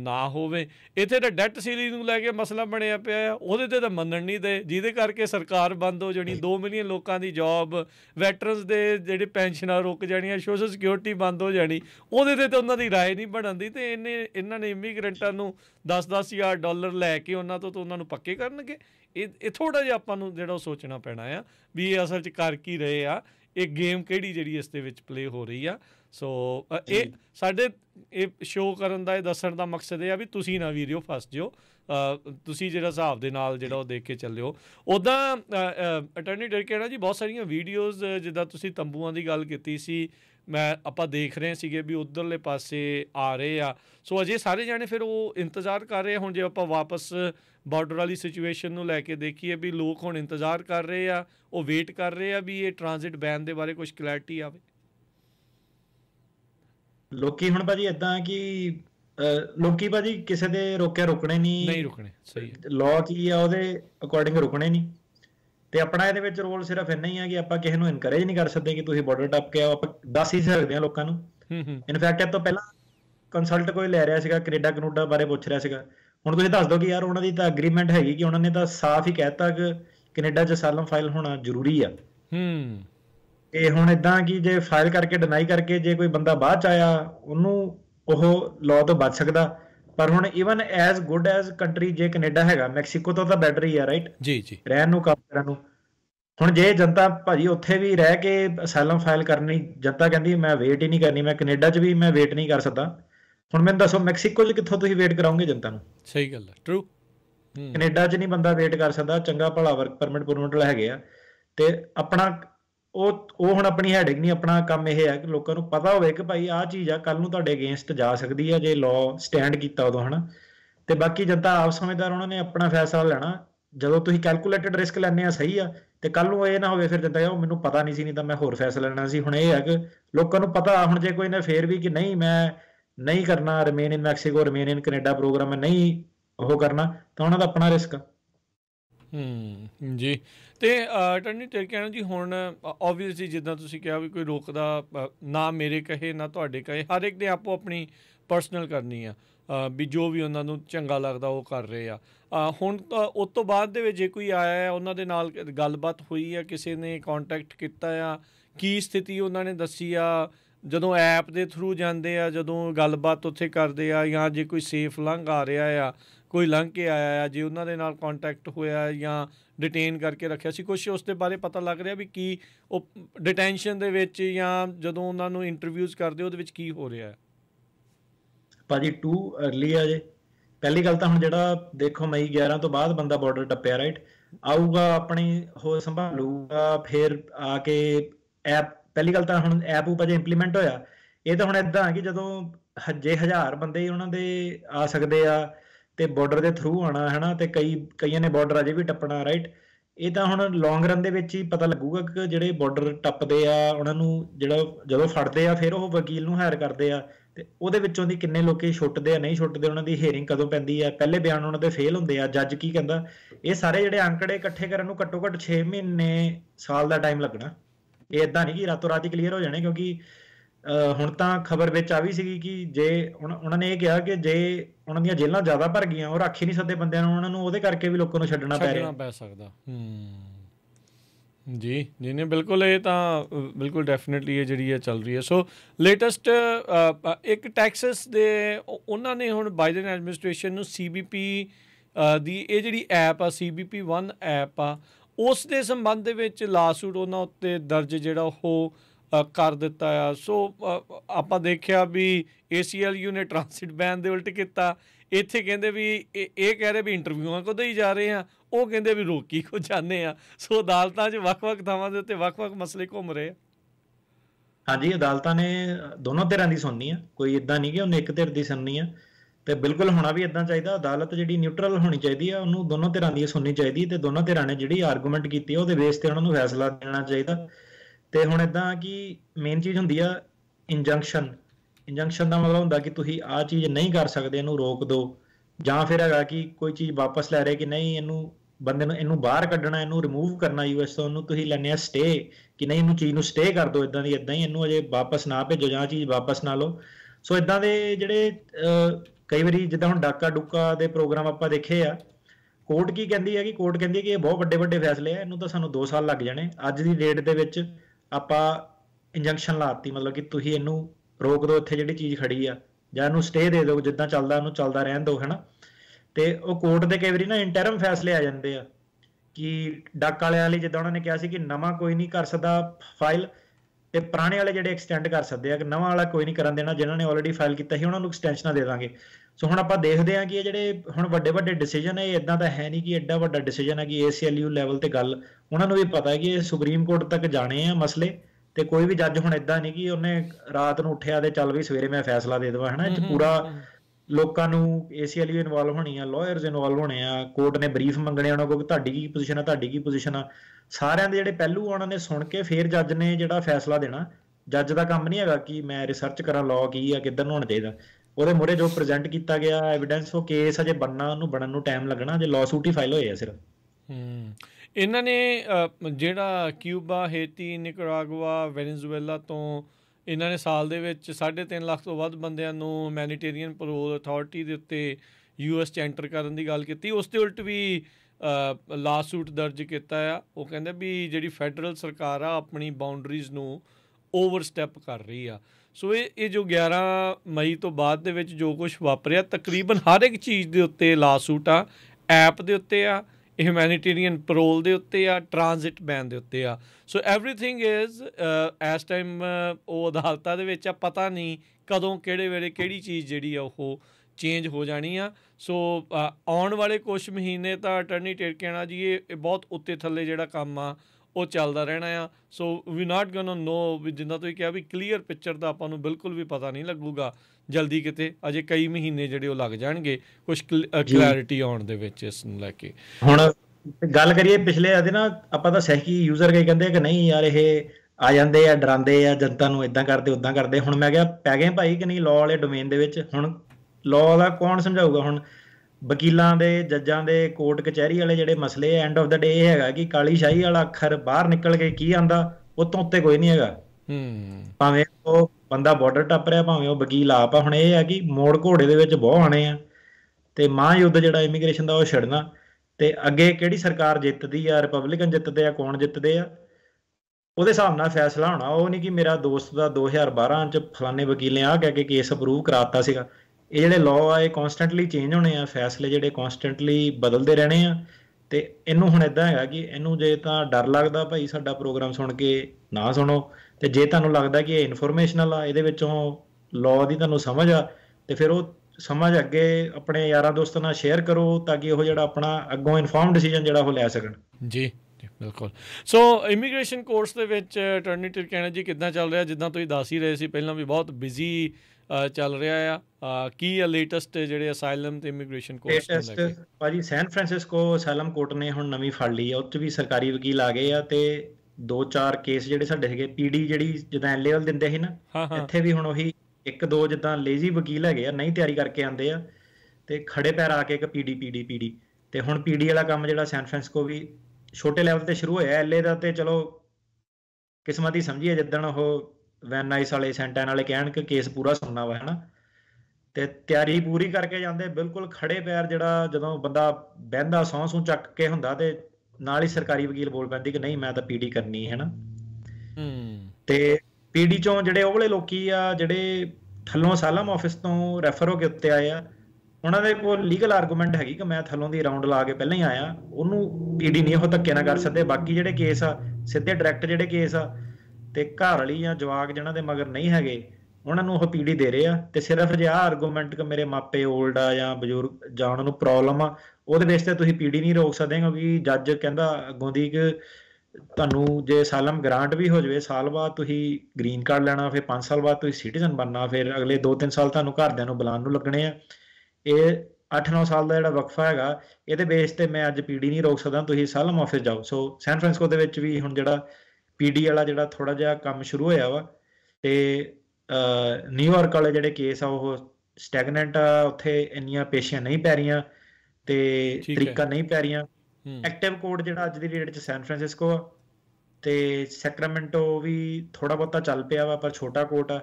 ਨਾ ਹੋਵੇ ਇੱਥੇ ਤਾਂ ਡੈਟ ਸੀਰੀਜ਼ ਨੂੰ ਲੈ ਕੇ ਮਸਲਾ ਬਣਿਆ ਪਿਆ ਆ ਉਹਦੇ ਤੇ ਤਾਂ ਮੰਨਣ ਨਹੀਂ ਦੇ ਜਿਹਦੇ ਕਰਕੇ ਸਰਕਾਰ ਬੰਦ ਹੋ ਜਾਣੀ 2 ਮਿਲੀਅਨ ਲੋਕਾਂ ਦੀ ਜੌਬ ਵੈਟਰਨਸ ਦੇ ਜਿਹੜੇ ਪੈਨਸ਼ਨਾਂ ਰੁਕ ਜਾਣੀਆਂ ਸੋਸ਼ਲ ਸਿਕਿਉਰਿਟੀ ਬੰਦ ਹੋ ਜਾਣੀ ਉਹਦੇ ਤੇ ਤਾਂ ਉਹਨਾਂ ਦੀ رائے ਨਹੀਂ ਬਣਨ ਦੀ ਤੇ ਇਹਨੇ ਇਹਨਾਂ ਨੇ ਇਮੀਗ੍ਰੈਂਟਾਂ ਨੂੰ 10-10000 ਡਾਲਰ ਲੈ ਕੇ ਉਹਨਾਂ ਤੋਂ ਤਾਂ ਉਹਨਾਂ ਨੂੰ ਪੱਕੇ ਕਰਨਗੇ ਇਹ ਇਹ ਥੋੜਾ ਜਿਹਾ ਆਪਾਂ ਨੂੰ ਜਿਹੜਾ ਸੋਚਣਾ ਪੈਣਾ ਆ ਵੀ ਇਹ ਅਸਲ 'ਚ ਕਰ ਕੀ ਰਹੇ ਆ ਇਹ ਗੇਮ ਕਿਹੜੀ ਜਿਹੜੀ ਇਸ ਦੇ ਵਿੱਚ ਪਲੇ ਹੋ ਰਹੀ ਆ ਸੋ ਇਹ ਸਾਡੇ ਇਹ ਸ਼ੋਅ ਕਰਨ ਦਾ ਇਹ ਦੱਸਣ ਦਾ ਮਕਸਦ ਇਹ ਆ ਵੀ ਤੁਸੀਂ ਨਾ ਵੀਰਿਓ ਫਸ ਜਿਓ ਤੁਸੀਂ ਜਿਹੜਾ ਹਿਸਾਬ ਦੇ ਨਾਲ ਜਿਹੜਾ ਉਹ ਦੇਖ ਕੇ ਚੱਲਿਓ ਉਦਾਂ ਅਟਾਰਨੀ ਡਰਕੇਣਾ ਜੀ ਬਹੁਤ ਸਾਰੀਆਂ ਵੀਡੀਓਜ਼ ਜਿੱਦਾਂ ਤੁਸੀਂ ਤੰਬੂਆਂ ਦੀ ਗੱਲ ਕੀਤੀ ਸੀ ਮੈਂ ਆਪਾਂ ਦੇਖ ਰਹੇ ਸੀਗੇ ਵੀ ਉਧਰਲੇ ਪਾਸੇ ਆ ਰਹੇ ਆ ਸੋ ਅਜੇ ਸਾਰੇ ਜਾਣੇ ਫਿਰ ਉਹ ਇੰਤਜ਼ਾਰ ਕਰ ਰਹੇ ਹੁਣ ਜੇ ਆਪਾਂ ਵਾਪਸ ਬਾਰਡਰ ਵਾਲੀ ਸਿਚੁਏਸ਼ਨ ਨੂੰ ਲੈ ਕੇ ਦੇਖੀਏ ਵੀ ਲੋਕ ਹੁਣ ਇੰਤਜ਼ਾਰ ਕਰ ਰਹੇ ਆ ਉਹ ਵੇਟ ਕਰ ਰਹੇ ਆ ਵੀ ਇਹ ਟ੍ਰਾਂਜ਼ਿਟ ਬੈਨ ਦੇ ਬਾਰੇ ਕੁਝ ਕਲੈਰਿਟੀ ਆਵੇ ਲੋਕੀ ਹੁਣ ਭਾਜੀ ਇਦਾਂ ਕਿ ਲੋਕੀ ਭਾਜੀ ਕਿਸੇ ਦੇ ਰੋਕਿਆ ਰੁਕਣੇ ਨਹੀਂ ਨਹੀਂ ਰੁਕਣੇ ਸਹੀ ਹੈ ਲਾਅ ਕੀ ਆ ਉਹਦੇ ਅਕੋਰਡਿੰਗ ਰੁਕਣੇ ਨਹੀਂ ਤੇ ਆਪਣਾ ਇਹਦੇ ਵਿੱਚ ਰੋਲ ਸਿਰਫ ਇੰਨਾ ਹੀ ਆ ਕਿ ਆਪਾਂ ਕਿਸੇ ਨੂੰ ਇਨਕਰੇਜ ਨਹੀਂ ਕਰ ਸਕਦੇ ਕਿ ਤੁਸੀਂ ਬਾਰਡਰ ਟੱਪ ਕੇ ਆਓ ਆਪਾਂ ਦੱਸ ਹੀ ਸਕਦੇ ਆ ਲੋਕਾਂ ਨੂੰ ਇਨਫੈਕਟ ਇਹ ਤੋਂ ਪਹਿਲਾਂ ਕੰਸਲਟ ਕੋਈ ਲੈ ਰਿਹਾ ਸੀਗਾ ਕੈਨੇਡਾ ਕਨੂਡਾ ਬਾਰੇ ਪੁੱਛ ਰਿਹਾ ਸੀਗਾ ਹੁਣ ਤੁਸੀਂ ਦੱਸ ਦਿਓ ਕਿ ਯਾਰ ਉਹਨਾਂ ਦੀ ਤਾਂ ਐਗਰੀਮੈਂਟ ਹੈਗੀ ਕਿ ਉਹਨਾਂ ਨੇ ਤਾਂ ਸਾਫ਼ ਹੀ ਕਹਿਤਾ ਕਿ ਕੈਨੇਡਾ 'ਚ ਸਾਲਮ ਫਾਈਲ ਹੋਣਾ ਜ਼ਰੂਰੀ ਆ ਹੂੰ ਇਹ ਹੁਣ ਇਦਾਂ ਕਿ ਜੇ ਫਾਈਲ ਕਰਕੇ ਡਿਨਾਈ ਕਰਕੇ ਜੇ ਕੋਈ ਬੰਦਾ ਬਾਅਦ ਚ ਆਇਆ ਉਹਨੂੰ ਉਹ ਲਾਅ ਤੋਂ ਬਚ ਸਕਦਾ ਪਰ ਹੁਣ even as good as country ਜੇ ਕੈਨੇਡਾ ਹੈਗਾ ਮੈਕਸੀਕੋ ਤੋਂ ਤਾਂ ਬੈਟਰ ਹੀ ਆ ਰਾਈਟ ਜੀ ਜੀ ਰਹਿਣ ਨੂੰ ਕੰਮ ਕਰਨ ਨੂੰ ਹੁਣ ਜੇ ਜਨਤਾ ਭਾਜੀ ਉੱਥੇ ਵੀ ਰਹਿ ਕੇ ਸੈਲਮ ਫਾਈਲ ਕਰਨੀ ਜਨਤਾ ਕਹਿੰਦੀ ਮੈਂ ਵੇਟ ਹੀ ਨਹੀਂ ਕਰਨੀ ਮੈਂ ਕੈਨੇਡਾ 'ਚ ਵੀ ਮੈਂ ਵੇਟ ਨਹੀਂ ਕਰ ਸਕਦਾ ਹੁਣ ਮੈਨੂੰ ਦੱਸੋ ਮੈਕਸੀਕੋ 'ਚ ਕਿੱਥੋਂ ਤੁਸੀਂ ਵੇਟ ਕਰਾਉਂਗੇ ਜਨਤਾ ਨੂੰ ਸਹੀ ਗੱਲ ਹੈ ਟਰੂ ਕੈਨੇਡਾ 'ਚ ਨਹੀਂ ਬੰਦਾ ਵੇਟ ਕਰ ਸਕਦਾ ਚੰਗਾ ਭਲਾ ਵਰਕ ਪਰਮਿਟ ਪਰਮਿਟ ਵਾਲਾ ਹੈਗੇ ਆ ਤੇ ਆਪਣਾ ਉਹ ਉਹ ਹੁਣ ਆਪਣੀ ਹੈਡਿੰਗ ਨਹੀਂ ਆਪਣਾ ਕੰਮ ਇਹ ਹੈ ਕਿ ਲੋਕਾਂ ਨੂੰ ਪਤਾ ਹੋਵੇ ਕਿ ਭਾਈ ਆਹ ਚੀਜ਼ ਆ ਕੱਲ ਨੂੰ ਤੁਹਾਡੇ ਅਗੇਂਸਟ ਜਾ ਸਕਦੀ ਹੈ ਜੇ ਲਾਅ ਸਟੈਂਡ ਕੀਤਾ ਉਦੋਂ ਹਨਾ ਤੇ ਬਾਕੀ ਜਨਤਾ ਆਪ ਸਮਝਦਾਰ ਉਹਨਾਂ ਨੇ ਆਪਣਾ ਫੈਸਲਾ ਲੈਣਾ ਜਦੋਂ ਤੁਸੀਂ ਕੈਲਕੂਲੇਟਡ ਰਿਸਕ ਲੈਣੇ ਆ ਸਹੀ ਆ ਤੇ ਕੱਲ ਨੂੰ ਇਹ ਨਾ ਹੋਵੇ ਫਿਰ ਜਨਤਾ ਉਹ ਮੈਨੂੰ ਪਤਾ ਨਹੀਂ ਸੀ ਨਹੀਂ ਤਾਂ ਮੈਂ ਹੋਰ ਫੈਸਲਾ ਲੈਣਾ ਸੀ ਹੁਣ ਇਹ ਆ ਕਿ ਲੋਕਾਂ ਨੂੰ ਪਤਾ ਹੁਣ ਜੇ ਕੋਈ ਨੇ ਫੇਰ ਵੀ ਕਿ ਨਹੀਂ ਮੈਂ ਨਹੀਂ ਕਰਨਾ remain in Mexico remain in Canada program ਹੈ ਨਹੀਂ ਉਹ ਕਰਨਾ ਤਾਂ ਉਹਨਾਂ ਦਾ ਆਪਣਾ ਰਿਸਕ ਹੈ ਹੂੰ ਜੀ ਤੇ ਅਟਰਨੀ ਟੇਕਾਣਾ ਜੀ ਹੁਣ ਆਬਵੀਅਸਲੀ ਜਿੱਦਾਂ ਤੁਸੀਂ ਕਿਹਾ ਵੀ ਕੋਈ ਰੋਕਦਾ ਨਾ ਮੇਰੇ ਕਹੇ ਨਾ ਤੁਹਾਡੇ ਕਹੇ ਹਰ ਇੱਕ ਨੇ ਆਪੋ ਆਪਣੀ ਪਰਸਨਲ ਕਰਨੀ ਆ ਵੀ ਜੋ ਵੀ ਉਹਨਾਂ ਨੂੰ ਚੰਗਾ ਲੱਗਦਾ ਉਹ ਕਰ ਰਹੇ ਆ ਹੁਣ ਉਸ ਤੋਂ ਬਾਅਦ ਦੇ ਵਿੱਚ ਜੇ ਕੋਈ ਆਇਆ ਹੈ ਉਹਨਾਂ ਦੇ ਨਾਲ ਗੱਲਬਾਤ ਹੋਈ ਆ ਕਿਸੇ ਨੇ ਕੰਟੈਕਟ ਕੀਤਾ ਆ ਕੀ ਸਥਿਤੀ ਉਹਨਾਂ ਨੇ ਦੱਸੀ ਆ ਜਦੋਂ ਐਪ ਦੇ ਥਰੂ ਜਾਂਦੇ ਆ ਜਦੋਂ ਗੱਲਬਾਤ ਉੱਥੇ ਕਰਦੇ ਆ ਜਾਂ ਜੇ ਕੋਈ ਸੇਫ ਲੰਘ ਆ ਰਿਹਾ ਆ ਕੋਈ ਲੰਘ ਕੇ ਆਇਆ ਆ ਜੇ ਉਹਨਾਂ ਦੇ ਨਾਲ ਕੰਟੈਕਟ ਹੋਇਆ ਜਾਂ ਡਿਟੇਨ ਕਰਕੇ ਰੱਖਿਆ ਸੀ ਕੁਝ ਉਸ ਦੇ ਬਾਰੇ ਪਤਾ ਲੱਗ ਰਿਹਾ ਵੀ ਕੀ ਉਹ ਡਿਟੈਂਸ਼ਨ ਦੇ ਵਿੱਚ ਜਾਂ ਜਦੋਂ ਉਹਨਾਂ ਨੂੰ ਇੰਟਰਵਿਊਜ਼ ਕਰਦੇ ਉਹਦੇ ਵਿੱਚ ਕੀ ਹੋ ਰਿਹਾ ਹੈ ਭਾਜੀ ਟੂ अर्ਲੀ ਆ ਜੇ ਪਹਿਲੀ ਗੱਲ ਤਾਂ ਹੁਣ ਜਿਹੜਾ ਦੇਖੋ ਮਈ 11 ਤੋਂ ਬਾਅਦ ਬੰਦਾ ਬਾਰਡਰ ਟੱਪਿਆ ਰਾਈਟ ਆਊਗਾ ਆਪਣੀ ਹੋ ਸੰਭਾਲੂਗਾ ਫਿਰ ਆ ਕੇ ਐਪ ਪਹਿਲੀ ਗੱਲ ਤਾਂ ਹੁਣ ਐਪ ਉਪਰ ਜੇ ਇੰਪਲੀਮੈਂਟ ਹੋਇਆ ਇਹ ਤਾਂ ਹੁਣ ਇਦਾਂ ਕਿ ਜਦੋਂ ਹਜੇ ਹਜ਼ਾਰ ਬੰਦੇ ਹੀ ਉਹਨਾਂ ਦੇ ਆ ਸਕਦੇ ਆ ਤੇ ਬਾਰਡਰ ਦੇ ਥਰੂ ਆਣਾ ਹੈ ਨਾ ਤੇ ਕਈ ਕਈਆਂ ਨੇ ਬਾਰਡਰ ਅਜੇ ਵੀ ਟੱਪਣਾ ਰਾਈਟ ਇਹ ਤਾਂ ਹੁਣ ਲੌਂਗ ਰਨ ਦੇ ਵਿੱਚ ਹੀ ਪਤਾ ਲੱਗੂਗਾ ਕਿ ਜਿਹੜੇ ਬਾਰਡਰ ਟੱਪਦੇ ਆ ਉਹਨਾਂ ਨੂੰ ਜਿਹੜਾ ਜਦੋਂ ਫੜਦੇ ਆ ਫਿਰ ਉਹ ਵਕੀਲ ਨੂੰ ਹਾਇਰ ਕਰਦੇ ਆ ਤੇ ਉਹਦੇ ਵਿੱਚੋਂ ਦੀ ਕਿੰਨੇ ਲੋਕੇ ਛੁੱਟਦੇ ਆ ਨਹੀਂ ਛੁੱਟਦੇ ਉਹਨਾਂ ਦੀ ਹੇਰਿੰਗ ਕਦੋਂ ਪੈਂਦੀ ਆ ਪਹਿਲੇ ਬਿਆਨ ਉਹਨਾਂ ਦੇ ਫੇਲ ਹੁੰਦੇ ਆ ਜੱਜ ਕੀ ਕਹਿੰਦਾ ਇਹ ਸਾਰੇ ਜਿਹੜੇ ਅੰਕੜੇ ਇਕੱਠੇ ਕਰਨ ਨੂੰ ਘੱਟੋ ਘੱਟ 6 ਮਹੀਨੇ ਸਾਲ ਦਾ ਟਾਈਮ ਲੱਗਣਾ ਇਹ ਇਦਾਂ ਨਹੀਂ ਕਿ ਰਾਤੋਂ ਰਾਤ ਹੀ ਕਲੀਅਰ ਹੋ ਜਾਣੇ ਕਿਉਂਕਿ ਹੁਣ ਤਾਂ ਖਬਰ ਵਿੱਚ ਆ ਵੀ ਸੀਗੀ ਕਿ ਜੇ ਉਹਨਾਂ ਨੇ ਇਹ ਕਿਹਾ ਕਿ ਜੇ ਉਹਨਾਂ ਦੀਆਂ ਜੇਲ੍ਹਾਂ ਜ਼ਿਆਦਾ ਭਰ ਗਈਆਂ ਉਹ ਰੱਖ ਹੀ ਨਹੀਂ ਸਕਦੇ ਬੰਦਿਆਂ ਨੂੰ ਉਹਨਾਂ ਨੂੰ ਉਹਦੇ ਕਰਕੇ ਵੀ ਲੋਕਾਂ ਨੂੰ ਛੱਡਣਾ ਪੈ ਰਿਹਾ ਛੱਡਣਾ ਪੈ ਸਕਦਾ ਹੂੰ ਜੀ ਜੀ ਨੇ ਬਿਲਕੁਲ ਇਹ ਤਾਂ ਬਿਲਕੁਲ ਡੈਫੀਨਿਟਲੀ ਇਹ ਜਿਹੜੀ ਹੈ ਚੱਲ ਰਹੀ ਹੈ ਸੋ ਲੇਟੈਸਟ ਇੱਕ ਟੈਕਸਸ ਦੇ ਉਹਨਾਂ ਨੇ ਹੁਣ ਬਾਈਡਨ ਐਡਮਿਨਿਸਟ੍ਰੇਸ਼ਨ ਨੂੰ ਸੀਬੀਪੀ ਦੀ ਇਹ ਜਿਹੜੀ ਐਪ ਆ ਸੀਬੀਪੀ 1 ਐਪ ਆ ਉਸ ਦੇ ਸੰਬੰਧ ਦੇ ਵਿੱਚ ਲਾਸੂਟ ਉਹਨਾਂ ਉੱਤੇ ਦਰਜ ਜਿਹੜਾ ਉਹ ਕਰ ਦਿੱਤਾ ਆ ਸੋ ਆਪਾਂ ਦੇਖਿਆ ਵੀ ਏਸੀਐਲਯੂ ਨੇ ਟ੍ਰਾਂਸਿਟ ਬੈਨ ਦੇ ਉਲਟ ਕੀਤਾ ਇੱਥੇ ਕਹਿੰਦੇ ਵੀ ਇਹ ਕਹਿ ਰਹੇ ਵੀ ਇੰਟਰਵਿਊਆਂ ਕੋ ਹੀ ਜਾ ਰਹੇ ਆ ਉਹ ਕਹਿੰਦੇ ਵੀ ਰੋਕੀ ਕੋ ਜਾਣੇ ਆ ਸੋ ਅਦਾਲਤਾਂ 'ਚ ਵੱਖ-ਵੱਖ ਥਾਵਾਂ ਦੇ ਉੱਤੇ ਵੱਖ-ਵੱਖ ਮਸਲੇ ਘੁੰਮ ਰਹੇ ਆ ਹਾਂਜੀ ਅਦਾਲਤਾਂ ਨੇ ਦੋਨੋਂ ਧਿਰਾਂ ਦੀ ਸੁਣਨੀ ਆ ਕੋਈ ਇਦਾਂ ਨਹੀਂ ਕਿ ਉਹਨੇ ਇੱਕ ਧਿਰ ਦੀ ਸੁਣਨੀ ਆ ਤੇ ਬਿਲਕੁਲ ਹੋਣਾ ਵੀ ਇਦਾਂ ਚਾਹੀਦਾ ਅਦਾਲਤ ਜਿਹੜੀ ਨਿਊਟਰਲ ਹੋਣੀ ਚਾਹੀਦੀ ਆ ਉਹਨੂੰ ਦੋਨੋਂ ਧਿਰਾਂ ਦੀ ਸੁਣਨੀ ਚਾਹੀਦੀ ਤੇ ਦੋਨੋਂ ਧਿਰਾਂ ਨੇ ਜਿਹੜੀ ਆਰਗੂਮੈਂਟ ਕੀਤੀ ਆ ਉਹਦੇ ਬੇਸ ਤੇ ਉਹਨਾਂ ਨੂੰ ਫੈਸਲਾ ਦੇਣਾ ਚਾਹੀਦਾ ਤੇ ਹੁਣ ਇਦਾਂ ਕਿ ਮੇਨ ਚੀਜ਼ ਹੁੰਦੀ ਆ ਇੰਜੰਕਸ਼ਨ ਇੰਜੰਕਸ਼ਨ ਦਾ ਮਤਲਬ ਹੁੰਦਾ ਕਿ ਤੁਸੀਂ ਆ ਚੀਜ਼ ਨਹੀਂ ਕਰ ਸਕਦੇ ਇਹਨੂੰ ਰੋਕ ਦਿਓ ਜਾਂ ਫਿਰ ਹੈਗਾ ਕਿ ਕੋਈ ਚੀਜ਼ ਵਾਪਸ ਲੈ ਰਹੇ ਕਿ ਨਹੀਂ ਇਹਨੂੰ ਬੰਦੇ ਨੂੰ ਇਹਨੂੰ ਬਾਹਰ ਕੱਢਣਾ ਇਹਨੂੰ ਰਿਮੂਵ ਕਰਨਾ ਯੂਐਸ ਤੋਂ ਉਹਨੂੰ ਤੁਸੀਂ ਲੈਣੇ ਆ ਸਟੇ ਕਿ ਨਹੀਂ ਇਹਨੂੰ ਚੀਜ਼ ਨੂੰ ਸਟੇ ਕਰ ਦਿਓ ਇਦਾਂ ਦੀ ਇਦਾਂ ਹੀ ਇਹਨੂੰ ਅਜੇ ਵਾਪਸ ਨਾ ਭੇਜੋ ਜਾਂ ਚੀਜ਼ ਵਾਪਸ ਨਾ ਲਓ ਸੋ ਇਦਾਂ ਦੇ ਜਿਹੜੇ ਕਈ ਵਾਰੀ ਜਿੱਦਾਂ ਹੁਣ ਡਾਕਾ ਡੁੱਕਾ ਦੇ ਪ੍ਰੋਗਰਾਮ ਆਪਾਂ ਦੇਖੇ ਆ ਕੋਰਟ ਕੀ ਕਹਿੰਦੀ ਹੈ ਕਿ ਕੋਰਟ ਕਹਿੰਦੀ ਹੈ ਕਿ ਇਹ ਬਹੁਤ ਵੱਡੇ ਵੱਡੇ ਫੈਸਲੇ ਆ ਇਹਨੂੰ ਤਾਂ ਸਾਨੂੰ 2 ਸਾਲ ਲੱਗ ਜਾਣੇ ਅੱਜ ਦੀ ਡੇਟ ਦੇ ਵਿੱਚ ਆਪਾਂ ਇੰਜੰਕਸ਼ਨ ਲਾਤੀ ਮਤਲਬ ਕਿ ਤੁਸੀਂ ਇਹਨੂੰ ਰੋਕ ਦਿਓ ਇੱਥੇ ਜਿਹੜੀ ਚੀਜ਼ ਖੜੀ ਆ ਜਾਂ ਇਹਨੂੰ ਸਟੇ ਦੇ ਦਿਓ ਜਿੱਦਾਂ ਚੱਲਦਾ ਇਹਨੂੰ ਚੱਲਦਾ ਰਹਿਣ ਦਿਓ ਹੈਨਾ ਤੇ ਉਹ ਕੋਰਟ ਦੇ ਕਈ ਵਾਰੀ ਨਾ ਇੰਟਰਮ ਫੈਸਲੇ ਆ ਜਾਂਦੇ ਆ ਕਿ ਡਾਕ ਵਾਲਿਆਂ ਲਈ ਜਿੱਦਾਂ ਉਹਨਾਂ ਨੇ ਕਿਹਾ ਸੀ ਕਿ ਨਵਾਂ ਕੋਈ ਨਹੀਂ ਕਰ ਸਕਦਾ ਫਾਈਲ ਤੇ ਪੁਰਾਣੇ ਵਾਲੇ ਜਿਹੜੇ ਐਕਸਟੈਂਡ ਕਰ ਸਕਦੇ ਆ ਕਿ ਨਵਾਂ ਵਾਲਾ ਕੋਈ ਨਹੀਂ ਕਰਨ ਦੇਣਾ ਜਿਨ੍ਹਾਂ ਨੇ ਆਲਰੇਡੀ ਫਾਈਲ ਕੀਤਾ ਸੀ ਉਹਨਾਂ ਨੂੰ ਐਕਸਟੈਂਸ਼ਨਾਂ ਦੇ ਦਾਂਗੇ ਸੋ ਹੁਣ ਆਪਾਂ ਦੇਖਦੇ ਆ ਕਿ ਇਹ ਜਿਹੜੇ ਹੁਣ ਵੱਡੇ ਵੱਡੇ ਡਿਸੀਜਨ ਹੈ ਇਹ ਇਦਾਂ ਦਾ ਹੈ ਨਹੀਂ ਕਿ ਐਡਾ ਵੱਡਾ ਡਿਸੀਜਨ ਹੈ ਕਿ ਏਸੀਐਲਯੂ ਲੈਵਲ ਤੇ ਗੱਲ ਉਹਨਾਂ ਨੂੰ ਵੀ ਪਤਾ ਹੈ ਕਿ ਇਹ ਸੁਪਰੀਮ ਕੋਰਟ ਤੱਕ ਜਾਣੇ ਆ ਮਸਲੇ ਤੇ ਕੋਈ ਵੀ ਜੱਜ ਹੁਣ ਇਦਾਂ ਨਹੀਂ ਕਿ ਉਹਨੇ ਰਾਤ ਨੂੰ ਉੱਠਿਆ ਤੇ ਚੱਲ ਵੀ ਸਵੇਰੇ ਮੈਂ ਫੈਸਲਾ ਦੇ ਦਵਾਂ ਹਨਾ ਇਹ ਪੂਰਾ ਲੋਕਾਂ ਨੂੰ ਏਸੀਐਲਯੂ ਇਨਵੋਲਵ ਹੋਣੀ ਆ ਲਾਇਰਸ ਇਨਵੋਲਵ ਹੋਣੇ ਆ ਕੋਰਟ ਨੇ ਬਰੀਫ ਮੰਗਣੇ ਉਹਨਾਂ ਕੋਲ ਤੁਹਾਡੀ ਕੀ ਪੋਜੀਸ਼ਨ ਆ ਤੁਹਾਡੀ ਕੀ ਪੋਜੀਸ਼ਨ ਆ ਸਾਰਿਆਂ ਦੇ ਜਿਹੜੇ ਪਹਿਲੂ ਉਹਨਾਂ ਨੇ ਸੁਣ ਕੇ ਫੇਰ ਜੱਜ ਨੇ ਜਿਹੜਾ ਫੈਸਲਾ ਦੇਣਾ ਜੱਜ ਦਾ ਕੰਮ ਨਹੀਂ ਹੈਗਾ ਕਿ ਮੈਂ ਰਿਸਰਚ ਕਰਾਂ ਲਾਅ ਕੀ ਆ ਕਿੱਧਰ ਨੂੰ ਹੋਣਾ ਚਾਹੀਦਾ ਉਹਦੇ ਮੂਰੇ ਜੋ ਪ੍ਰੈਜ਼ੈਂਟ ਕੀਤਾ ਗਿਆ ਐਵੀਡੈਂਸ ਉਹ ਕੇਸ ਅਜੇ ਬੰਨਾ ਉਹਨੂੰ ਬਣਨ ਨੂੰ ਟਾਈਮ ਲੱਗਣਾ ਜੇ ਲਾਅ ਸੂਟ ਹੀ ਫਾਈਲ ਹੋਏ ਆ ਸਿਰਫ ਹੂੰ ਇਹਨਾਂ ਨੇ ਜਿਹੜਾ ਕਿਊਬਾ ਹੇਤੀ ਨਿਕਰਾਗਵਾ ਵੈਨੇਜ਼ੁਏਲਾ ਤੋਂ ਇਹਨਾਂ ਨੇ ਸਾਲ ਦੇ ਵਿੱਚ 3.5 ਲੱਖ ਤੋਂ ਵੱਧ ਬੰਦਿਆਂ ਨੂੰ ਹਿਊਮੈਨਿਟੇਰੀਅਨ ਪਰੋਲ ਅਥਾਰਟੀ ਦੇ ਉੱਤੇ ਯੂਐਸ ਚ ਐਂਟਰ ਕਰਨ ਦੀ ਗੱਲ ਕੀਤੀ ਉਸ ਦੇ ਉਲਟ ਵੀ ਲਾਸੂਟ ਦਰਜ ਕੀਤਾ ਆ ਉਹ ਕਹਿੰਦੇ ਵੀ ਜਿਹੜੀ ਫੈਡਰਲ ਸਰਕਾਰ ਆ ਆਪਣੀ ਬਾਉਂਡਰੀਜ਼ ਨੂੰ ਓਵਰ ਸਟੈਪ ਕਰ ਰਹੀ ਆ ਸੋ ਇਹ ਇਹ ਜੋ 11 ਮਈ ਤੋਂ ਬਾਅਦ ਦੇ ਵਿੱਚ ਜੋ ਕੁਝ ਵਾਪਰਿਆ ਤਕਰੀਬਨ ਹਰ ਇੱਕ ਚੀਜ਼ ਦੇ ਉੱਤੇ ਲਾਸੂਟ ਆ ਐਪ ਦੇ ਉੱਤੇ ਆ ਹਿਊਮੈਨਿਟੇਰੀਅਨ ਪਰੋਲ ਦੇ ਉੱਤੇ ਆ ਟ੍ਰਾਂਜ਼ਿਟ ਬੈਨ ਦੇ ਉੱਤੇ ਆ so everything is as time ਉਹ ਅਦਾਲਤਾਂ ਦੇ ਵਿੱਚ ਆ ਪਤਾ ਨਹੀਂ ਕਦੋਂ ਕਿਹੜੇ ਵੇਲੇ ਕਿਹੜੀ ਚੀਜ਼ ਜਿਹੜੀ ਆ ਉਹ ਚੇਂਜ ਹੋ ਜਾਣੀ ਆ ਸੋ ਆਉਣ ਵਾਲੇ ਕੁਝ ਮਹੀਨੇ ਤਾਂ ਅਟਰਨੀ ਕਹਿਣਾ ਜੀ ਇਹ ਬਹੁਤ ਉੱਤੇ ਥੱਲੇ ਜਿਹੜਾ ਕੰਮ ਆ ਉਹ ਚੱਲਦਾ ਰਹਿਣਾ ਆ ਸੋ ਵੀ ਨਾਟ ਗੋਣਾ ਨੋ ਵੀ ਜਿੰਨਾ ਇਹ ਕਿਹਾ ਵੀ ਕਲੀਅਰ ਪਿਕਚਰ ਦਾ ਆਪਾਂ ਨੂੰ ਬਿਲਕੁਲ ਵੀ ਪਤਾ ਨਹੀਂ ਲੱਗੂਗਾ ਜਲਦੀ ਕਿਤੇ ਅਜੇ ਕਈ ਮਹੀਨੇ ਜਿਹੜੇ ਉਹ ਲੱਗ ਜਾਣਗੇ ਕੁਝ ਕਲੈਰਿਟੀ ਆਉਣ ਦੇ ਵਿੱਚ ਇਸ ਨੂੰ ਲੈ ਕੇ ਹੁਣ ਗੱਲ ਕਰੀਏ ਪਿਛਲੇ ਆਦੇ ਨਾ ਆਪਾਂ ਤਾਂ ਸਹਿਕੀ ਯੂਜ਼ਰ ਕਈ ਕਹਿੰਦੇ ਕਿ ਨਹੀਂ ਯਾਰ ਇਹ ਆ ਜਾਂਦੇ ਆ ਡਰਾਉਂਦੇ ਆ ਜਨਤਾ ਨੂੰ ਇਦਾਂ ਕਰਦੇ ਉਦਾਂ ਕਰਦੇ ਹੁਣ ਮੈਂ ਕਿਹਾ ਪੈ ਗਏ ਭਾਈ ਕਿ ਨਹੀਂ ਲਾਅ ਵਾਲੇ ਡੋਮੇਨ ਦੇ ਵਿੱਚ ਹੁਣ ਲਾਅ ਦਾ ਕੌਣ ਸਮਝਾਊਗਾ ਹੁਣ ਵਕੀਲਾਂ ਦੇ ਜੱਜਾਂ ਦੇ ਕੋਰਟ ਕਚਹਿਰੀ ਵਾਲੇ ਜਿਹੜੇ ਮਸਲੇ ਐਂਡ ਆਫ ਦਾ ਡੇ ਇਹ ਹੈਗਾ ਕਿ ਕਾਲੀ ਸ਼ਾਹੀ ਵਾਲਾ ਅੱਖਰ ਬਾਹਰ ਨਿਕਲ ਕੇ ਕੀ ਆਂਦਾ ਉਤੋਂ ਉੱਤੇ ਕੋਈ ਨਹੀਂ ਹੈਗਾ ਹੂੰ ਭਾਵੇਂ ਉਹ ਬੰਦਾ ਬਾਰਡਰ ਟੱਪ ਰਿਹਾ ਭਾਵੇਂ ਉਹ ਵਕੀਲ ਆਪ ਆ ਹੁਣ ਇਹ ਆ ਕਿ ਮੋੜ ਘੋੜੇ ਦੇ ਵਿੱਚ ਬਹੁ ਆਣੇ ਆ ਤੇ ਮਹਾਯੁੱਧ ਜਿਹੜਾ ਇਮੀਗ੍ਰੇਸ਼ਨ ਦਾ ਉਹ ਛੜਨਾ ਤੇ ਅੱਗੇ ਕਿਹੜੀ ਸਰਕਾਰ ਜਿੱਤਦੀ ਆ ਰਿਪਬਲਿਕਨ ਜਿੱਤਦੇ ਆ ਕੌਣ ਜਿੱਤਦੇ ਆ ਉਹਦੇ ਹਿਸਾਬ ਨਾਲ ਫੈਸਲਾ ਹੋਣਾ ਉਹ ਨਹੀਂ ਕਿ ਮੇਰਾ ਦੋਸਤ ਦਾ 2012 ਚ ਫਲਾਣੇ ਵਕੀਲ ਨੇ ਆ ਕਹਿ ਕੇ ਕੇਸ ਅਪਰੂਵ ਕਰਾਤਾ ਸੀਗਾ ਇਹ ਜਿਹੜੇ ਲਾਅ ਆ ਇਹ ਕਨਸਟੈਂਟਲੀ ਚੇਂਜ ਹੋਣੇ ਆ ਫੈਸਲੇ ਜਿਹੜੇ ਕਨਸਟੈਂਟਲੀ ਬਦਲਦੇ ਰਹਿਣੇ ਆ ਤੇ ਇਹਨੂੰ ਹੁਣ ਇਦਾਂ ਹੈਗਾ ਕਿ ਇਹਨੂੰ ਜੇ ਤਾਂ ਡਰ ਲੱਗਦਾ ਭਾਈ ਸਾਡਾ ਪ੍ਰੋਗਰਾਮ ਸੁਣ ਕੇ ਨਾ ਸੁਣੋ ਤੇ ਜੇ ਤੁਹਾਨੂੰ ਲੱਗਦਾ ਕਿ ਇਹ ਇਨਫੋਰਮੇਸ਼ਨਲ ਆ ਇਹਦੇ ਵਿੱਚੋਂ ਲਾਅ ਦੀ ਤੁਹਾਨੂੰ ਸਮਝ ਆ ਤੇ ਫਿਰ ਉਹ ਸਮਝ ਅੱਗੇ ਆਪਣੇ ਯਾਰਾਂ ਦੋਸਤਾਂ ਨਾਲ ਸ਼ੇਅਰ ਕਰੋ ਤਾਂ ਕਿ ਉਹ ਜਿਹੜਾ ਆਪਣਾ ਅੱਗੋਂ ਇਨਫਾਰਮਡ ਡਿਸੀਜਨ ਜਿਹੜਾ ਉਹ ਲੈ ਸਕਣ ਜੀ ਬਿਲਕੁਲ ਸੋ ਇਮੀਗ੍ਰੇਸ਼ਨ ਕੋਰਸ ਦੇ ਵਿੱਚ ਅਟਰਨੇਟਿਵ ਕੈਨੇਡਾ ਜੀ ਕਿੱਦਾਂ ਚੱਲ ਰਿਹਾ ਜਿੱਦਾਂ ਤੁਸੀਂ ਦੱਸ ਹੀ ਰਹੇ ਸੀ ਪਹਿਲਾਂ ਵੀ ਬਹੁਤ ਬਿਜ਼ੀ ਚੱਲ ਰਿਹਾ ਆ ਕੀ ਆ ਲੇਟੈਸਟ ਜਿਹੜੇ ਅਸਾਈਲਮ ਤੇ ਇਮੀਗ੍ਰੇਸ਼ਨ ਕੋਰਸ ਨੇ ਲੇਟੈਸਟ ਭਾਜੀ ਸੈਨ ਫ੍ਰਾਂਸਿਸਕੋ ਅਸਾਈਲਮ ਕੋਰਟ ਨੇ ਹੁਣ ਨਵੀਂ ਫੜ ਲਈ ਆ ਉੱਥੇ ਵੀ ਸਰਕਾਰੀ ਵਕੀਲ ਆ ਗਏ ਆ ਤੇ ਦੋ ਚਾਰ ਕੇਸ ਜਿਹੜੇ ਸਾਡੇ ਹੈਗੇ ਪੀਡੀ ਜਿਹੜੀ ਜਿੱਦਾਂ ਲੈਵਲ ਦਿੰਦੇ ਸੀ ਨਾ ਇੱਥੇ ਵੀ ਹੁਣ ਉਹੀ ਇੱਕ ਦੋ ਜਿੱਦਾਂ ਲੇਜ਼ੀ ਵਕੀਲ ਹੈਗੇ ਆ ਨਹੀਂ ਤਿਆਰੀ ਕਰਕੇ ਆਂਦੇ ਆ ਤੇ ਖੜੇ ਪੈਰ ਆ ਕੇ ਇੱਕ ਪੀਡੀ ਪੀਡੀ ਪੀਡੀ ਤੇ ਹੁਣ ਪੀਡੀ ਵਾਲਾ ਕੰਮ ਜਿਹੜਾ ਸੈਨ ਫ੍ਰਾਂਸਿਸਕੋ ਵੀ ਛੋਟੇ ਲੈਵਲ ਤੇ ਸ਼ੁਰੂ ਹੋਇਆ ਐਲਏ ਦਾ ਤੇ ਚਲੋ ਕਿਸਮਤ ਹੀ ਸਮਝੀਏ ਜਿੱਦਣ ਉਹ ਵੈਨ ਨਾਈਸ ਵਾਲੇ ਸੈਂਟੈਨ ਵਾਲੇ ਕਹਿਣ ਕਿ ਕੇਸ ਪੂਰਾ ਸੁਣਨਾ ਵਾ ਹਨਾ ਤੇ ਤਿਆਰੀ ਪੂਰੀ ਕਰਕੇ ਜਾਂਦੇ ਬਿਲਕੁਲ ਖੜੇ ਪੈਰ ਜਿਹੜਾ ਜਦੋਂ ਬੰਦਾ ਬਹਿੰਦਾ ਸੌਂ ਸੂ ਚੱਕ ਕੇ ਹੁੰਦਾ ਤੇ ਨਾਲ ਹੀ ਸਰਕਾਰੀ ਵਕੀਲ ਬੋਲ ਪੈਂਦੇ ਕਿ ਨਹੀਂ ਮੈਂ ਤਾਂ ਪੀਡੀ ਕਰਨੀ ਹੈ ਨਾ ਹੂੰ ਤੇ ਪੀਡੀ ਚੋਂ ਜਿਹੜੇ ਉਹ ਵਾਲੇ ਲੋਕੀ ਆ ਜਿਹੜੇ ਥੱਲੋਂ ਸਾਲਮ ਆਫਿਸ ਤੋਂ ਰੈਫਰ ਹੋ ਕੇ ਉੱਤੇ ਆਏ ਆ ਉਹਨਾਂ ਦੇ ਕੋਲ ਲੀਗਲ ਆਰਗੂਮੈਂਟ ਹੈਗੀ ਕਿ ਮੈਂ ਥੱਲੋਂ ਦੀ ਰਾਉਂਡ ਲਾ ਕੇ ਪਹਿਲਾਂ ਹੀ ਆਇਆ ਉਹਨੂੰ ਪੀਡੀ ਨਹੀਂ ਉਹ ਧੱਕੇ ਨਾ ਕਰ ਸਕਦੇ ਬਾਕੀ ਜਿਹੜੇ ਕੇਸ ਆ ਸਿੱਧੇ ਡਾਇਰੈਕਟ ਜਿਹੜੇ ਕੇਸ ਆ ਤੇ ਘਰ ਵਾਲੀ ਜਾਂ ਜਵਾਕ ਜਿਹਨਾਂ ਦੇ ਮਗਰ ਨਹੀਂ ਹੈਗੇ ਉਹਨਾਂ ਨੂੰ ਉਹ ਪੀੜੀ ਦੇ ਰਹੇ ਆ ਤੇ ਸਿਰਫ ਜੇ ਆ ਆਰਗੂਮੈਂਟ ਕਿ ਮੇਰੇ ਮਾਪੇ 올ਡ ਆ ਜਾਂ ਬਜ਼ੁਰਗ ਜਾਂ ਉਹਨਾਂ ਨੂੰ ਪ੍ਰੋਬਲਮ ਆ ਉਹਦੇ ਬੇਸ ਤੇ ਤੁਸੀਂ ਪੀੜੀ ਨਹੀਂ ਰੋਕ ਸਕਦੇ ਕਿਉਂਕਿ ਜੱਜ ਕਹਿੰਦਾ ਅੱਗੋਂ ਦੀ ਕਿ ਤੁਹਾਨੂੰ ਜੇ ਸਾਲਮ ਗ੍ਰਾਂਟ ਵੀ ਹੋ ਜਵੇ ਸਾਲ ਬਾਅਦ ਤੁਸੀਂ ਗ੍ਰੀਨ ਕਾਰਡ ਲੈਣਾ ਫਿਰ 5 ਸਾਲ ਬਾਅਦ ਤੁਸੀਂ ਸਿਟੀਜ਼ਨ ਬੰਨਣਾ ਫਿਰ ਅਗਲੇ 2-3 ਸਾਲ ਤੁਹਾਨੂੰ ਘਰਦਿਆਂ ਨੂੰ ਬੁਲਾਉਣ ਨੂੰ ਲੱਗਣੇ ਆ ਇਹ 8-9 ਸਾਲ ਦਾ ਜਿਹੜਾ ਵਕਫਾ ਹੈਗਾ ਇਹਦੇ ਬੇਸ ਤੇ ਮੈਂ ਅੱਜ ਪੀਡੀ ਨਹੀਂ ਰੋਕ ਸਕਦਾ ਤੁਸੀਂ ਸਾਲਮ ਆਫਿਸ ਜਾਓ ਸੋ ਸੈਨ ਫਰਾਂਸਿਸਕੋ ਦੇ ਵਿੱਚ ਵੀ ਹੁਣ ਜਿਹੜਾ ਪੀਡੀ ਵਾਲਾ ਜਿਹੜਾ ਥੋੜਾ ਜਿਹਾ ਕੰਮ ਸ਼ੁਰੂ ਹੋਇਆ ਵਾ ਤੇ ਨਿਊਯਾਰਕ ਵਾਲੇ ਜਿਹੜੇ ਕੇਸ ਆ ਉਹ ਸਟੈਗਨੈਂਟ ਆ ਉੱਥੇ ਇੰਨੀਆਂ ਪੇਸ਼ੀਆਂ ਨਹੀਂ ਪੈ ਰਹੀਆਂ ਤੇ ਤਰੀਕਾ ਨਹੀਂ ਪੈ ਰਹੀਆਂ ਐਕਟਿਵ ਕੋਡ ਜਿਹੜਾ ਅੱਜ ਦੀ ਡੇਟ 'ਚ ਸੈਨ ਫ੍ਰਾਂਸਿਸਕੋ ਆ ਤੇ ਸੈਕਰਾਮੈਂਟੋ ਵੀ ਥੋੜਾ ਬਹੁਤਾ ਚੱਲ ਪਿਆ ਵਾ ਪਰ ਛੋਟਾ ਕੋਟ ਆ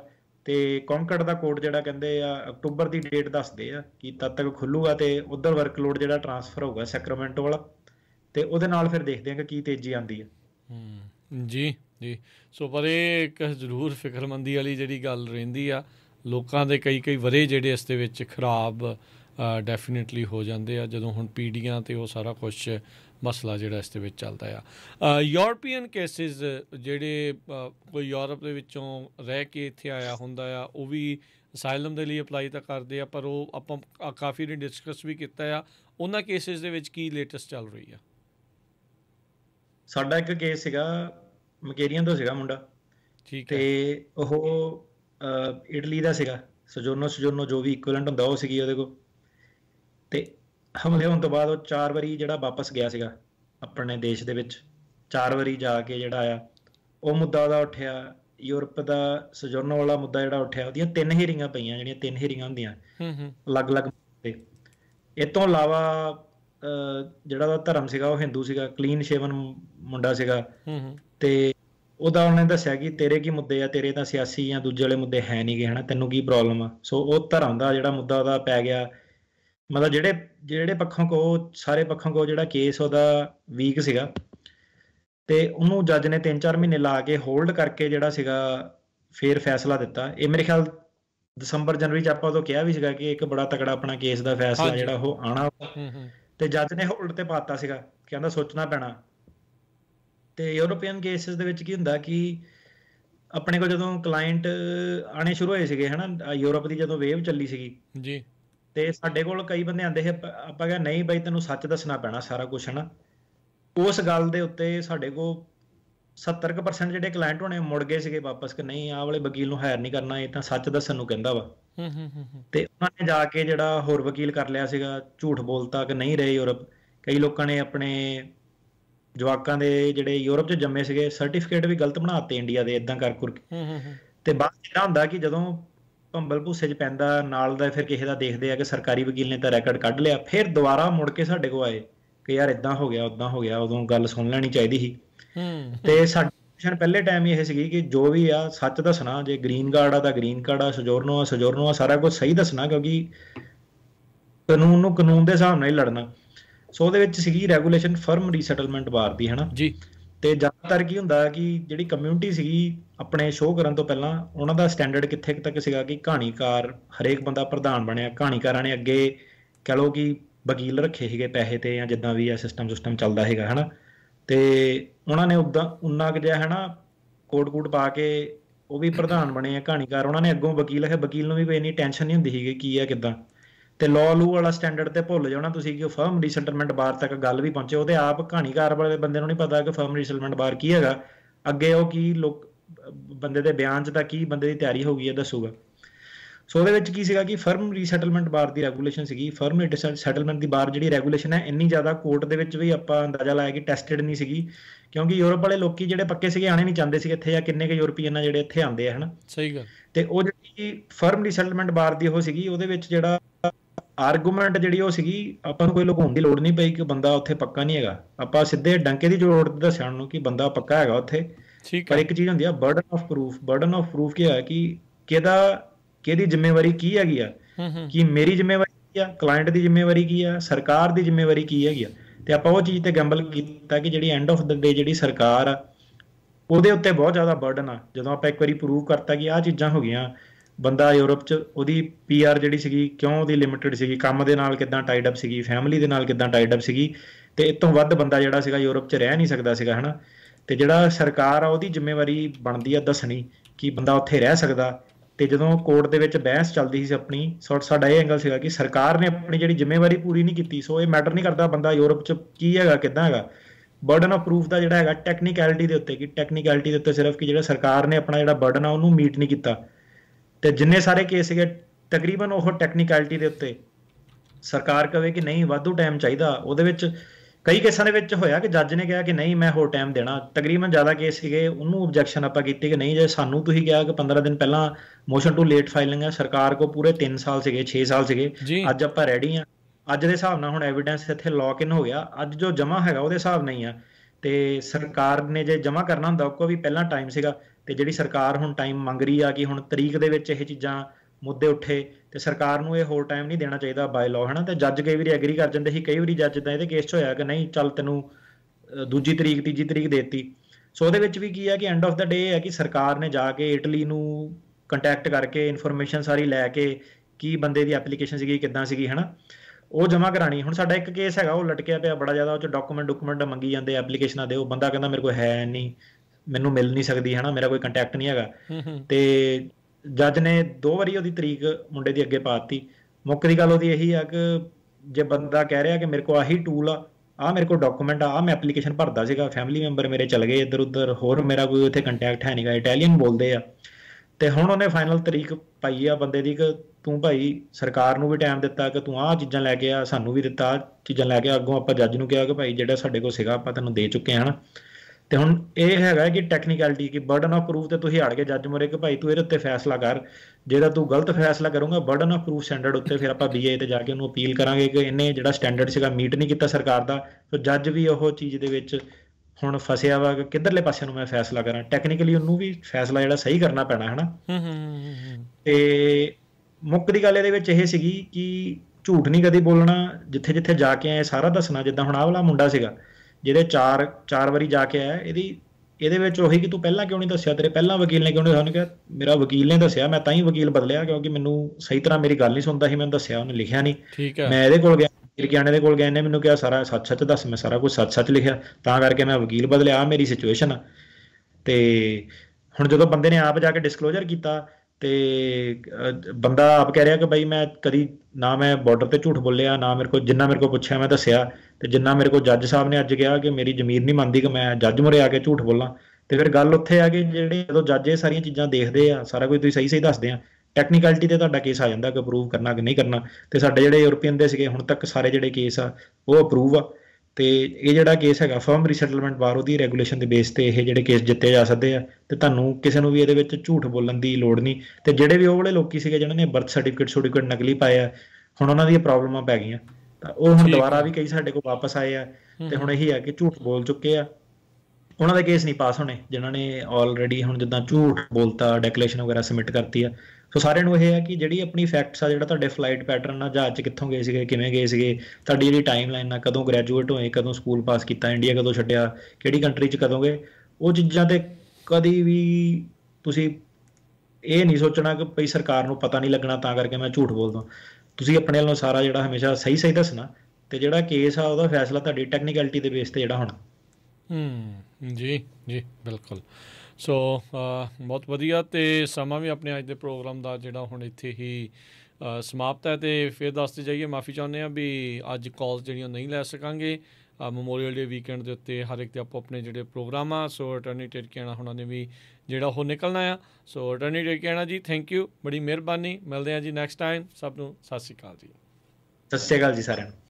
ਤੇ ਕੌਂਕੜ ਦਾ ਕੋਡ ਜਿਹੜਾ ਕਹਿੰਦੇ ਆ ਅਕਤੂਬਰ ਦੀ ਡੇਟ ਦੱਸਦੇ ਆ ਕਿ ਤਦ ਤੱਕ ਖੁੱਲੂਗਾ ਤੇ ਉਧਰ ਵਰਕਲੋਡ ਜਿਹੜਾ ਟ੍ਰਾਂਸਫਰ ਹੋਊਗਾ ਸੈਕਰਾਮੈਂਟੋ ਵਾਲਾ ਤੇ ਉਹਦੇ ਨਾਲ ਫਿਰ ਦੇਖਦੇ ਆ ਕਿ ਕੀ ਤੇਜ਼ੀ ਆਂਦੀ ਆ ਹੂੰ ਜੀ ਜੀ ਸੋ ਪਰ ਇਹ ਇੱਕ ਜ਼ਰੂਰ ਫਿਕਰਮੰਦੀ ਵਾਲੀ ਜਿਹੜੀ ਗੱਲ ਰਹਿੰਦੀ ਆ ਲੋਕਾਂ ਦੇ ਕਈ ਕਈ ਵਰੇ ਜਿਹੜੇ ਇਸ ਦੇ ਵਿੱਚ ਖਰਾਬ ਡੈਫੀਨਿਟਲੀ ਹੋ ਜਾਂਦੇ ਆ ਜਦੋਂ ਹੁਣ ਪੀੜੀਆਂ ਤੇ ਉਹ ਸਾਰਾ ਕੁਝ ਮਸਲਾ ਜਿਹੜਾ ਇਸ ਦੇ ਵਿੱਚ ਚੱਲਦਾ ਆ ਯੂਰੋਪੀਅਨ ਕੇਸਿਸ ਜਿਹੜੇ ਕੋਈ ਯੂਰਪ ਦੇ ਵਿੱਚੋਂ ਰਹਿ ਕੇ ਇੱਥੇ ਆਇਆ ਹੁੰਦਾ ਆ ਉਹ ਵੀ ਅਸਾਈਲਮ ਦੇ ਲਈ ਅਪਲਾਈ ਤਾਂ ਕਰਦੇ ਆ ਪਰ ਉਹ ਆਪਾਂ ਕਾਫੀ ਨੇ ਡਿਸਕਸ ਵੀ ਕੀਤਾ ਆ ਉਹਨਾਂ ਕੇਸਿਸ ਦੇ ਵਿੱਚ ਕੀ ਲੇਟੈਸਟ ਚੱਲ ਰਹੀ ਆ ਸਾਡਾ ਇੱਕ ਕੇਸ ਸੀਗਾ ਮਕੇਰੀਆਂ ਤੋਂ ਸੀਗਾ ਮੁੰਡਾ ਠੀਕ ਹੈ ਤੇ ਉਹ ਇਟਲੀ ਦਾ ਸੀਗਾ ਸਜੋਨੋ ਸਜੋਨੋ ਜੋ ਵੀ ਇਕੁਇਵਲੈਂਟ ਹੁੰਦਾ ਉਹ ਸੀਗੀ ਉਹਦੇ ਕੋ ਤੇ ਹਮਲੇ ਹੋਣ ਤੋਂ ਬਾਅਦ ਉਹ ਚਾਰ ਵਾਰੀ ਜਿਹੜਾ ਵਾਪਸ ਗਿਆ ਸੀਗਾ ਆਪਣੇ ਦੇਸ਼ ਦੇ ਵਿੱਚ ਚਾਰ ਵਾਰੀ ਜਾ ਕੇ ਜਿਹੜਾ ਆਇਆ ਉਹ ਮੁੱਦਾ ਉਹਦਾ ਉੱਠਿਆ ਯੂਰਪ ਦਾ ਸਜਰਨ ਵਾਲਾ ਮੁੱਦਾ ਜਿਹੜਾ ਉੱਠਿਆ ਉਹਦੀਆਂ ਤਿੰਨ ਹੀਰਿੰਗਾਂ ਪਈਆਂ ਜਿਹੜੀਆਂ ਤਿੰਨ ਹੀਰਿੰਗਾਂ ਹੁੰਦੀਆਂ ਹੂੰ ਹੂੰ ਅਲੱਗ-ਅਲੱਗ ਤੇ ਇਹ ਤੋਂ ਇਲਾਵਾ ਜਿਹੜਾ ਦਾ ਧਰਮ ਸੀਗਾ ਉਹ ਹਿੰਦੂ ਸੀਗਾ ਕਲੀਨ ਸ਼ੇਵਨ ਮੁੰਡਾ ਸੀਗਾ ਹੂੰ ਹੂੰ ਤੇ ਉਹਦਾ ਉਹਨੇ ਦੱਸਿਆ ਕਿ ਤੇਰੇ ਕੀ ਮੁੱਦੇ ਆ ਤੇਰੇ ਤਾਂ ਸਿਆਸੀ ਜਾਂ ਦੂਜੇ ਵਾਲੇ ਮੁੱਦੇ ਹੈ ਨਹੀਂਗੇ ਹਨਾ ਤੈਨੂੰ ਕੀ ਪ੍ਰੋਬਲਮ ਆ ਸੋ ਉਹ ਧਰਮ ਦਾ ਜਿਹੜਾ ਮੁੱਦਾ ਉਹਦਾ ਪੈ ਗਿਆ ਮਤਲਬ ਜਿਹੜੇ ਜਿਹੜੇ ਪੱਖੋਂ ਕੋ ਸਾਰੇ ਪੱਖੋਂ ਕੋ ਜਿਹੜਾ ਕੇਸ ਉਹਦਾ ਵੀਕ ਸੀਗਾ ਤੇ ਉਹਨੂੰ ਜੱਜ ਨੇ 3-4 ਮਹੀਨੇ ਲਾ ਕੇ ਹੋਲਡ ਕਰਕੇ ਜਿਹੜਾ ਸੀਗਾ ਫੇਰ ਫੈਸਲਾ ਦਿੱਤਾ ਇਹ ਮੇਰੇ ਖਿਆਲ ਦਸੰਬਰ ਜਨਵਰੀ ਚ ਆਪਾਂ ਤੋਂ ਕਿਹਾ ਵੀ ਸੀਗਾ ਕਿ ਇੱਕ ਬੜਾ ਤਕੜਾ ਆਪਣਾ ਕੇਸ ਦਾ ਫੈਸਲਾ ਜਿਹੜਾ ਉਹ ਆਣਾ ਤੇ ਜੱਜ ਨੇ ਹੋਲਡ ਤੇ ਪਾਤਾ ਸੀਗਾ ਕਹਿੰਦਾ ਸੋਚਣਾ ਪੈਣਾ ਤੇ ਯੂਰੋਪੀਅਨ ਕੇਸਿਸ ਦੇ ਵਿੱਚ ਕੀ ਹੁੰਦਾ ਕਿ ਆਪਣੇ ਕੋਲ ਜਦੋਂ ਕਲਾਇੰਟ ਆਣੇ ਸ਼ੁਰੂ ਹੋਏ ਸੀਗੇ ਹਨਾ ਯੂਰਪ ਦੀ ਜਦੋਂ ਵੇਵ ਚੱਲੀ ਸੀਗੀ ਜੀ ਤੇ ਸਾਡੇ ਕੋਲ ਕਈ ਬੰਦੇ ਆਂਦੇ ਹੈ ਆਪਾਂ ਕਹਿੰਦੇ ਨਹੀਂ ਬਾਈ ਤੈਨੂੰ ਸੱਚ ਦੱਸਣਾ ਪੈਣਾ ਸਾਰਾ ਕੁਝ ਹਨਾ ਉਸ ਗੱਲ ਦੇ ਉੱਤੇ ਸਾਡੇ ਕੋਲ 70% ਜਿਹੜੇ ਕਲਾਇੰਟ ਹੋਣੇ ਮੁੜ ਗਏ ਸੀਗੇ ਵਾਪਸ ਕਿ ਨਹੀਂ ਆਹ ਵਾਲੇ ਵਕੀਲ ਨੂੰ ਹਾਇਰ ਨਹੀਂ ਕਰਨਾ ਇਹ ਤਾਂ ਸੱਚ ਦੱਸਣ ਨੂੰ ਕਹਿੰਦਾ ਵਾ ਹੂੰ ਹੂੰ ਤੇ ਉਹਨਾਂ ਨੇ ਜਾ ਕੇ ਜਿਹੜਾ ਹੋਰ ਵਕੀਲ ਕਰ ਲਿਆ ਸੀਗਾ ਝੂਠ ਬੋਲਤਾ ਕਿ ਨਹੀਂ ਰਹੇ ਯੂਰਪ ਕਈ ਲੋਕਾਂ ਨੇ ਆਪਣੇ ਜਵਾਕਾਂ ਦੇ ਜਿਹੜੇ ਯੂਰਪ 'ਚ ਜੰਮੇ ਸੀਗੇ ਸਰਟੀਫਿਕੇਟ ਵੀ ਗਲਤ ਬਣਾਤੇ ਇੰਡੀਆ ਦੇ ਇਦਾਂ ਕਰ ਕਰਕੇ ਤੇ ਬਾਅਦ ਜਿਹੜਾ ਹੁੰਦਾ ਕਿ ਜਦੋਂ ਭੰਬਲ ਭੂਸੇ 'ਚ ਪੈਂਦਾ ਨਾਲ ਦਾ ਫਿਰ ਕਿਸੇ ਦਾ ਦੇਖਦੇ ਆ ਕਿ ਸਰਕਾਰੀ ਵਕੀਲ ਨੇ ਤਾਂ ਰੈਕੋਰਡ ਕੱਢ ਲਿਆ ਫਿਰ ਦੁਬਾਰਾ ਮੁੜ ਕੇ ਸਾਡੇ ਕੋ ਆਏ ਕਿ ਯਾਰ ਇਦਾਂ ਹੋ ਗਿਆ ਉਦਾਂ ਹੋ ਗਿਆ ਉਦੋਂ ਗੱਲ ਸੁਣ ਲੈਣੀ ਚਾਹੀਦੀ ਸੀ ਹੂੰ ਤੇ ਸਾਡੀ ਪੋਜੀਸ਼ਨ ਪਹਿਲੇ ਟਾਈਮ ਹੀ ਇਹ ਸੀਗੀ ਕਿ ਜੋ ਵੀ ਆ ਸੱਚ ਦੱਸਣਾ ਜੇ ਗ੍ਰੀਨ ਕਾਰਡ ਆ ਤਾਂ ਗ੍ਰੀਨ ਕਾਰਡ ਆ ਸਜੋਰਨੋ ਆ ਸਜੋਰਨੋ ਆ ਸਾਰਾ ਕੁਝ ਸਹੀ ਦੱਸਣਾ ਕਿਉਂਕਿ ਕਾਨੂੰਨ ਨੂੰ ਕਾਨੂੰਨ ਦੇ ਹਿਸਾਬ ਨਾਲ ਹੀ ਲੜਨਾ ਸੋ ਉਹਦੇ ਵਿੱਚ ਸੀਗੀ ਰੈਗੂਲੇਸ਼ਨ ਫਰਮ ਰੀਸੈਟਲਮੈਂਟ ਬਾਰ ਦੀ ਹੈਨਾ ਜੀ ਤੇ ਜ਼ਿਆਦਾਤਰ ਕੀ ਹੁੰਦਾ ਕਿ ਜਿਹੜੀ ਕਮਿਊਨਿਟੀ ਸੀਗੀ ਆਪਣੇ ਸ਼ੋਅ ਕਰਨ ਤੋਂ ਪਹਿਲਾਂ ਉਹਨਾਂ ਦਾ ਸਟੈਂਡਰਡ ਕਿੱਥੇ ਤੱਕ ਸੀਗਾ ਕਿ ਕਹਾਣੀਕਾਰ ਹਰੇਕ ਬੰਦਾ ਪ੍ਰਧਾਨ ਬਣਿਆ ਕਹਾਣੀਕਾਰਾਂ ਨੇ ਅੱਗੇ ਕਹ ਲੋ ਕਿ ਵਕੀਲ ਰੱਖੇ ਸੀਗੇ ਪੈਸੇ ਤੇ ਜਾਂ ਜਿੱਦਾਂ ਵੀ ਆ ਸਿਸਟਮ ਸਿਸਟਮ ਚੱਲਦਾ ਹੈਗਾ ਹਨਾ ਤੇ ਉਹਨਾਂ ਨੇ ਉਦਾਂ ਉਨਾ ਕੁ ਜਿਆ ਹਨਾ ਕੋਡ ਕੋਡ ਪਾ ਕੇ ਉਹ ਵੀ ਪ੍ਰਧਾਨ ਬਣੇ ਆ ਕਹਾਣੀਕਾਰ ਉਹਨਾਂ ਨੇ ਅੱਗੋਂ ਵਕੀਲ ਹੈ ਵਕੀਲ ਨੂੰ ਵੀ ਕੋਈ ਇਨੀ ਟੈਨਸ਼ਨ ਨਹੀਂ ਹੁੰਦੀ ਸੀਗੀ ਕੀ ਆ ਕਿਦਾਂ ਤੇ ਲਾ ਲੂ ਵਾਲਾ ਸਟੈਂਡਰਡ ਤੇ ਭੁੱਲ ਜਾਣਾ ਤੁਸੀਂ ਕਿ ਉਹ ਫਰਮ ਰੀਸੈਟਲਮੈਂਟ ਬਾਰ ਤੱਕ ਗੱਲ ਵੀ ਪਹੁੰਚੇ ਉਹਦੇ ਆਪ ਕਹਾਣੀਕਾਰ ਵਾਲੇ ਬੰਦੇ ਨੂੰ ਨਹੀਂ ਪਤਾ ਕਿ ਫਰਮ ਰੀਸੈਟਲਮੈਂਟ ਬਾਰ ਕੀ ਹੈਗਾ ਅੱਗੇ ਉਹ ਕੀ ਲੋਕ ਬੰਦੇ ਦੇ ਬਿਆਨ 'ਚ ਤਾਂ ਕੀ ਬੰਦੇ ਦੀ ਤਿਆਰੀ ਹੋ ਗਈ ਹੈ ਦੱਸੂਗਾ ਸੋ ਉਹਦੇ ਵਿੱਚ ਕੀ ਸੀਗਾ ਕਿ ਫਰਮ ਰੀਸੈਟਲਮੈਂਟ ਬਾਰ ਦੀ ਰੈਗੂਲੇਸ਼ਨ ਸੀਗੀ ਫਰਮ ਸੈਟਲਮੈਂਟ ਦੀ ਬਾਰ ਜਿਹੜੀ ਰੈਗੂਲੇਸ਼ਨ ਹੈ ਇੰਨੀ ਜ਼ਿਆਦਾ ਕੋਰਟ ਦੇ ਵਿੱਚ ਵੀ ਆਪਾਂ ਅੰਦਾਜ਼ਾ ਲਾਇਆ ਕਿ ਟੈਸਟਡ ਨਹੀਂ ਸੀਗੀ ਕਿਉਂਕਿ ਯੂਰਪ ਵਾਲੇ ਲੋਕੀ ਜਿਹੜੇ ਪੱਕੇ ਸੀਗੇ ਆਣੇ ਨਹੀਂ ਚਾਹੁੰਦੇ ਸੀਗੇ ਇੱਥੇ ਜਾਂ ਕਿੰਨੇ ਕੁ ਯੂਰਪੀਅਨ ਆ ਜਿਹੜੇ ਇੱਥੇ ਆਉਂਦੇ ਆ ਹਨ ਸਹੀ ਗੱਲ ਤੇ ਉਹ ਜਿਹੜੀ ਫਰਮ ਰੀਸੈਟਲਮੈਂਟ ਬਾਰ ਦੀ ਉਹ ਸੀਗੀ ਉਹਦੇ ਵਿੱਚ ਜਿਹੜਾ ਆਰਗੂਮੈਂਟ ਜਿਹੜੀ ਉਹ ਸੀਗੀ ਆਪਾਂ ਨੂੰ ਕੋਈ ਲੁਕਾਉਣ ਦੀ ਲੋੜ ਨਹੀਂ ਪਈ ਕਿ ਬੰਦਾ ਉੱਥੇ ਪੱਕਾ ਨਹੀਂ ਹੈਗਾ ਆਪਾਂ ਸਿੱਧੇ ਡੰਕੇ ਦੀ ਜੋੜ ਤੇ ਦੱਸਣ ਨੂੰ ਕਿ ਬੰਦਾ ਪੱਕਾ ਹੈਗਾ ਉੱਥੇ ਠੀਕ ਪਰ ਇੱਕ ਚੀਜ਼ ਹੁੰਦੀ ਆ burden of proof burden of proof ਕੀ ਹੈ ਕਿ ਕਿਹਦਾ ਕਿਹਦੀ ਜ਼ਿੰਮੇਵਾਰੀ ਕੀ ਹੈਗੀ ਆ ਕਿ ਮੇਰੀ ਜ਼ਿੰਮੇਵਾਰੀ ਕੀ ਆ ਕਲਾਇੰਟ ਦੀ ਜ਼ਿੰਮੇਵਾਰੀ ਕੀ ਆ ਸਰਕਾਰ ਦੀ ਜ਼ਿੰਮੇਵਾਰੀ ਕੀ ਹੈਗੀ ਆ ਤੇ ਆਪਾਂ ਉਹ ਚੀਜ਼ ਤੇ ਗੈਂਬਲ ਕੀਤਾ ਕਿ ਜਿਹੜੀ ਐਂਡ ਆਫ ਦ ਡੇ ਜਿਹੜੀ ਸਰਕਾਰ ਆ ਉਹਦੇ ਉੱਤੇ ਬਹੁਤ ਜ਼ਿਆਦਾ ਬਰਡਨ ਆ ਜਦੋਂ ਆਪਾਂ ਇੱਕ ਵਾਰੀ ਪ੍ਰੂਫ ਕਰਤਾ ਕਿ ਆ ਚੀਜ਼ਾਂ ਹੋ ਗਈਆਂ ਬੰਦਾ ਯੂਰਪ 'ਚ ਉਹਦੀ ਪੀਆਰ ਜਿਹੜੀ ਸੀਗੀ ਕਿਉਂ ਉਹਦੀ ਲਿਮਿਟਿਡ ਸੀਗੀ ਕੰਮ ਦੇ ਨਾਲ ਕਿਦਾਂ ਟਾਈਡ ਅਪ ਸੀਗੀ ਫੈਮਿਲੀ ਦੇ ਨਾਲ ਕਿਦਾਂ ਟਾਈਡ ਅਪ ਸੀਗੀ ਤੇ ਇਸ ਤੋਂ ਵੱਧ ਬੰਦਾ ਜਿਹੜਾ ਸੀਗਾ ਯੂਰਪ 'ਚ ਰਹਿ ਨਹੀਂ ਸਕਦਾ ਸੀਗਾ ਹਨਾ ਤੇ ਜਿਹੜਾ ਸਰਕਾਰ ਆ ਉਹਦੀ ਜ਼ਿੰਮੇਵਾਰੀ ਬਣਦੀ ਆ ਦੱਸਣੀ ਕਿ ਬੰਦਾ ਉੱਥੇ ਰਹਿ ਸਕਦਾ ਤੇ ਜਦੋਂ ਕੋਰਟ ਦੇ ਵਿੱਚ ਬਹਿਸ ਚੱਲਦੀ ਸੀ ਆਪਣੀ ਸੌਟ ਸਾਡਾ ਇਹ ਐਂਗਲ ਸੀਗਾ ਕਿ ਸਰਕਾਰ ਨੇ ਆਪਣੀ ਜਿਹੜੀ ਜ਼ਿੰਮੇਵਾਰੀ ਪੂਰੀ ਨਹੀਂ ਕੀਤੀ ਸੋ ਇਹ ਮੈਟਰ ਨਹੀਂ ਕਰਦਾ ਬੰਦਾ ਯੂਰਪ 'ਚ ਕੀ ਹੈਗਾ ਕਿਦਾਂ ਹੈਗਾ ਬਰਡਨ ਆਫ ਪ੍ਰੂਫ ਦਾ ਜਿਹੜਾ ਹੈਗਾ ਟੈਕਨੀਕੈਲਿਟੀ ਦੇ ਉੱਤੇ ਕਿ ਟੈਕਨੀਕੈਲਿਟੀ ਦੇ ਉੱਤੇ ਸਿਰਫ ਕਿ ਜਿਹੜਾ ਸਰਕਾਰ ਨੇ ਆਪਣਾ ਜਿਹੜਾ ਬਰਡਨ ਆ ਉਹਨੂੰ ਮੀਟ ਨਹੀਂ ਕੀਤਾ ਤੇ ਜਿੰਨੇ ਸਾਰੇ ਕੇਸ ਸੀਗੇ ਤਕਰੀਬਨ ਉਹ ਟੈਕਨੀਕੈਲਿਟੀ ਦੇ ਉੱਤੇ ਸਰਕਾਰ ਕਹੇ ਕਿ ਨਹੀਂ ਵਾਧੂ ਟਾਈਮ ਚਾਹੀਦਾ ਉਹਦੇ ਵਿੱਚ ਕਈ ਕੇਸਾਂ ਦੇ ਵਿੱਚ ਹੋਇਆ ਕਿ ਜੱਜ ਨੇ ਕਿਹਾ ਕਿ ਨਹੀਂ ਮੈਂ ਹੋਰ ਟਾਈਮ ਦੇਣਾ ਤਕਰੀਬਨ ਜ਼ਿਆਦਾ ਕੇਸ ਸੀਗੇ ਉਹਨੂੰ ਆਬਜੈਕਸ਼ਨ ਆਪਾਂ ਕੀਤੀ ਕਿ ਨਹੀਂ ਜੇ ਸਾਨੂੰ ਤੁਸੀਂ ਕਿਹਾ ਕਿ 15 ਦਿਨ ਪਹਿਲਾਂ ਮੋਸ਼ਨ ਟੂ ਲੇਟ ਫਾਈਲਿੰਗ ਹੈ ਸਰਕਾਰ ਕੋ ਪੂਰੇ 3 ਸਾਲ ਸੀਗੇ 6 ਸਾਲ ਸੀਗੇ ਅੱਜ ਆਪਾਂ ਰੈਡੀ ਆ ਅੱਜ ਦੇ ਹਿਸਾਬ ਨਾਲ ਹੁਣ ਐਵੀਡੈਂਸ ਇੱਥੇ ਲੌਕ ਇਨ ਹੋ ਗਿਆ ਅੱਜ ਜੋ ਜਮਾ ਹੈਗਾ ਉਹਦੇ ਹਿਸਾਬ ਨਹੀਂ ਆ ਤੇ ਸਰਕਾਰ ਨੇ ਜੇ ਜਮਾ ਕਰਨਾ ਹੁੰਦਾ ਉਹ ਕੋ ਵੀ ਪਹਿਲਾਂ ਟਾਈਮ ਸੀਗਾ ਤੇ ਜਿਹੜੀ ਸਰਕਾਰ ਹੁਣ ਟਾਈਮ ਮੰਗ ਰਹੀ ਆ ਕਿ ਹੁਣ ਤਰੀਕ ਦੇ ਵਿੱਚ ਇਹ ਚੀਜ਼ਾਂ ਮੁੱਦੇ ਉੱਠੇ ਤੇ ਸਰਕਾਰ ਨੂੰ ਇਹ ਹੋਰ ਟਾਈਮ ਨਹੀਂ ਦੇਣਾ ਚਾਹੀਦਾ ਬਾਈ ਲਾਅ ਹਨਾ ਤੇ ਜੱਜ ਕਈ ਵਾਰੀ ਐਗਰੀ ਕਰ ਜਾਂਦੇ ਸੀ ਕਈ ਵਾਰੀ ਜੱਜ ਤਾਂ ਇਹਦੇ ਕੇਸ 'ਚ ਹੋਇਆ ਕਿ ਨਹੀਂ ਚੱਲ ਤੈਨੂੰ ਦੂਜੀ ਤਰੀਕ ਤੀਜੀ ਤਰੀਕ ਦੇਤੀ ਸੋ ਉਹਦੇ ਵਿੱਚ ਵੀ ਕੀ ਆ ਕਿ ਐਂਡ ਆਫ ਦਾ ਡੇ ਹੈ ਕਿ ਸਰਕਾਰ ਨੇ ਜਾ ਕੇ ਇਟਲੀ ਨੂੰ ਕੰਟੈਕਟ ਕਰਕੇ ਇਨਫੋਰਮੇਸ਼ਨ ਸਾਰੀ ਲੈ ਕੇ ਕੀ ਬੰਦੇ ਦੀ ਐਪਲੀਕੇਸ਼ਨ ਸੀਗੀ ਕਿੱਦਾਂ ਸੀਗੀ ਹਨਾ ਉਹ ਜਮਾ ਕਰਾਣੀ ਹੁਣ ਸਾਡਾ ਇੱਕ ਕੇਸ ਹੈਗਾ ਉਹ ਲਟਕਿਆ ਪਿਆ ਬੜਾ ਜ਼ਿਆਦਾ ਉਹ ਚ ਡਾਕੂਮੈਂਟ ਡਾਕੂਮੈਂਟ ਮੰਗੀ ਜਾਂਦੇ ਐਪਲੀਕੇਸ਼ਨਾਂ ਦੇ ਉਹ ਬੰਦਾ ਕਹਿੰਦਾ ਮੇਰੇ ਕੋਲ ਹੈ ਨਹੀਂ ਮੈਨੂੰ ਮਿਲ ਨਹੀਂ ਸਕਦੀ ਹੈ ਨਾ ਮੇਰਾ ਕੋਈ ਕੰਟੈਕਟ ਨਹੀਂ ਹੈਗਾ ਤੇ ਜੱਜ ਨੇ ਦੋ ਵਾਰੀ ਉਹਦੀ ਤਰੀਕ ਮੁੰਡੇ ਦੀ ਅੱਗੇ ਪਾਤੀ ਮੁੱਖ ਦੀ ਗੱਲ ਉਹਦੀ ਇਹੀ ਆ ਕਿ ਜੇ ਬੰਦਾ ਕਹਿ ਰਿਹਾ ਕਿ ਮੇਰੇ ਕੋ ਆਹੀ ਟੂਲ ਆ ਆ ਮੇਰੇ ਕੋ ਡਾਕੂਮੈਂਟ ਆ ਆ ਮੈਂ ਐਪਲੀਕੇਸ਼ਨ ਭਰਦਾ ਸੀਗਾ ਫੈਮਿਲੀ ਮੈਂਬਰ ਮੇਰੇ ਚਲ ਗਏ ਇੱਧਰ ਉੱਧਰ ਹੋਰ ਮੇਰਾ ਕੋਈ ਉੱਥੇ ਕੰਟੈਕਟ ਹੈ ਨਹੀਂਗਾ ਇਟਾਲੀਅਨ ਬੋਲਦੇ ਆ ਤੇ ਹੁਣ ਉਹਨੇ ਫਾਈਨਲ ਤਰੀਕ ਪਾਈ ਆ ਬੰਦੇ ਦੀ ਕਿ ਤੂੰ ਭਾਈ ਸਰਕਾਰ ਨੂੰ ਵੀ ਟਾਈਮ ਦਿੱਤਾ ਕਿ ਤੂੰ ਆਹ ਚੀਜ਼ਾਂ ਲੈ ਕੇ ਆ ਸਾਨੂੰ ਵੀ ਦਿੱਤਾ ਚੀਜ਼ਾਂ ਲੈ ਕੇ ਅੱਗੋਂ ਆਪਾਂ ਜੱਜ ਨੂੰ ਕਿਹਾ ਕਿ ਭਾਈ ਜਿਹੜਾ ਸਾਡੇ ਕੋਲ ਸੀਗਾ ਆਪਾਂ ਤੈਨੂੰ ਦੇ ਚੁੱਕੇ ਹਨ ਤੇ ਹੁਣ ਇਹ ਹੈਗਾ ਕਿ ਟੈਕਨੀਕੈਲਿਟੀ ਕਿ ਬਰਡਨ ਆਫ ਪ੍ਰੂਫ ਤੇ ਤੁਸੀਂ ਹੜ ਕੇ ਜੱਜ ਮੋਰੇ ਕਿ ਭਾਈ ਤੂੰ ਇਹਦੇ ਉੱਤੇ ਫੈਸਲਾ ਕਰ ਜਿਹੜਾ ਤੂੰ ਗਲਤ ਫੈਸਲਾ ਕਰੂੰਗਾ ਬਰਡਨ ਆਫ ਪ੍ਰੂਫ ਸਟੈਂਡਰਡ ਉੱਤੇ ਫਿਰ ਆਪਾਂ ਬੀਏ ਤੇ ਜਾ ਕੇ ਉਹਨੂੰ ਅਪੀਲ ਕਰਾਂਗੇ ਕਿ ਇਹਨੇ ਜਿਹੜਾ ਸਟੈਂਡਰਡ ਸੀਗਾ ਮੀਟ ਨਹੀਂ ਕੀਤਾ ਸਰਕਾਰ ਦਾ ਸੋ ਜੱਜ ਵੀ ਉਹ ਚੀਜ਼ ਦੇ ਵਿੱਚ ਹੁਣ ਫਸਿਆ ਵਾ ਕਿ ਕਿੱਧਰਲੇ ਪਾਸੇ ਨੂੰ ਮੈਂ ਫੈਸਲਾ ਕਰਾਂ ਟੈਕਨੀਕਲੀ ਉਹਨੂੰ ਵੀ ਫੈਸਲਾ ਜਿਹੜਾ ਸਹੀ ਕਰਨਾ ਪੈਣਾ ਹੈ ਨਾ ਤੇ ਮੁੱਖ ਦੀ ਗੱਲ ਇਹਦੇ ਵਿੱਚ ਇਹ ਸੀਗੀ ਕਿ ਝੂਠ ਨਹੀਂ ਕਦੀ ਬੋਲਣਾ ਜਿੱਥੇ ਜਿੱਥੇ ਜਾ ਕੇ ਆਏ ਸਾਰਾ ਦੱਸਣਾ ਜਿੱਦਾਂ ਹੁਣ ਆਹ ਵਾਲਾ ਮੁੰਡਾ ਸੀਗਾ ਜਿਹੜੇ ਚਾਰ ਚਾਰ ਵਾਰੀ ਜਾ ਕੇ ਆਇਆ ਇਹਦੀ ਇਹਦੇ ਵਿੱਚ ਉਹੀ ਕਿ ਤੂੰ ਪਹਿਲਾਂ ਕਿਉਂ ਨਹੀਂ ਦੱਸਿਆ ਤੇਰੇ ਪਹਿਲਾਂ ਵਕੀਲ ਨੇ ਕਿਉਂ ਨਹੀਂ ਸਾਨੂੰ ਕਿਹਾ ਮੇਰਾ ਵਕੀਲ ਨੇ ਦੱਸਿਆ ਮੈਂ ਤਾਂ ਹੀ ਵਕੀਲ ਬਦਲਿਆ ਕਿਉਂਕਿ ਮੈਨੂੰ ਸਹੀ ਤਰ੍ਹਾਂ ਮੇਰੀ ਗੱਲ ਨਹੀਂ ਸੁਣਦਾ ਸੀ ਮੈਨੂੰ ਦੱਸਿਆ ਉਹਨੇ ਲਿਖਿਆ ਨਹੀਂ ਮੈਂ ਇਹਦੇ ਕੋਲ ਗਿਆ ਕਿਰਕਿਆਣੇ ਦੇ ਕੋਲ ਗਿਆ ਇਹਨੇ ਮੈਨੂੰ ਕਿਹਾ ਸਾਰਾ ਸੱਚ ਸੱਚ ਦੱਸ ਮੈਂ ਸਾਰਾ ਕੁਝ ਸੱਚ ਸੱਚ ਲਿਖਿਆ ਤਾਂ ਕਰਕੇ ਮੈਂ ਵਕੀਲ ਬਦਲਿਆ ਆ ਮੇਰੀ ਸਿਚੁਏਸ਼ਨ ਤੇ ਹੁਣ ਜਦੋਂ ਬੰਦੇ ਨੇ ਆਪ ਜਾ ਕੇ ਡਿਸਕਲੋਜ਼ਰ ਕੀਤਾ ਤੇ ਬੰਦਾ ਆਪ ਕਹਿ ਰਿਹਾ ਕਿ ਬਈ ਮੈਂ ਕਦੀ ਨਾ ਮੈਂ ਬਾਰਡਰ ਤੇ ਝੂਠ ਬੋਲਿਆ ਨਾ ਮੇਰੇ ਕੋਲ ਜਿੰਨਾ ਮੇਰੇ ਕੋਲ ਪੁੱਛਿਆ ਮੈਂ ਦੱਸਿਆ ਤੇ ਜਿੰਨਾ ਮੇਰੇ ਕੋਲ ਜੱਜ ਸਾਹਿਬ ਨੇ ਅੱਜ ਕਿਹਾ ਕਿ ਮੇਰੀ ਜ਼ਮੀਰ ਨਹੀਂ ਮੰਨਦੀ ਕਿ ਮੈਂ ਜੱਜ ਮੁਰੇ ਆ ਕੇ ਝੂਠ ਬੋਲਾਂ ਤੇ ਫਿਰ ਗੱਲ ਉੱਥੇ ਆ ਗਈ ਜਿਹੜੇ ਜਦੋਂ ਜੱਜ ਇਹ ਸਾਰੀਆਂ ਚੀਜ਼ਾਂ ਦੇਖਦੇ ਆ ਸਾਰਾ ਕੁਝ ਤੁਸੀਂ ਸਹੀ ਸਹੀ ਦੱਸਦੇ ਆ ਟੈਕਨੀਕੈਲਿਟੀ ਤੇ ਤੁਹਾਡਾ ਕੇਸ ਆ ਜਾਂਦਾ ਕਿ ਅਪਰੂਵ ਕਰਨਾ ਕਿ ਨਹੀਂ ਕਰਨਾ ਤੇ ਸਾਡੇ ਜਿਹੜੇ ਯੂਰਪੀਅਨ ਦੇ ਸੀਗੇ ਹੁਣ ਤੱਕ ਸਾਰੇ ਜਿਹੜੇ ਕੇਸ ਆ ਉਹ ਅਪਰੂਵ ਆ ਤੇ ਇਹ ਜਿਹੜਾ ਕੇਸ ਹੈਗਾ ਫਰਮ ਰੀਸੈਟਲਮੈਂਟ ਬਾਰ ਉਹਦੀ ਰੈਗੂਲੇਸ਼ਨ ਦੇ ਬੇਸ ਤੇ ਇਹ ਜਿਹੜੇ ਕੇਸ ਜਿੱਤੇ ਜਾ ਸਕਦੇ ਆ ਤੇ ਤੁਹਾਨੂੰ ਕਿਸੇ ਨੂੰ ਵੀ ਇਹਦੇ ਵਿੱਚ ਝੂਠ ਬੋਲਣ ਦੀ ਲੋੜ ਨਹੀਂ ਤੇ ਜਿਹੜੇ ਵੀ ਉਹ ਵਾਲੇ ਲੋਕੀ ਸੀਗੇ ਜਿਨ੍ਹਾਂ ਨੇ ਬਰਥ ਸਰਟੀਫਿਕੇਟ ਸਰਟੀਫਿਕੇਟ ਨਕਲੀ ਪਾਇਆ ਹੁਣ ਉਹਨਾਂ ਦੀਆਂ ਪ੍ਰੋਬਲਮਾਂ ਪੈ ਗਈਆਂ ਤਾਂ ਉਹ ਹੁਣ ਦੁਬਾਰਾ ਵੀ ਕਈ ਸਾਡੇ ਕੋਲ ਵਾਪਸ ਆਏ ਆ ਤੇ ਹੁਣ ਇਹੀ ਆ ਕਿ ਝੂਠ ਬੋਲ ਚੁੱਕੇ ਆ ਉਹਨਾਂ ਦੇ ਕੇਸ ਨਹੀਂ ਪਾਸ ਹੋਣੇ ਜਿਨ੍ਹਾਂ ਨੇ ਆਲਰੇਡੀ ਹੁਣ ਜਿੱਦਾਂ ਝੂਠ ਬੋਲਤਾ ਡੈਕਲੇਸ਼ਨ ਵਗੈਰਾ ਸਬਮਿਟ ਕਰਤੀ ਆ ਸੋ ਸਾਰਿਆਂ ਨੂੰ ਇਹ ਹੈ ਕਿ ਜਿਹੜੀ ਆਪਣੀ ਫੈਕਟਸ ਆ ਜਿਹੜਾ ਤੁਹਾਡੇ ਫਲਾਈਟ ਪੈਟਰਨ ਆ ਜਹਾਜ਼ 'ਚ ਕਿੱਥੋਂ ਗਏ ਸੀਗੇ ਕਿਵੇਂ ਗਏ ਸੀਗੇ ਤੁਹਾਡੀ ਜਿਹੜੀ ਟਾਈਮਲਾਈਨ ਆ ਕਦੋਂ ਗ੍ਰੈਜੂਏਟ ਹੋਏ ਕਦੋਂ ਸਕੂਲ ਪਾਸ ਕੀਤਾ ਇੰਡੀਆ ਕਦੋਂ ਛੱਡਿਆ ਕਿਹੜੀ ਕੰਟਰੀ 'ਚ ਕਦੋਂ ਗਏ ਉਹ ਚੀਜ਼ਾਂ ਤੇ ਕਦੀ ਵੀ ਤੁਸੀਂ ਇਹ ਨਹੀਂ ਸੋਚਣਾ ਕਿ ਭਈ ਸਰਕਾਰ ਨੂੰ ਪਤਾ ਨਹੀਂ ਲੱਗਣਾ ਤਾਂ ਕਰਕੇ ਮੈਂ ਝੂਠ ਬੋਲਦਾ ਤੁਸੀਂ ਆਪਣੇ ਵੱਲੋਂ ਸਾਰਾ ਜਿਹੜਾ ਹਮੇਸ਼ਾ ਸਹੀ ਸਹੀ ਦੱਸਣਾ ਤੇ ਜਿਹੜਾ ਕੇਸ ਆ ਉਹਦਾ ਫੈਸਲਾ ਤੁਹਾਡੀ ਟੈਕਨੀਕੈਲਿਟੀ ਦੇ ਬੇਸ ਤੇ ਜਿਹੜਾ ਹੋਣਾ ਹੂੰ ਜੀ ਜੀ ਬਿਲਕੁਲ ਸੋ ਬਹੁਤ ਵਧੀਆ ਤੇ ਸਮਾਂ ਵੀ ਆਪਣੇ ਅੱਜ ਦੇ ਪ੍ਰੋਗਰਾਮ ਦਾ ਜਿਹੜਾ ਹੁਣ ਇੱਥੇ ਹੀ ਸਮਾਪਤ ਹੈ ਤੇ ਫਿਰ ਦੱਸਦੇ ਜਾਈਏ ਮਾਫੀ ਚਾਹੁੰਦੇ ਆ ਵੀ ਅੱਜ ਕਾਲ ਜਿਹੜੀਆਂ ਨਹੀਂ ਲੈ ਸਕਾਂਗੇ ਮੈਮੋਰੀਅਲ ਡੇ ਵੀਕਐਂਡ ਦੇ ਉੱਤੇ ਹਰ ਇੱਕ ਦੇ ਆਪੋ ਆਪਣੇ ਜਿਹੜੇ ਪ੍ਰੋਗਰਾਮ ਆ ਸੋ ਅਟਰਨੀ ਟੇਟ ਕਹਿਣਾ ਉਹਨਾਂ ਨੇ ਵੀ ਜਿਹੜਾ ਉਹ ਨਿਕਲਣਾ ਆ ਸੋ ਅਟਰਨੀ ਟੇਟ ਕਹਿਣਾ ਜੀ ਥੈਂਕ ਯੂ ਬੜੀ ਮਿਹਰਬਾਨੀ ਮਿਲਦੇ ਆ ਜੀ ਨੈਕਸਟ ਟਾਈਮ ਸਭ ਨੂੰ ਸਤਿ ਸ਼੍ਰੀ ਅਕਾਲ ਜੀ ਸਤਿ ਸ਼੍ਰੀ ਅਕਾਲ ਜੀ ਸਾਰਿਆਂ ਨੂੰ